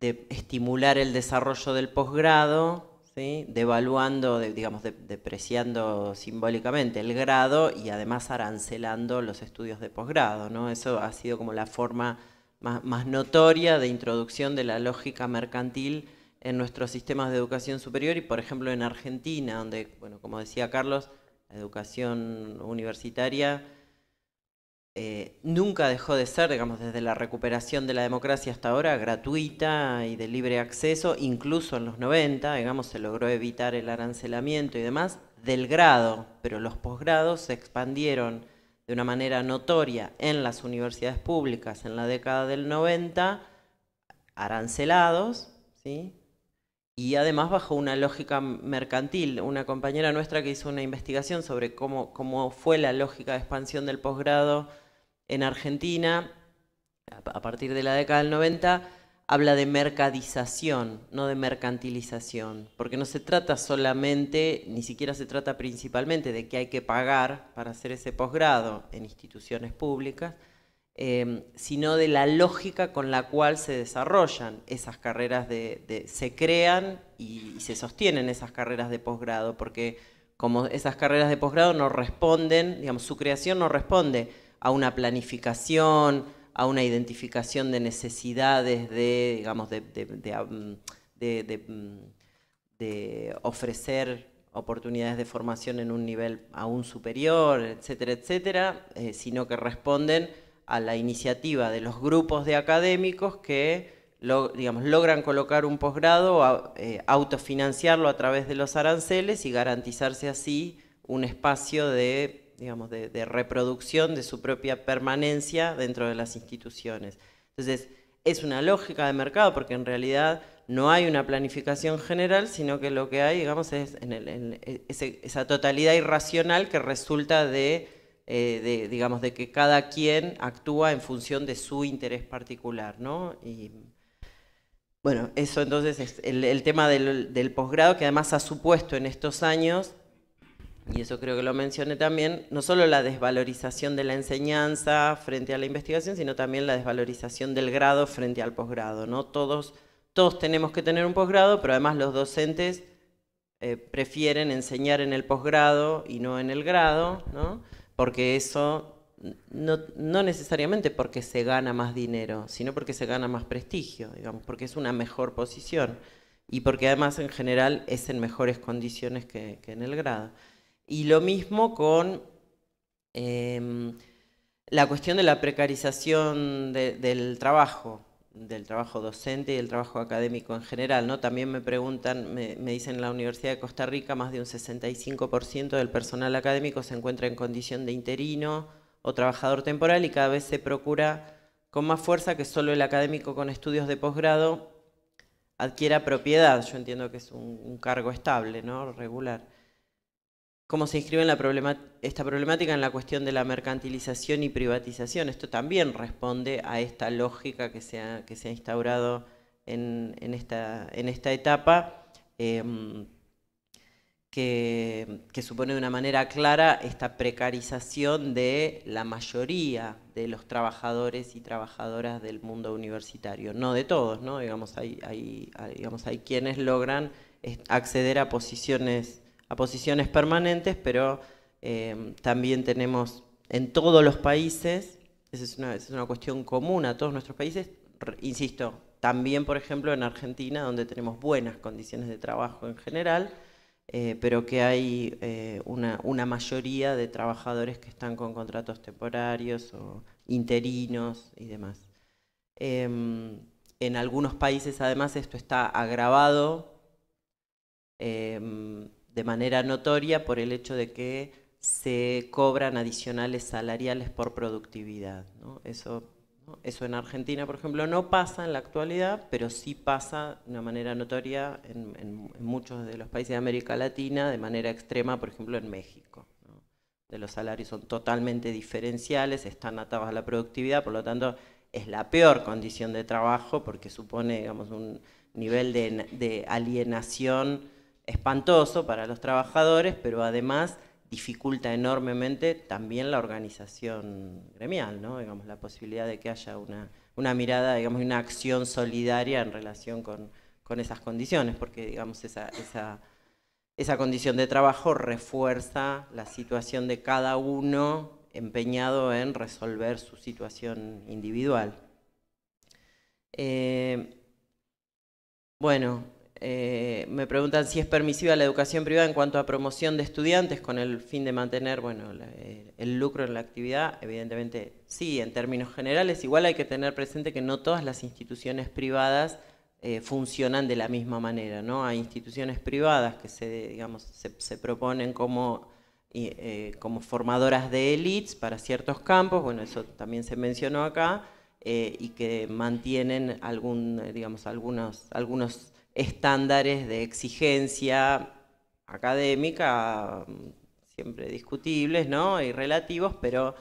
[SPEAKER 9] de estimular el desarrollo del posgrado devaluando, digamos, depreciando simbólicamente el grado y además arancelando los estudios de posgrado. ¿no? Eso ha sido como la forma más, más notoria de introducción de la lógica mercantil en nuestros sistemas de educación superior y, por ejemplo, en Argentina, donde, bueno, como decía Carlos, la educación universitaria eh, nunca dejó de ser, digamos, desde la recuperación de la democracia hasta ahora, gratuita y de libre acceso, incluso en los 90, digamos, se logró evitar el arancelamiento y demás, del grado, pero los posgrados se expandieron de una manera notoria en las universidades públicas en la década del 90, arancelados, ¿sí? y además bajo una lógica mercantil. Una compañera nuestra que hizo una investigación sobre cómo fue la lógica de expansión del posgrado en Argentina, a partir de la década del 90, habla de mercadización, no de mercantilización, porque no se trata solamente, ni siquiera se trata principalmente de que hay que pagar para hacer ese posgrado en instituciones públicas, em, sino de la lógica con la cual se desarrollan esas carreras de, se crean y, y, se sostienen esas carreras de posgrado, porque como esas carreras de posgrado no responden, digamos, su creación no responde a una planificación, a una identificación de necesidades, de, digamos, mm, de, ofrecer oportunidades de formación en un nivel aún superior, etcétera, etcétera, eh, sino que responden a la iniciativa de los grupos de académicos que digamos, logran colocar un posgrado, eh, autofinanciarlo a través de los aranceles y garantizarse así un espacio de digamos, de, reproducción de su propia permanencia dentro de las instituciones. Entonces, es una lógica de mercado porque en realidad no hay una planificación general, sino que lo que hay, digamos, es en esa totalidad irracional que resulta de, eh, de, digamos, de que cada quien actúa en función de su interés particular, ¿no? Y, bueno, eso entonces es el, tema del posgrado que además ha supuesto en estos años y eso creo que lo mencioné también, no solo la desvalorización de la enseñanza frente a la investigación, sino también la desvalorización del grado frente al posgrado. Todos, todos tenemos que tener un posgrado, pero además los docentes eh, prefieren enseñar en el posgrado y no en el grado, porque eso no, no, necesariamente porque se gana más dinero, sino porque se gana más prestigio, digamos, porque es una mejor posición y porque además en general es en mejores condiciones que, que en el grado. Y lo mismo con em, la cuestión de la precarización del trabajo, del trabajo docente y del trabajo académico en general. También me preguntan, me, dicen en la Universidad de Costa Rica, más de un 65% del personal académico se encuentra en condición de interino o trabajador temporal y cada vez se procura con más fuerza que solo el académico con estudios de posgrado adquiera propiedad. Yo entiendo que es un, un cargo estable, ¿no? regular cómo se inscribe esta problemática en la cuestión de la mercantilización y privatización. Esto también responde a esta lógica que se ha, que se ha instaurado en, esta, en, esta, etapa, em, que, supone de una manera clara esta precarización de la mayoría de los trabajadores y trabajadoras del mundo universitario. No de todos, ¿no? Digamos, hay, hay, digamos, hay quienes logran eh, acceder a posiciones a posiciones permanentes, pero eh, también tenemos en todos los países, esa es una, cuestión común a todos nuestros países, insisto, también, por ejemplo, en Argentina, donde tenemos buenas condiciones de trabajo en general, eh, pero que hay eh, una, mayoría de trabajadores que están con contratos temporarios o interinos y demás. Em, en algunos países, además, esto está agravado em, de manera notoria por el hecho de que se cobran adicionales salariales por productividad. Eso, Eso en Argentina, por ejemplo, no pasa en la actualidad, pero sí pasa de una manera notoria en, muchos de los países de América Latina, de manera extrema, por ejemplo, en México. De los salarios son totalmente diferenciales, están atados a la productividad, por lo tanto es la peor condición de trabajo porque supone digamos, un nivel de, de alienación espantoso para los trabajadores, pero además dificulta enormemente también la organización gremial, digamos, la posibilidad de que haya una, mirada, digamos, una acción solidaria en relación con, esas condiciones, porque digamos, esa, condición de trabajo refuerza la situación de cada uno empeñado en resolver su situación individual. Eh, bueno, eh, me preguntan si es permisiva la educación privada en cuanto a promoción de estudiantes con el fin de mantener bueno, eh, el lucro en la actividad. Evidentemente sí, en términos generales. Igual hay que tener presente que no todas las instituciones privadas eh, funcionan de la misma manera. ¿no? Hay instituciones privadas que se, digamos, se, proponen como, como formadoras de élites para ciertos campos. Bueno, eso también se mencionó acá. y que mantienen algún, digamos, algunos, algunos estándares de exigencia académica, mm, siempre discutibles y relativos, pero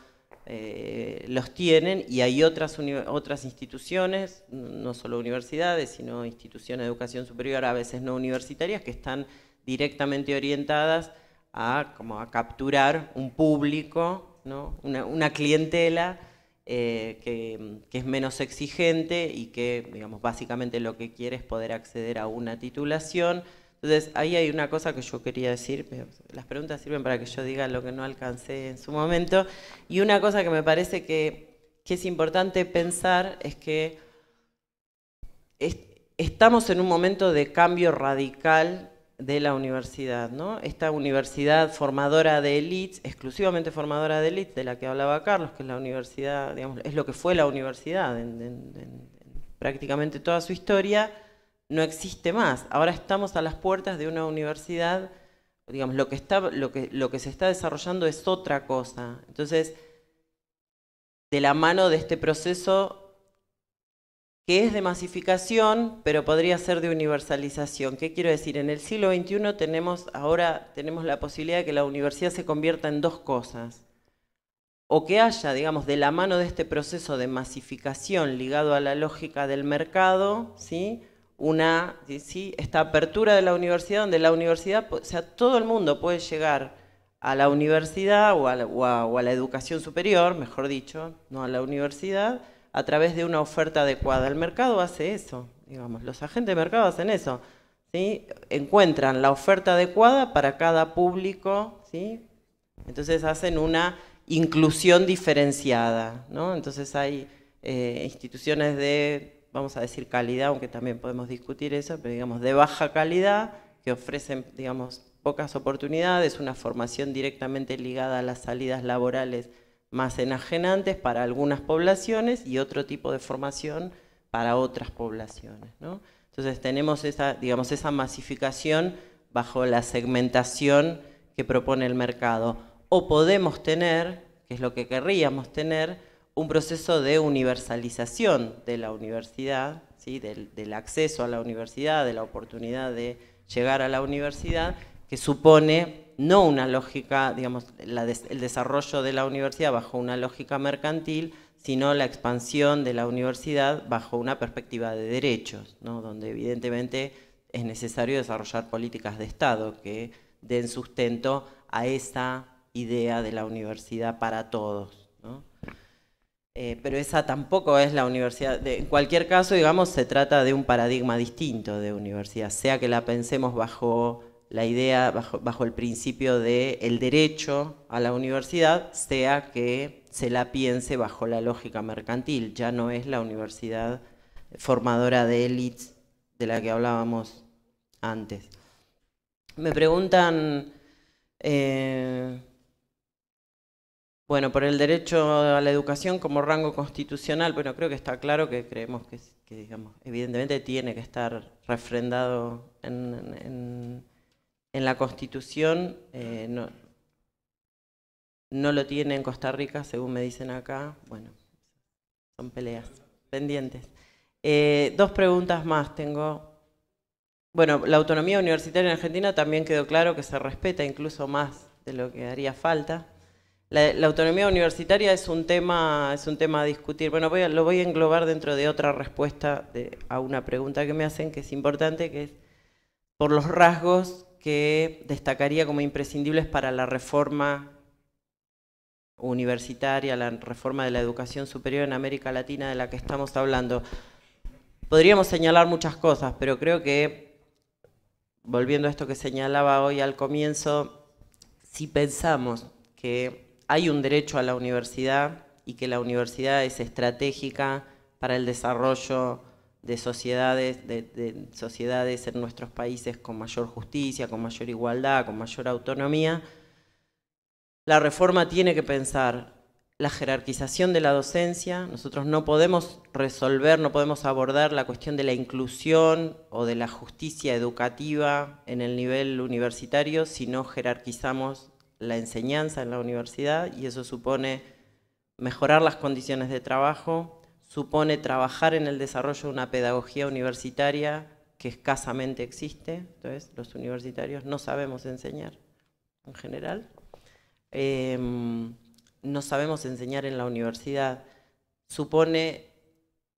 [SPEAKER 9] eh, los tienen y hay otras, otras instituciones, no solo universidades, sino instituciones de educación superior, a veces no universitarias, que están directamente orientadas a, como a capturar un público, una clientela eh, que, es menos exigente y que, digamos, básicamente lo que quiere es poder acceder a una titulación. Entonces, ahí hay una cosa que yo quería decir, las preguntas sirven para que yo diga lo que no alcancé en su momento, y una cosa que me parece que, es importante pensar es que estamos en un momento de cambio radical de la universidad, ¿no? Esta universidad formadora de elites, exclusivamente formadora de élites, de la que hablaba Carlos, que es la universidad, digamos, es lo que fue la universidad en, en prácticamente toda su historia, no existe más. Ahora estamos a las puertas de una universidad, digamos, lo que, está, lo que, lo que se está desarrollando es otra cosa. Entonces, de la mano de este proceso que es de masificación, pero podría ser de universalización. ¿Qué quiero decir? En el siglo XXI tenemos ahora tenemos la posibilidad de que la universidad se convierta en dos cosas. O que haya, digamos, de la mano de este proceso de masificación ligado a la lógica del mercado, ¿sí? Una, esta apertura de la universidad, donde la universidad, o sea, todo el mundo puede llegar a la universidad o a la educación superior, mejor dicho, no a la universidad, a través de una oferta adecuada. El mercado hace eso, digamos, los agentes de mercado hacen eso. ¿sí? Encuentran la oferta adecuada para cada público, ¿sí? entonces hacen una inclusión diferenciada. ¿no? Entonces hay eh, instituciones de, vamos a decir, calidad, aunque también podemos discutir eso, pero digamos, de baja calidad, que ofrecen, digamos, pocas oportunidades, una formación directamente ligada a las salidas laborales más enajenantes para algunas poblaciones y otro tipo de formación para otras poblaciones. Entonces tenemos esa, digamos, esa masificación bajo la segmentación que propone el mercado. O podemos tener, que es lo que querríamos tener, un proceso de universalización de la universidad, ¿sí? del, del acceso a la universidad, de la oportunidad de llegar a la universidad, que supone no una lógica, digamos, el desarrollo de la universidad bajo una lógica mercantil, sino la expansión de la universidad bajo una perspectiva de derechos, donde evidentemente es necesario desarrollar políticas de Estado que den sustento a esa idea de la universidad para todos. Eh, pero esa tampoco es la universidad. en cualquier caso, digamos, se trata de un paradigma distinto de universidad, sea que la pensemos bajo la idea bajo, bajo el principio del el derecho a la universidad sea que se la piense bajo la lógica mercantil, ya no es la universidad formadora de élites de la que hablábamos antes. Me preguntan, eh, bueno, por el derecho a la educación como rango constitucional, bueno, creo que está claro que creemos que, que digamos, evidentemente tiene que estar refrendado en en la Constitución eh, no, lo tiene en Costa Rica, según me dicen acá. Bueno, son peleas pendientes. Eh, dos preguntas más tengo. Bueno, la autonomía universitaria en Argentina también quedó claro que se respeta incluso más de lo que haría falta. La, autonomía universitaria es un tema, es un tema a discutir. Bueno, voy lo voy a englobar dentro de otra respuesta a una pregunta que me hacen que es importante, que es por los rasgos que destacaría como imprescindibles para la reforma universitaria, la reforma de la educación superior en América Latina de la que estamos hablando. Podríamos señalar muchas cosas, pero creo que, volviendo a esto que señalaba hoy al comienzo, si pensamos que hay un derecho a la universidad y que la universidad es estratégica para el desarrollo de sociedades, de, sociedades en nuestros países con mayor justicia, con mayor igualdad, con mayor autonomía, la reforma tiene que pensar la jerarquización de la docencia, nosotros no podemos resolver, no podemos abordar la cuestión de la inclusión o de la justicia educativa en el nivel universitario si no jerarquizamos la enseñanza en la universidad y eso supone mejorar las condiciones de trabajo, supone trabajar en el desarrollo de una pedagogía universitaria que escasamente existe, entonces los universitarios no sabemos enseñar en general, em, no sabemos enseñar en la universidad, supone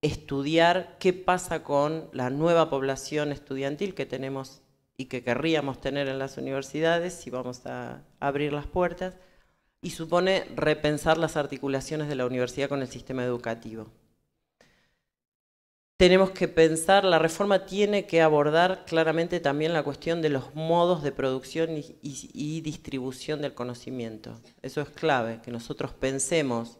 [SPEAKER 9] estudiar qué pasa con la nueva población estudiantil que tenemos y que querríamos tener en las universidades si vamos a abrir las puertas, y supone repensar las articulaciones de la universidad con el sistema educativo tenemos que pensar, la reforma tiene que abordar claramente también la cuestión de los modos de producción y, distribución del conocimiento. Eso es clave, que nosotros pensemos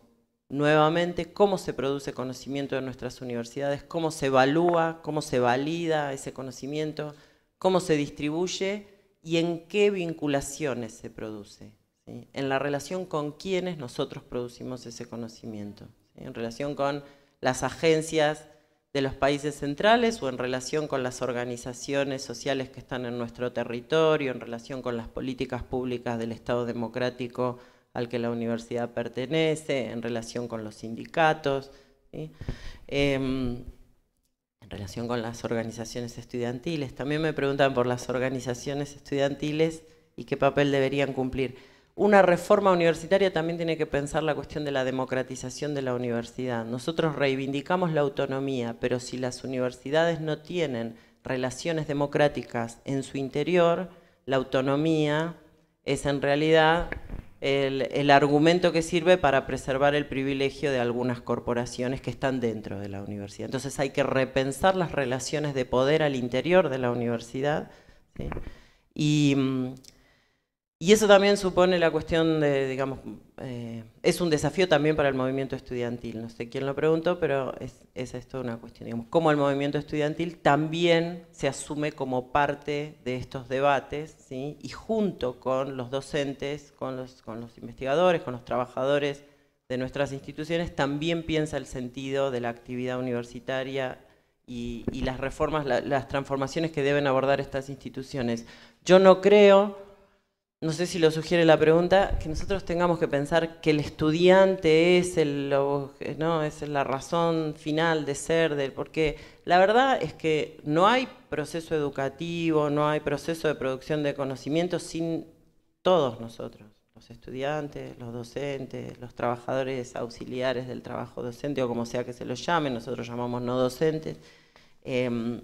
[SPEAKER 9] nuevamente cómo se produce conocimiento en nuestras universidades, cómo se evalúa, cómo se valida ese conocimiento, cómo se distribuye y en qué vinculaciones se produce, en la relación con quienes nosotros producimos ese conocimiento, en relación con las agencias, de los países centrales o en relación con las organizaciones sociales que están en nuestro territorio, en relación con las políticas públicas del Estado democrático al que la universidad pertenece, en relación con los sindicatos, em, en relación con las organizaciones estudiantiles. También me preguntan por las organizaciones estudiantiles y qué papel deberían cumplir una reforma universitaria también tiene que pensar la cuestión de la democratización de la universidad. Nosotros reivindicamos la autonomía, pero si las universidades no tienen relaciones democráticas en su interior, la autonomía es en realidad el, argumento que sirve para preservar el privilegio de algunas corporaciones que están dentro de la universidad. Entonces hay que repensar las relaciones de poder al interior de la universidad. Y mm, y eso también supone la cuestión de, digamos, eh, es un desafío también para el movimiento estudiantil. No sé quién lo preguntó, pero es, es esto una cuestión, digamos, cómo el movimiento estudiantil también se asume como parte de estos debates, ¿sí? y junto con los docentes, con los, con los investigadores, con los trabajadores de nuestras instituciones, también piensa el sentido de la actividad universitaria y, las reformas, las transformaciones que deben abordar estas instituciones. Yo no creo no sé si lo sugiere la pregunta, que nosotros tengamos que pensar que el estudiante es, el, ¿no? es la razón final de ser, del, porque la verdad es que no hay proceso educativo, no hay proceso de producción de conocimiento sin todos nosotros, los estudiantes, los docentes, los trabajadores auxiliares del trabajo docente o como sea que se los llame, nosotros llamamos no docentes. Em,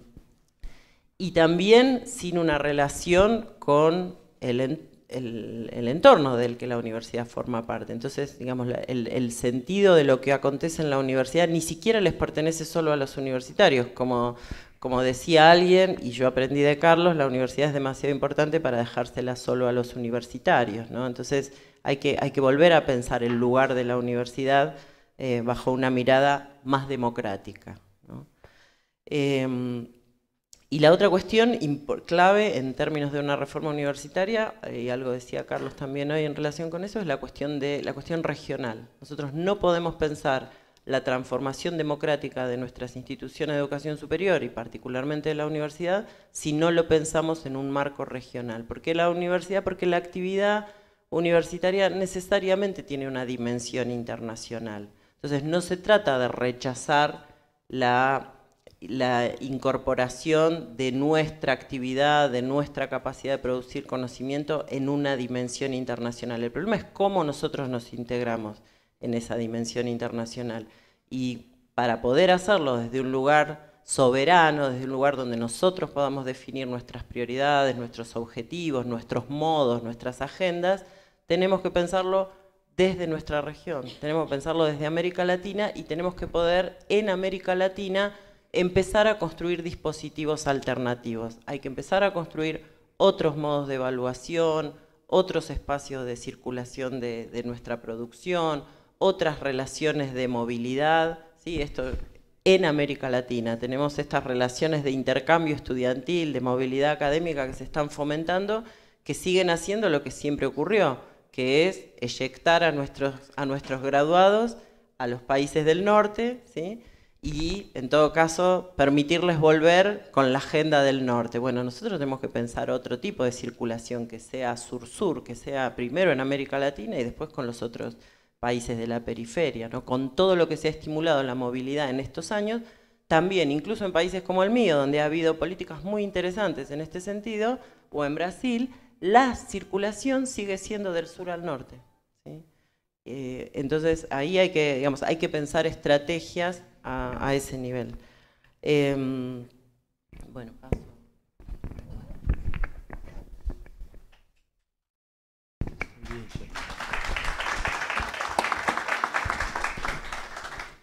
[SPEAKER 9] y también sin una relación con el entorno el, entorno del que la universidad forma parte. Entonces, digamos, el, sentido de lo que acontece en la universidad ni siquiera les pertenece solo a los universitarios. Como, como decía alguien, y yo aprendí de Carlos, la universidad es demasiado importante para dejársela solo a los universitarios. Entonces, hay que, hay que volver a pensar el lugar de la universidad eh, bajo una mirada más democrática. Em, y la otra cuestión clave en términos de una reforma universitaria, y algo decía Carlos también hoy en relación con eso, es la cuestión, de, la cuestión regional. Nosotros no podemos pensar la transformación democrática de nuestras instituciones de educación superior y particularmente de la universidad si no lo pensamos en un marco regional. ¿Por qué la universidad? Porque la actividad universitaria necesariamente tiene una dimensión internacional. Entonces no se trata de rechazar la la incorporación de nuestra actividad, de nuestra capacidad de producir conocimiento en una dimensión internacional. El problema es cómo nosotros nos integramos en esa dimensión internacional. Y para poder hacerlo desde un lugar soberano, desde un lugar donde nosotros podamos definir nuestras prioridades, nuestros objetivos, nuestros modos, nuestras agendas, tenemos que pensarlo desde nuestra región, tenemos que pensarlo desde América Latina y tenemos que poder en América Latina empezar a construir dispositivos alternativos. Hay que empezar a construir otros modos de evaluación, otros espacios de circulación de, nuestra producción, otras relaciones de movilidad. ¿sí? Esto en América Latina tenemos estas relaciones de intercambio estudiantil, de movilidad académica que se están fomentando, que siguen haciendo lo que siempre ocurrió, que es eyectar a nuestros, a nuestros graduados a los países del norte, ¿sí? y en todo caso permitirles volver con la agenda del norte. Bueno, nosotros tenemos que pensar otro tipo de circulación que sea sur-sur, que sea primero en América Latina y después con los otros países de la periferia, ¿no? Con todo lo que se ha estimulado la movilidad en estos años, también, incluso en países como el mío, donde ha habido políticas muy interesantes en este sentido, o en Brasil, la circulación sigue siendo del sur al norte. Eh, entonces ahí hay que, digamos, hay que pensar estrategias a, ese nivel. Em, bueno,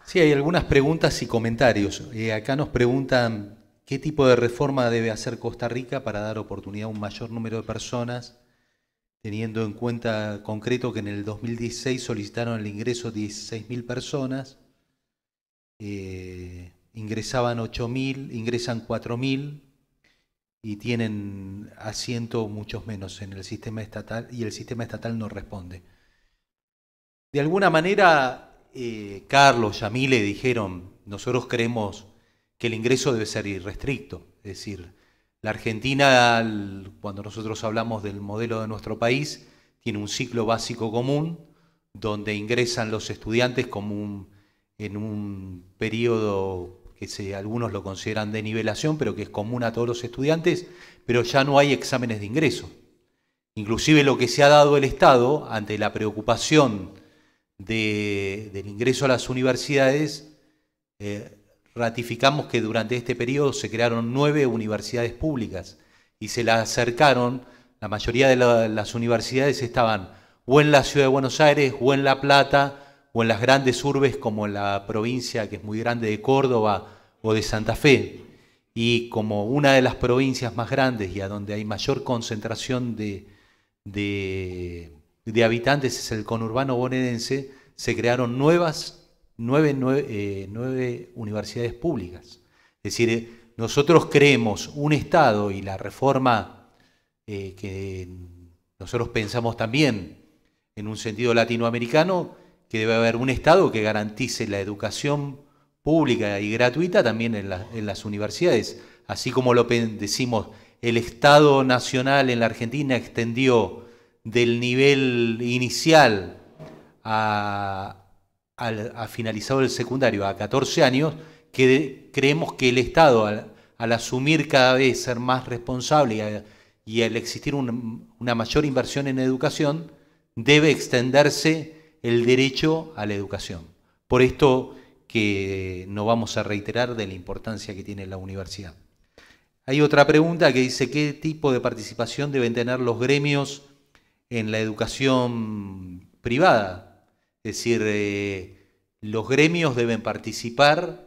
[SPEAKER 10] Sí, hay algunas preguntas y comentarios. Eh, acá nos preguntan qué tipo de reforma debe hacer Costa Rica para dar oportunidad a un mayor número de personas, teniendo en cuenta concreto que en el 2016 solicitaron el ingreso 16.000 personas eh, ingresaban 8.000, ingresan 4.000 y tienen asiento muchos menos en el sistema estatal y el sistema estatal no responde. De alguna manera, eh, Carlos, le dijeron, nosotros creemos que el ingreso debe ser irrestricto, es decir, la Argentina, cuando nosotros hablamos del modelo de nuestro país, tiene un ciclo básico común donde ingresan los estudiantes como un en un periodo que algunos lo consideran de nivelación, pero que es común a todos los estudiantes, pero ya no hay exámenes de ingreso. Inclusive lo que se ha dado el Estado ante la preocupación del ingreso a las universidades, eh, ratificamos que durante este periodo se crearon nueve universidades públicas y se las acercaron, la mayoría de las universidades estaban o en la ciudad de Buenos Aires, o en La Plata, o en las grandes urbes como la provincia que es muy grande de Córdoba o de Santa Fe. Y como una de las provincias más grandes y a donde hay mayor concentración de, habitantes es el conurbano bonaerense, se crearon nuevas, nueve, eh, universidades públicas. Es decir, eh, nosotros creemos un Estado y la reforma eh, que nosotros pensamos también en un sentido latinoamericano, que debe haber un Estado que garantice la educación pública y gratuita también en, las universidades. Así como lo decimos, el Estado Nacional en la Argentina extendió del nivel inicial a, finalizado el secundario a 14 años, que creemos que el Estado, al, asumir cada vez ser más responsable y, al existir una mayor inversión en educación, debe extenderse el derecho a la educación. Por esto que no vamos a reiterar de la importancia que tiene la universidad. Hay otra pregunta que dice, ¿qué tipo de participación deben tener los gremios en la educación privada? Es decir, eh, los gremios deben participar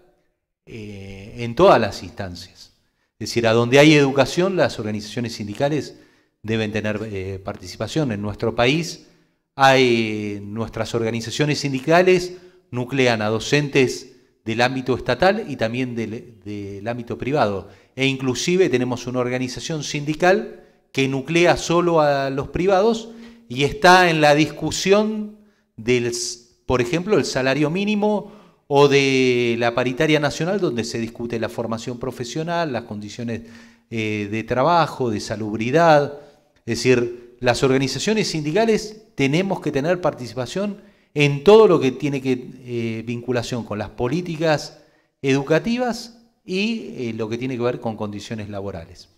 [SPEAKER 10] eh, en todas las instancias. Es decir, a donde hay educación, las organizaciones sindicales deben tener eh, participación. En nuestro país, nuestras organizaciones sindicales nuclean a docentes del ámbito estatal y también del, ámbito privado. E inclusive tenemos una organización sindical que nuclea solo a los privados y está en la discusión del, por ejemplo, el salario mínimo o de la paritaria nacional donde se discute la formación profesional, las condiciones eh, de trabajo, de salubridad. Es decir, las organizaciones sindicales tenemos que tener participación en todo lo que tiene que eh, vinculación con las políticas educativas y eh, lo que tiene que ver con condiciones laborales.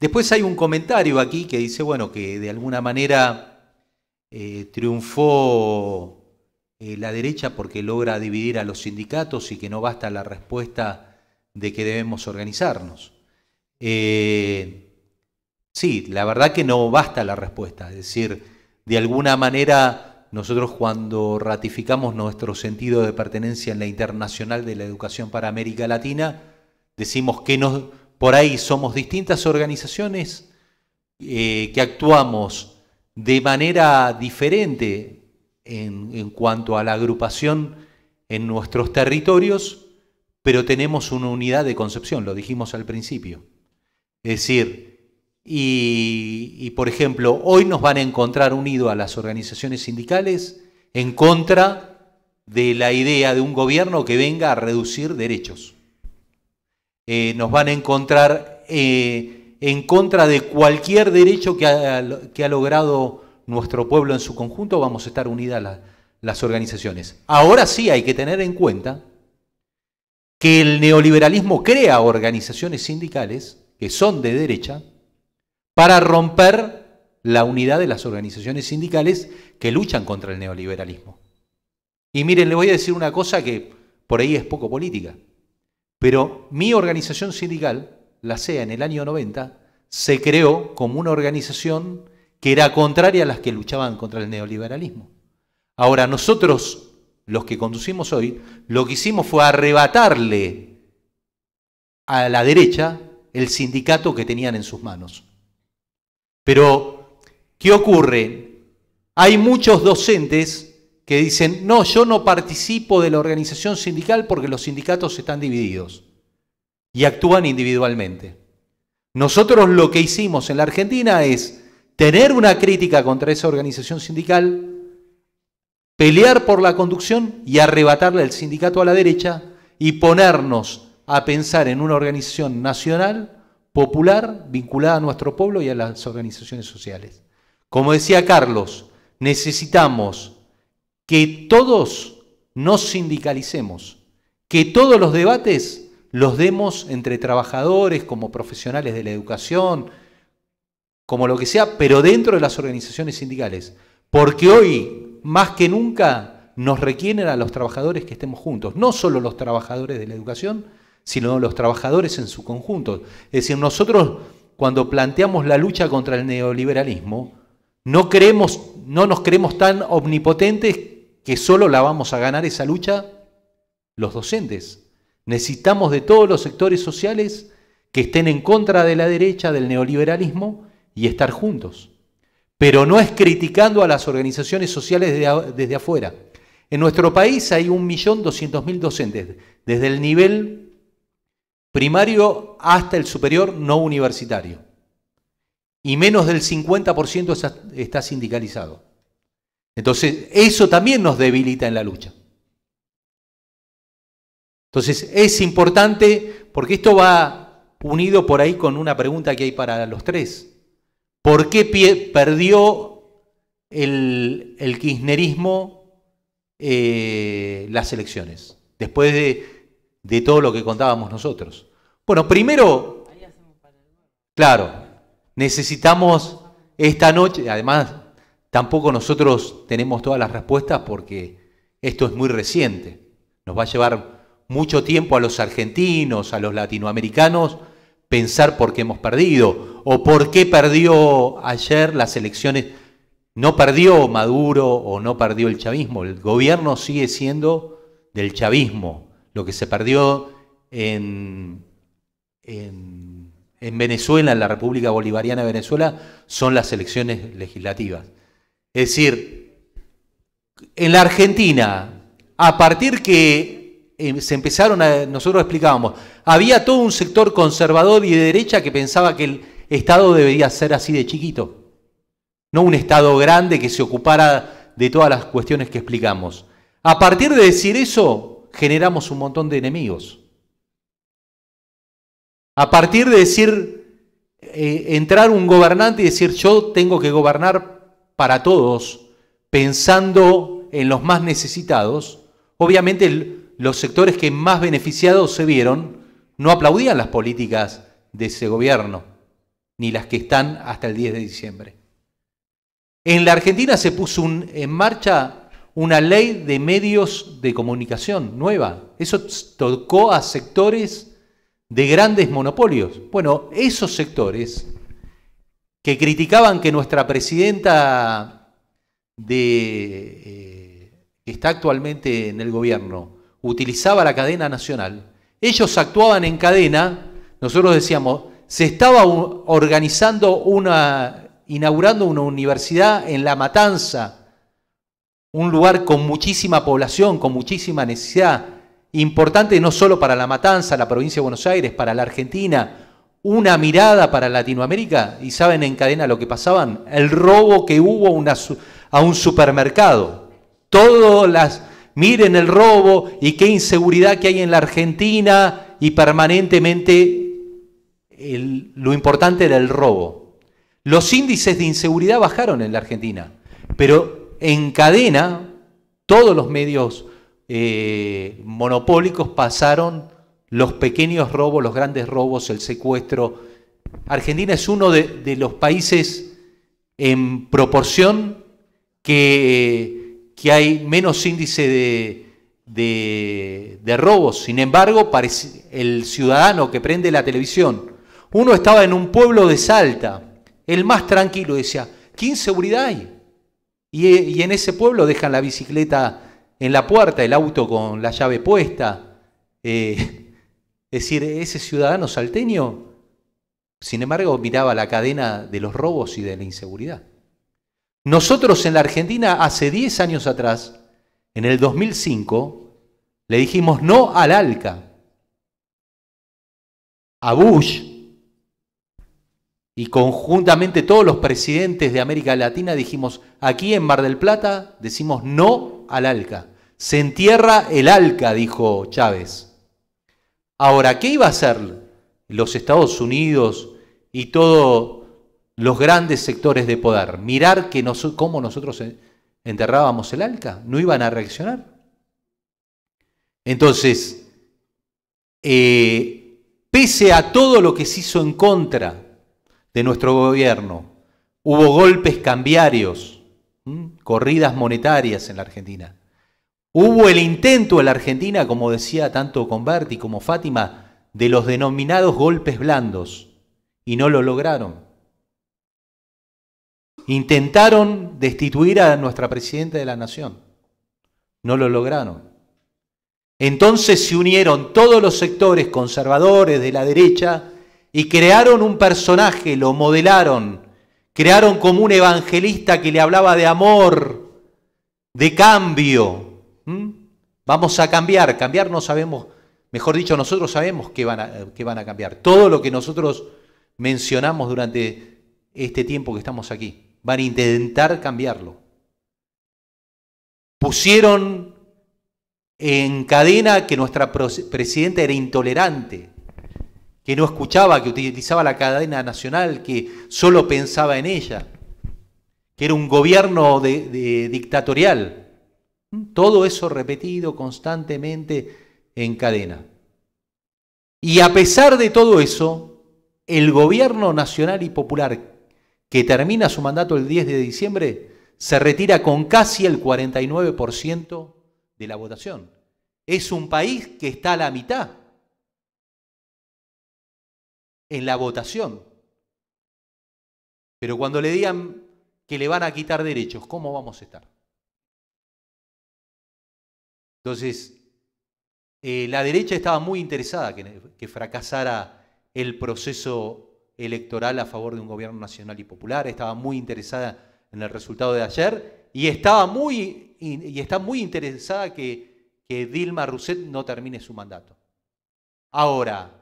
[SPEAKER 10] Después hay un comentario aquí que dice, bueno, que de alguna manera eh, triunfó la derecha porque logra dividir a los sindicatos y que no basta la respuesta de que debemos organizarnos. Sí, la verdad que no basta la respuesta. Es decir, de alguna manera nosotros cuando ratificamos nuestro sentido de pertenencia en la internacional de la educación para América Latina, decimos que nos, por ahí somos distintas organizaciones eh, que actuamos de manera diferente en, en cuanto a la agrupación en nuestros territorios, pero tenemos una unidad de concepción, lo dijimos al principio. Es decir, y, por ejemplo, hoy nos van a encontrar unidos a las organizaciones sindicales en contra de la idea de un gobierno que venga a reducir derechos. Eh, nos van a encontrar eh, en contra de cualquier derecho que ha, logrado nuestro pueblo en su conjunto, vamos a estar unidas a las organizaciones. Ahora sí hay que tener en cuenta que el neoliberalismo crea organizaciones sindicales que son de derecha, para romper la unidad de las organizaciones sindicales que luchan contra el neoliberalismo. Y miren, le voy a decir una cosa que por ahí es poco política, pero mi organización sindical, la CEA, en el año 90, se creó como una organización que era contraria a las que luchaban contra el neoliberalismo. Ahora, nosotros, los que conducimos hoy, lo que hicimos fue arrebatarle a la derecha el sindicato que tenían en sus manos. Pero, ¿qué ocurre? Hay muchos docentes que dicen, no, yo no participo de la organización sindical porque los sindicatos están divididos y actúan individualmente. Nosotros lo que hicimos en la Argentina es tener una crítica contra esa organización sindical, pelear por la conducción y arrebatarle al sindicato a la derecha y ponernos a pensar en una organización nacional popular vinculada a nuestro pueblo y a las organizaciones sociales. Como decía Carlos, necesitamos que todos nos sindicalicemos, que todos los debates los demos entre trabajadores, como profesionales de la educación, como lo que sea, pero dentro de las organizaciones sindicales. Porque hoy, más que nunca, nos requieren a los trabajadores que estemos juntos, no solo los trabajadores de la educación, sino los trabajadores en su conjunto. Es decir, nosotros cuando planteamos la lucha contra el neoliberalismo, no, creemos, no nos creemos tan omnipotentes que solo la vamos a ganar esa lucha los docentes. Necesitamos de todos los sectores sociales que estén en contra de la derecha, del neoliberalismo, y estar juntos. Pero no es criticando a las organizaciones sociales desde afuera. En nuestro país hay 1.200.000 docentes, desde el nivel primario hasta el superior no universitario. Y menos del 50% está sindicalizado. Entonces, eso también nos debilita en la lucha. Entonces, es importante, porque esto va unido por ahí con una pregunta que hay para los tres. ¿Por qué perdió el, kirchnerismo eh, las elecciones? Después de de todo lo que contábamos nosotros. Bueno, primero, claro, necesitamos esta noche, además tampoco nosotros tenemos todas las respuestas porque esto es muy reciente. Nos va a llevar mucho tiempo a los argentinos, a los latinoamericanos, pensar por qué hemos perdido o por qué perdió ayer las elecciones. No perdió Maduro o no perdió el chavismo, el gobierno sigue siendo del chavismo, lo que se perdió en, Venezuela, en la República Bolivariana de Venezuela, son las elecciones legislativas. Es decir, en la Argentina, a partir que eh, se empezaron a, nosotros explicábamos, había todo un sector conservador y de derecha que pensaba que el Estado debería ser así de chiquito, no un Estado grande que se ocupara de todas las cuestiones que explicamos. A partir de decir eso, generamos un montón de enemigos. A partir de decir, eh, entrar un gobernante y decir, yo tengo que gobernar para todos, pensando en los más necesitados, obviamente los sectores que más beneficiados se vieron no aplaudían las políticas de ese gobierno, ni las que están hasta el 10 de diciembre. En la Argentina se puso en marcha una ley de medios de comunicación nueva. Eso tocó a sectores de grandes monopolios. Bueno, esos sectores que criticaban que nuestra presidenta eh, que está actualmente en el gobierno utilizaba la cadena nacional, ellos actuaban en cadena, nosotros decíamos, se estaba organizando una, inaugurando una universidad en La Matanza, un lugar con muchísima población, con muchísima necesidad, importante no solo para La Matanza, la provincia de Buenos Aires, para la Argentina, una mirada para Latinoamérica y saben en cadena lo que pasaban, el robo que hubo a un supermercado. Todas las, miren el robo y qué inseguridad que hay en la Argentina y permanentemente lo importante era el robo. Los índices de inseguridad bajaron en la Argentina, pero en cadena, todos los medios eh, monopólicos pasaron los pequeños robos, los grandes robos, el secuestro. Argentina es uno de, los países en proporción que, que hay menos índice de, robos. Sin embargo, el ciudadano que prende la televisión, uno estaba en un pueblo de Salta, el más tranquilo, decía, ¿qué inseguridad hay? Y, en ese pueblo dejan la bicicleta en la puerta, el auto con la llave puesta. Eh, es decir, ese ciudadano salteño, sin embargo, miraba la cadena de los robos y de la inseguridad. Nosotros en la Argentina, hace 10 años atrás, en el 2005, le dijimos no al ALCA, a Bush, y conjuntamente todos los presidentes de América Latina dijimos, aquí en Mar del Plata decimos no al ALCA. Se entierra el ALCA, dijo Chávez. Ahora, ¿qué iba a hacer los Estados Unidos y todos los grandes sectores de poder? ¿Mirar que cómo nosotros enterrábamos el ALCA? ¿No iban a reaccionar? Entonces, eh, pese a todo lo que se hizo en contra de nuestro gobierno. Hubo golpes cambiarios, corridas monetarias en la Argentina. Hubo el intento en la Argentina, como decía tanto Converti como Fátima, de los denominados golpes blandos y no lo lograron. Intentaron destituir a nuestra presidenta de la nación. No lo lograron. Entonces se unieron todos los sectores conservadores de la derecha y crearon un personaje, lo modelaron, crearon como un evangelista que le hablaba de amor, de cambio. ¿Mm? Vamos a cambiar, cambiar no sabemos, mejor dicho, nosotros sabemos que van, que van a cambiar. Todo lo que nosotros mencionamos durante este tiempo que estamos aquí, van a intentar cambiarlo. Pusieron en cadena que nuestra presidenta era intolerante, que no escuchaba, que utilizaba la cadena nacional, que solo pensaba en ella, que era un gobierno dictatorial. Todo eso repetido constantemente en cadena. Y a pesar de todo eso, el gobierno nacional y popular que termina su mandato el 10 de diciembre se retira con casi el 49% de la votación. Es un país que está a la mitad en la votación. Pero cuando le digan que le van a quitar derechos, ¿cómo vamos a estar? Entonces, eh, la derecha estaba muy interesada que, fracasara el proceso electoral a favor de un gobierno nacional y popular, estaba muy interesada en el resultado de ayer y, estaba muy, está muy interesada que, que Dilma Rousseff no termine su mandato. Ahora,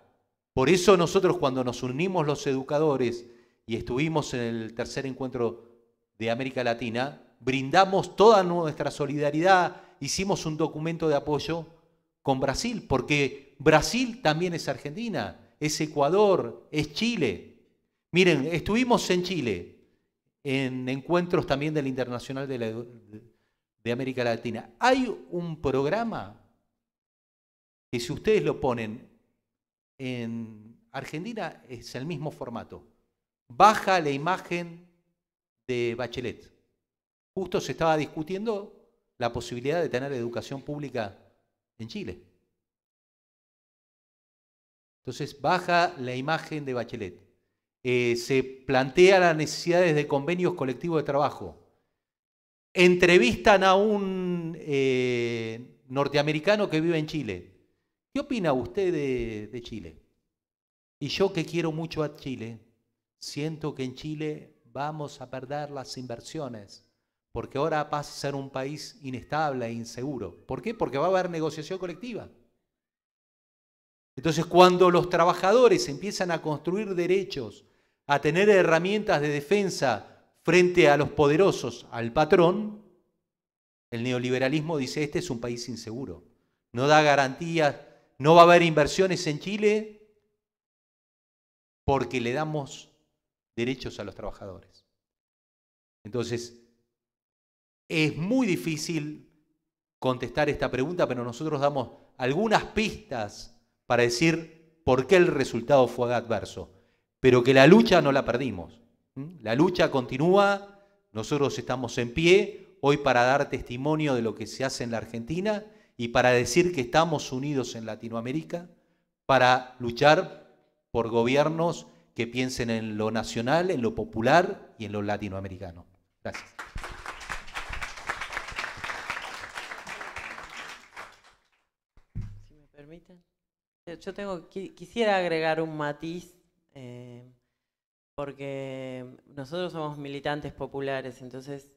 [SPEAKER 10] por eso nosotros cuando nos unimos los educadores y estuvimos en el tercer encuentro de América Latina, brindamos toda nuestra solidaridad, hicimos un documento de apoyo con Brasil, porque Brasil también es Argentina, es Ecuador, es Chile. Miren, estuvimos en Chile en encuentros también del Internacional de, América Latina. Hay un programa que si ustedes lo ponen en Argentina es el mismo formato. Baja la imagen de Bachelet. Justo se estaba discutiendo la posibilidad de tener educación pública en Chile. Entonces baja la imagen de Bachelet. Eh, se plantea las necesidades de convenios colectivos de trabajo. Entrevistan a un eh, norteamericano que vive en Chile ¿Qué opina usted de, Chile? Y yo que quiero mucho a Chile, siento que en Chile vamos a perder las inversiones, porque ahora pasa a ser un país inestable e inseguro. ¿Por qué? Porque va a haber negociación colectiva. Entonces, cuando los trabajadores empiezan a construir derechos, a tener herramientas de defensa frente a los poderosos, al patrón, el neoliberalismo dice, este es un país inseguro. No da garantías no va a haber inversiones en Chile porque le damos derechos a los trabajadores. Entonces, es muy difícil contestar esta pregunta, pero nosotros damos algunas pistas para decir por qué el resultado fue adverso, pero que la lucha no la perdimos. La lucha continúa, nosotros estamos en pie hoy para dar testimonio de lo que se hace en la Argentina y para decir que estamos unidos en Latinoamérica para luchar por gobiernos que piensen en lo nacional, en lo popular y en lo latinoamericano. Gracias.
[SPEAKER 9] Si me permiten. Eh, yo tengo, quisiera agregar un matiz, eh, porque nosotros somos militantes populares, entonces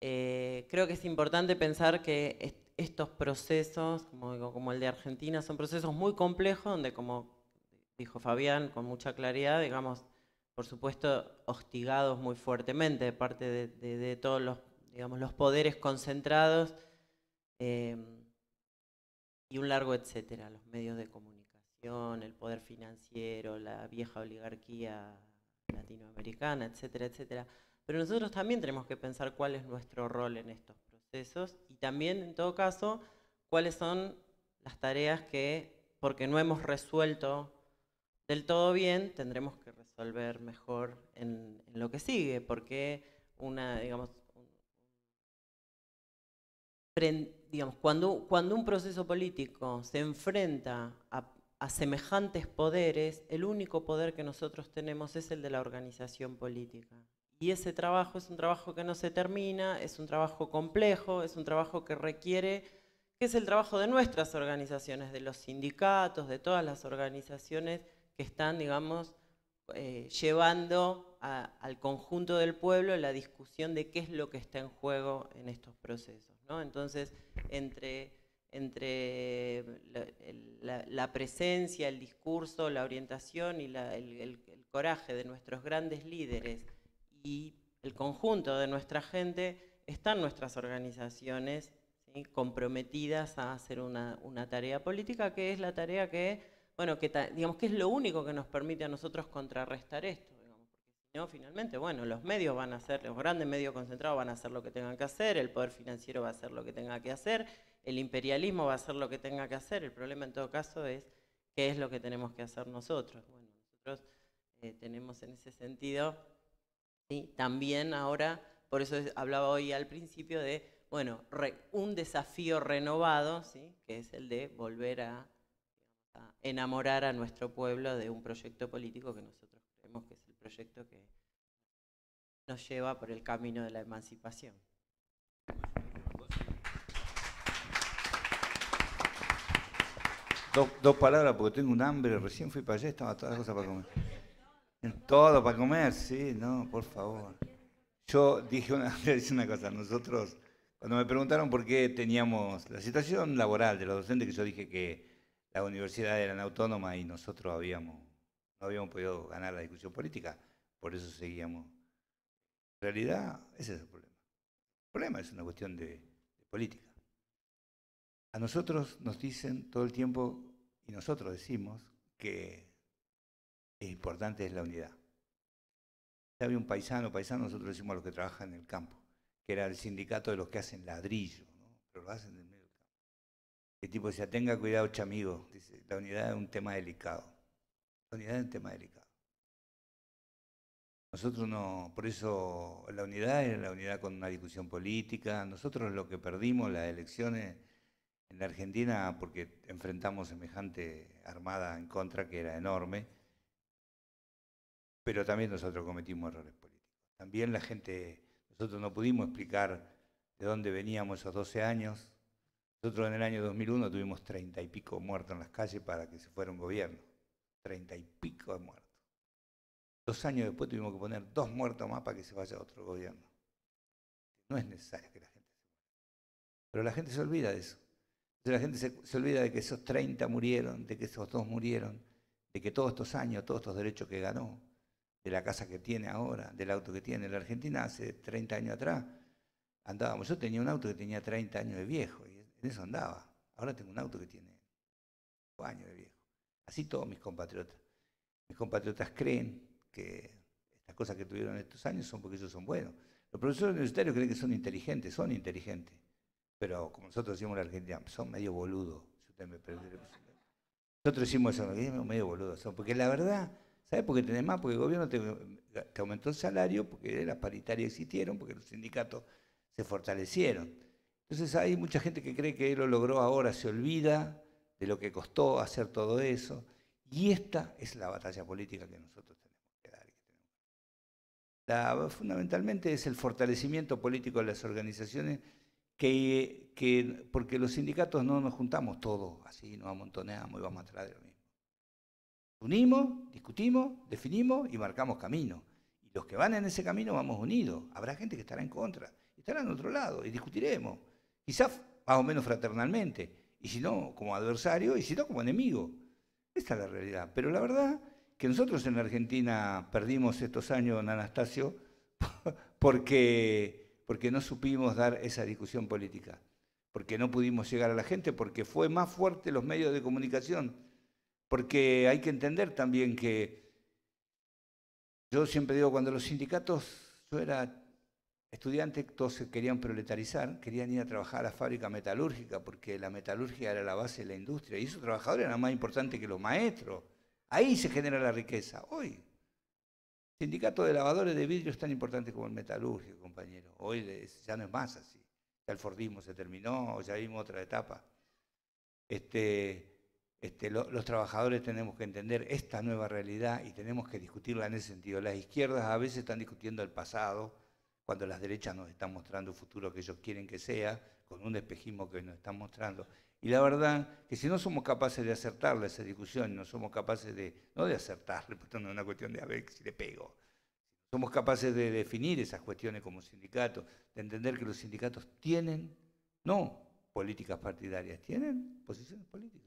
[SPEAKER 9] eh, creo que es importante pensar que estos procesos, como, digo, como el de Argentina, son procesos muy complejos donde, como dijo Fabián con mucha claridad, digamos, por supuesto, hostigados muy fuertemente de parte de, todos los, digamos, los poderes concentrados em, y un largo etcétera, los medios de comunicación, el poder financiero, la vieja oligarquía latinoamericana, etcétera, etcétera. Pero nosotros también tenemos que pensar cuál es nuestro rol en esto y también, en todo caso, cuáles son las tareas que, porque no hemos resuelto del todo bien, tendremos que resolver mejor en, lo que sigue, porque una, digamos, cuando, cuando un proceso político se enfrenta a, semejantes poderes, el único poder que nosotros tenemos es el de la organización política. Y ese trabajo es un trabajo que no se termina, es un trabajo complejo, es un trabajo que requiere, que es el trabajo de nuestras organizaciones, de los sindicatos, de todas las organizaciones que están, digamos, eh, llevando al conjunto del pueblo la discusión de qué es lo que está en juego en estos procesos. Entonces, entre, entre la, presencia, el discurso, la orientación y el coraje de nuestros grandes líderes, y el conjunto de nuestra gente están nuestras organizaciones comprometidas a hacer una, tarea política que es la tarea que, bueno, que digamos que es lo único que nos permite a nosotros contrarrestar esto. porque si no, finalmente, bueno, los medios van a hacer, los grandes medios concentrados van a hacer lo que tengan que hacer, el poder financiero va a hacer lo que tenga que hacer, el imperialismo va a hacer lo que tenga que hacer. El problema en todo caso es qué es lo que tenemos que hacer nosotros. Bueno, nosotros eh, tenemos en ese sentido también ahora, por eso hablaba hoy al principio de, bueno, un desafío renovado, ¿sí? que es el de volver a, enamorar a nuestro pueblo de un proyecto político que nosotros creemos que es el proyecto que nos lleva por el camino de la emancipación.
[SPEAKER 11] Dos, palabras, porque tengo un hambre, recién fui para allá, estaba todas las cosas para comer todo para comer, sí, no, por favor. Yo dije una, dije una cosa, nosotros, cuando me preguntaron por qué teníamos la situación laboral de los docentes, que yo dije que la universidad era autónoma y nosotros habíamos, no habíamos podido ganar la discusión política, por eso seguíamos. En realidad, ese es el problema. El problema es una cuestión de política. A nosotros nos dicen todo el tiempo, y nosotros decimos, que es importante es la unidad. Había un paisano, paisano nosotros decimos a los que trabajan en el campo, que era el sindicato de los que hacen ladrillo, pero lo hacen en el medio del campo. El tipo decía, tenga cuidado, chamigo, la unidad es un tema delicado. La unidad es un tema delicado. Nosotros no, por eso la unidad era la unidad con una discusión política. Nosotros lo que perdimos las elecciones en la Argentina, porque enfrentamos semejante armada en contra que era enorme, pero también nosotros cometimos errores políticos. También la gente, nosotros no pudimos explicar de dónde veníamos esos 12 años. Nosotros en el año 2001 tuvimos 30 y pico muertos en las calles para que se fuera un gobierno. 30 y pico de muertos. Dos años después tuvimos que poner dos muertos más para que se vaya otro gobierno. No es necesario que la gente se Pero la gente se olvida de eso. Entonces la gente se, se olvida de que esos 30 murieron, de que esos dos murieron, de que todos estos años, todos estos derechos que ganó, de la casa que tiene ahora, del auto que tiene. En la Argentina hace 30 años atrás andábamos. Yo tenía un auto que tenía 30 años de viejo y en eso andaba. Ahora tengo un auto que tiene 5 años de viejo. Así todos mis compatriotas. Mis compatriotas creen que las cosas que tuvieron estos años son porque ellos son buenos. Los profesores universitarios creen que son inteligentes, son inteligentes. Pero como nosotros decimos en la Argentina, son medio boludos. nosotros decimos eso, medio boludos Porque la verdad ¿Sabes por qué tenés más? Porque el gobierno te, aumentó el salario, porque las paritarias existieron, porque los sindicatos se fortalecieron. Entonces hay mucha gente que cree que él lo logró ahora, se olvida de lo que costó hacer todo eso. Y esta es la batalla política que nosotros tenemos que dar. fundamentalmente es el fortalecimiento político de las organizaciones, que, porque los sindicatos no nos juntamos todos así, nos amontoneamos y vamos atrás de lo Unimos, discutimos, definimos y marcamos camino. Y los que van en ese camino vamos unidos. Habrá gente que estará en contra, estará en otro lado y discutiremos. Quizás más o menos fraternalmente, y si no como adversario, y si no como enemigo. Esta es la realidad. Pero la verdad que nosotros en Argentina perdimos estos años, en Anastasio, porque, porque no supimos dar esa discusión política, porque no pudimos llegar a la gente, porque fue más fuerte los medios de comunicación porque hay que entender también que yo siempre digo, cuando los sindicatos, yo era estudiante, todos querían proletarizar, querían ir a trabajar a la fábrica metalúrgica, porque la metalurgia era la base de la industria, y esos trabajadores eran más importantes que los maestros. Ahí se genera la riqueza, hoy. El sindicato de lavadores de vidrio es tan importante como el metalúrgico, compañero. Hoy ya no es más así. Ya el Fordismo se terminó, ya vimos otra etapa. Este, este, los trabajadores tenemos que entender esta nueva realidad y tenemos que discutirla en ese sentido. Las izquierdas a veces están discutiendo el pasado, cuando las derechas nos están mostrando un futuro que ellos quieren que sea, con un espejismo que nos están mostrando. Y la verdad que si no somos capaces de acertarle esa discusión, no somos capaces de, no de acertarle, porque no es una cuestión de a ver si le pego, somos capaces de definir esas cuestiones como sindicatos, de entender que los sindicatos tienen, no políticas partidarias, tienen posiciones políticas.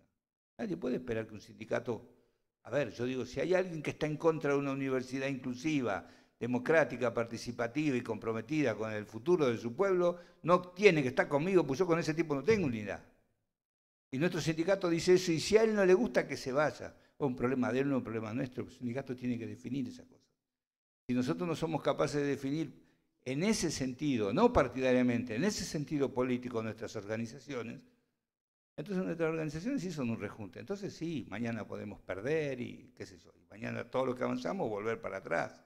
[SPEAKER 11] Nadie puede esperar que un sindicato... A ver, yo digo, si hay alguien que está en contra de una universidad inclusiva, democrática, participativa y comprometida con el futuro de su pueblo, no tiene que estar conmigo, pues yo con ese tipo no tengo unidad. Y nuestro sindicato dice eso, y si a él no le gusta que se vaya, es un problema de él, no es un problema nuestro, el sindicato tiene que definir esa cosa. Si nosotros no somos capaces de definir en ese sentido, no partidariamente, en ese sentido político nuestras organizaciones, entonces nuestras organizaciones sí son un rejunte. Entonces sí, mañana podemos perder y qué sé yo, mañana todo lo que avanzamos volver para atrás.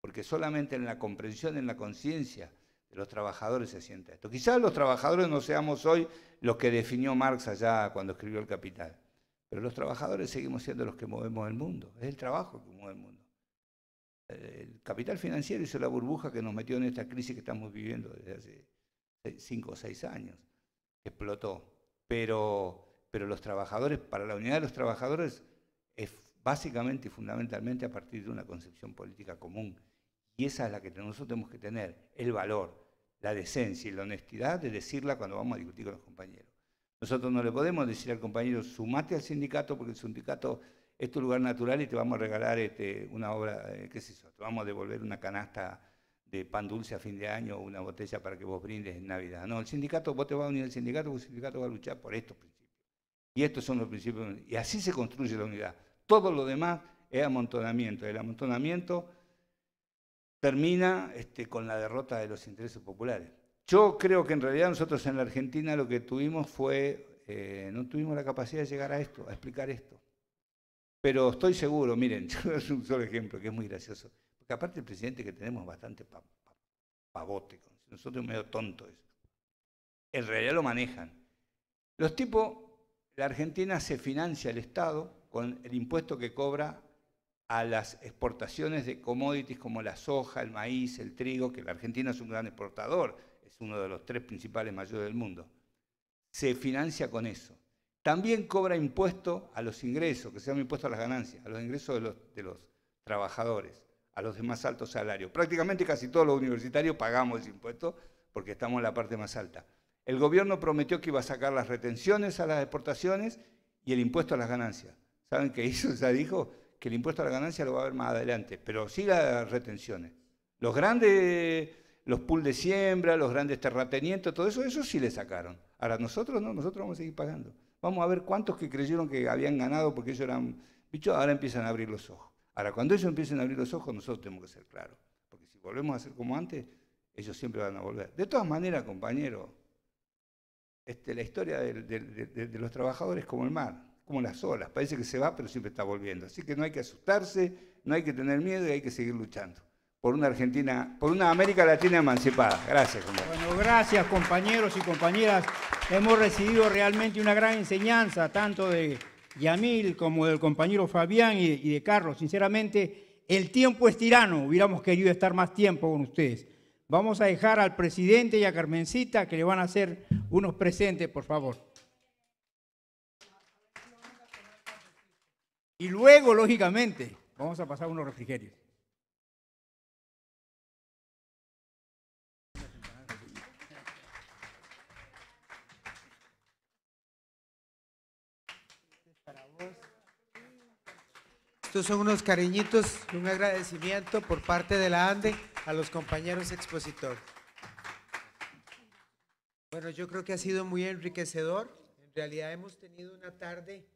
[SPEAKER 11] Porque solamente en la comprensión, en la conciencia de los trabajadores se sienta esto. Quizás los trabajadores no seamos hoy los que definió Marx allá cuando escribió El Capital, pero los trabajadores seguimos siendo los que movemos el mundo. Es el trabajo que mueve el mundo. Eh, el capital financiero hizo la burbuja que nos metió en esta crisis que estamos viviendo desde hace cinco o seis años. Explotó pero, pero los trabajadores, para la unidad de los trabajadores es básicamente y fundamentalmente a partir de una concepción política común. Y esa es la que nosotros tenemos que tener, el valor, la decencia y la honestidad de decirla cuando vamos a discutir con los compañeros. Nosotros no le podemos decir al compañero, sumate al sindicato porque el sindicato es tu lugar natural y te vamos a regalar este, una obra, eh, qué sé yo, te vamos a devolver una canasta de pan dulce a fin de año una botella para que vos brindes en Navidad. No, el sindicato, vos te vas a unir al sindicato, porque el sindicato va a luchar por estos principios. Y estos son los principios. Y así se construye la unidad. Todo lo demás es amontonamiento. El amontonamiento termina este, con la derrota de los intereses populares. Yo creo que en realidad nosotros en la Argentina lo que tuvimos fue, eh, no tuvimos la capacidad de llegar a esto, a explicar esto. Pero estoy seguro, miren, es un solo ejemplo que es muy gracioso que aparte el presidente que tenemos es bastante pavote, nosotros medio tonto eso. En realidad lo manejan. Los tipos, la Argentina se financia el Estado con el impuesto que cobra a las exportaciones de commodities como la soja, el maíz, el trigo, que la Argentina es un gran exportador, es uno de los tres principales mayores del mundo. Se financia con eso. También cobra impuesto a los ingresos, que se llama impuesto a las ganancias, a los ingresos de los trabajadores a los de más alto salario. Prácticamente casi todos los universitarios pagamos impuesto porque estamos en la parte más alta. El gobierno prometió que iba a sacar las retenciones a las exportaciones y el impuesto a las ganancias. ¿Saben qué hizo? Ya dijo que el impuesto a las ganancias lo va a ver más adelante, pero sí las retenciones. Los grandes, los pools de siembra, los grandes terratenientes, todo eso, eso sí le sacaron. Ahora nosotros no, nosotros vamos a seguir pagando. Vamos a ver cuántos que creyeron que habían ganado porque ellos eran bichos, ahora empiezan a abrir los ojos. Ahora, cuando ellos empiecen a abrir los ojos, nosotros tenemos que ser claros. Porque si volvemos a hacer como antes, ellos siempre van a volver. De todas maneras, compañeros, este, la historia de, los trabajadores como el mar, como las olas. Parece que se va, pero siempre está volviendo. Así que no hay que asustarse, no hay que tener miedo y hay que seguir luchando por una Argentina, por una América Latina emancipada. Gracias, compañero.
[SPEAKER 1] Bueno, gracias, compañeros y compañeras. Hemos recibido realmente una gran enseñanza, tanto de y a mí, como del compañero Fabián y, de Carlos, sinceramente, el tiempo es tirano, hubiéramos querido estar más tiempo con ustedes. Vamos a dejar al presidente y a Carmencita que le van a hacer unos presentes, por favor. Y luego, lógicamente, vamos a pasar unos refrigerios.
[SPEAKER 3] Estos son unos cariñitos y un agradecimiento por parte de la ANDE a los compañeros expositores. Bueno, yo creo que ha sido muy enriquecedor. En realidad hemos tenido una tarde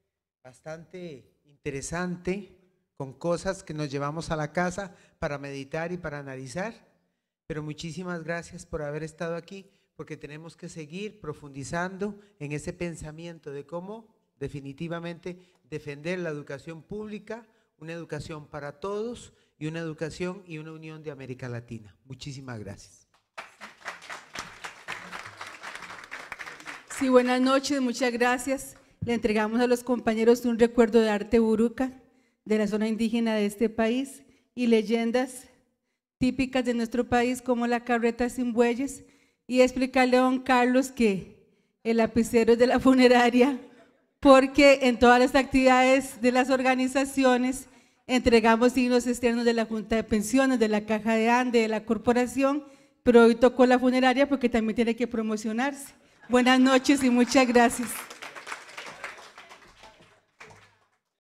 [SPEAKER 3] bastante interesante con cosas que nos llevamos a la casa para meditar y para analizar. Pero muchísimas gracias por haber estado aquí porque tenemos que seguir profundizando en ese pensamiento de cómo definitivamente defender la educación pública una educación para todos y una educación y una unión de América Latina. Muchísimas gracias.
[SPEAKER 2] Sí, buenas noches, muchas gracias. Le entregamos a los compañeros un recuerdo de arte buruca de la zona indígena de este país y leyendas típicas de nuestro país como la carreta sin bueyes y explicarle a don Carlos que el lapicero es de la funeraria porque en todas las actividades de las organizaciones entregamos signos externos de la Junta de Pensiones, de la Caja de Ande, de la Corporación, pero hoy tocó la funeraria porque también tiene que promocionarse. Buenas noches y muchas gracias.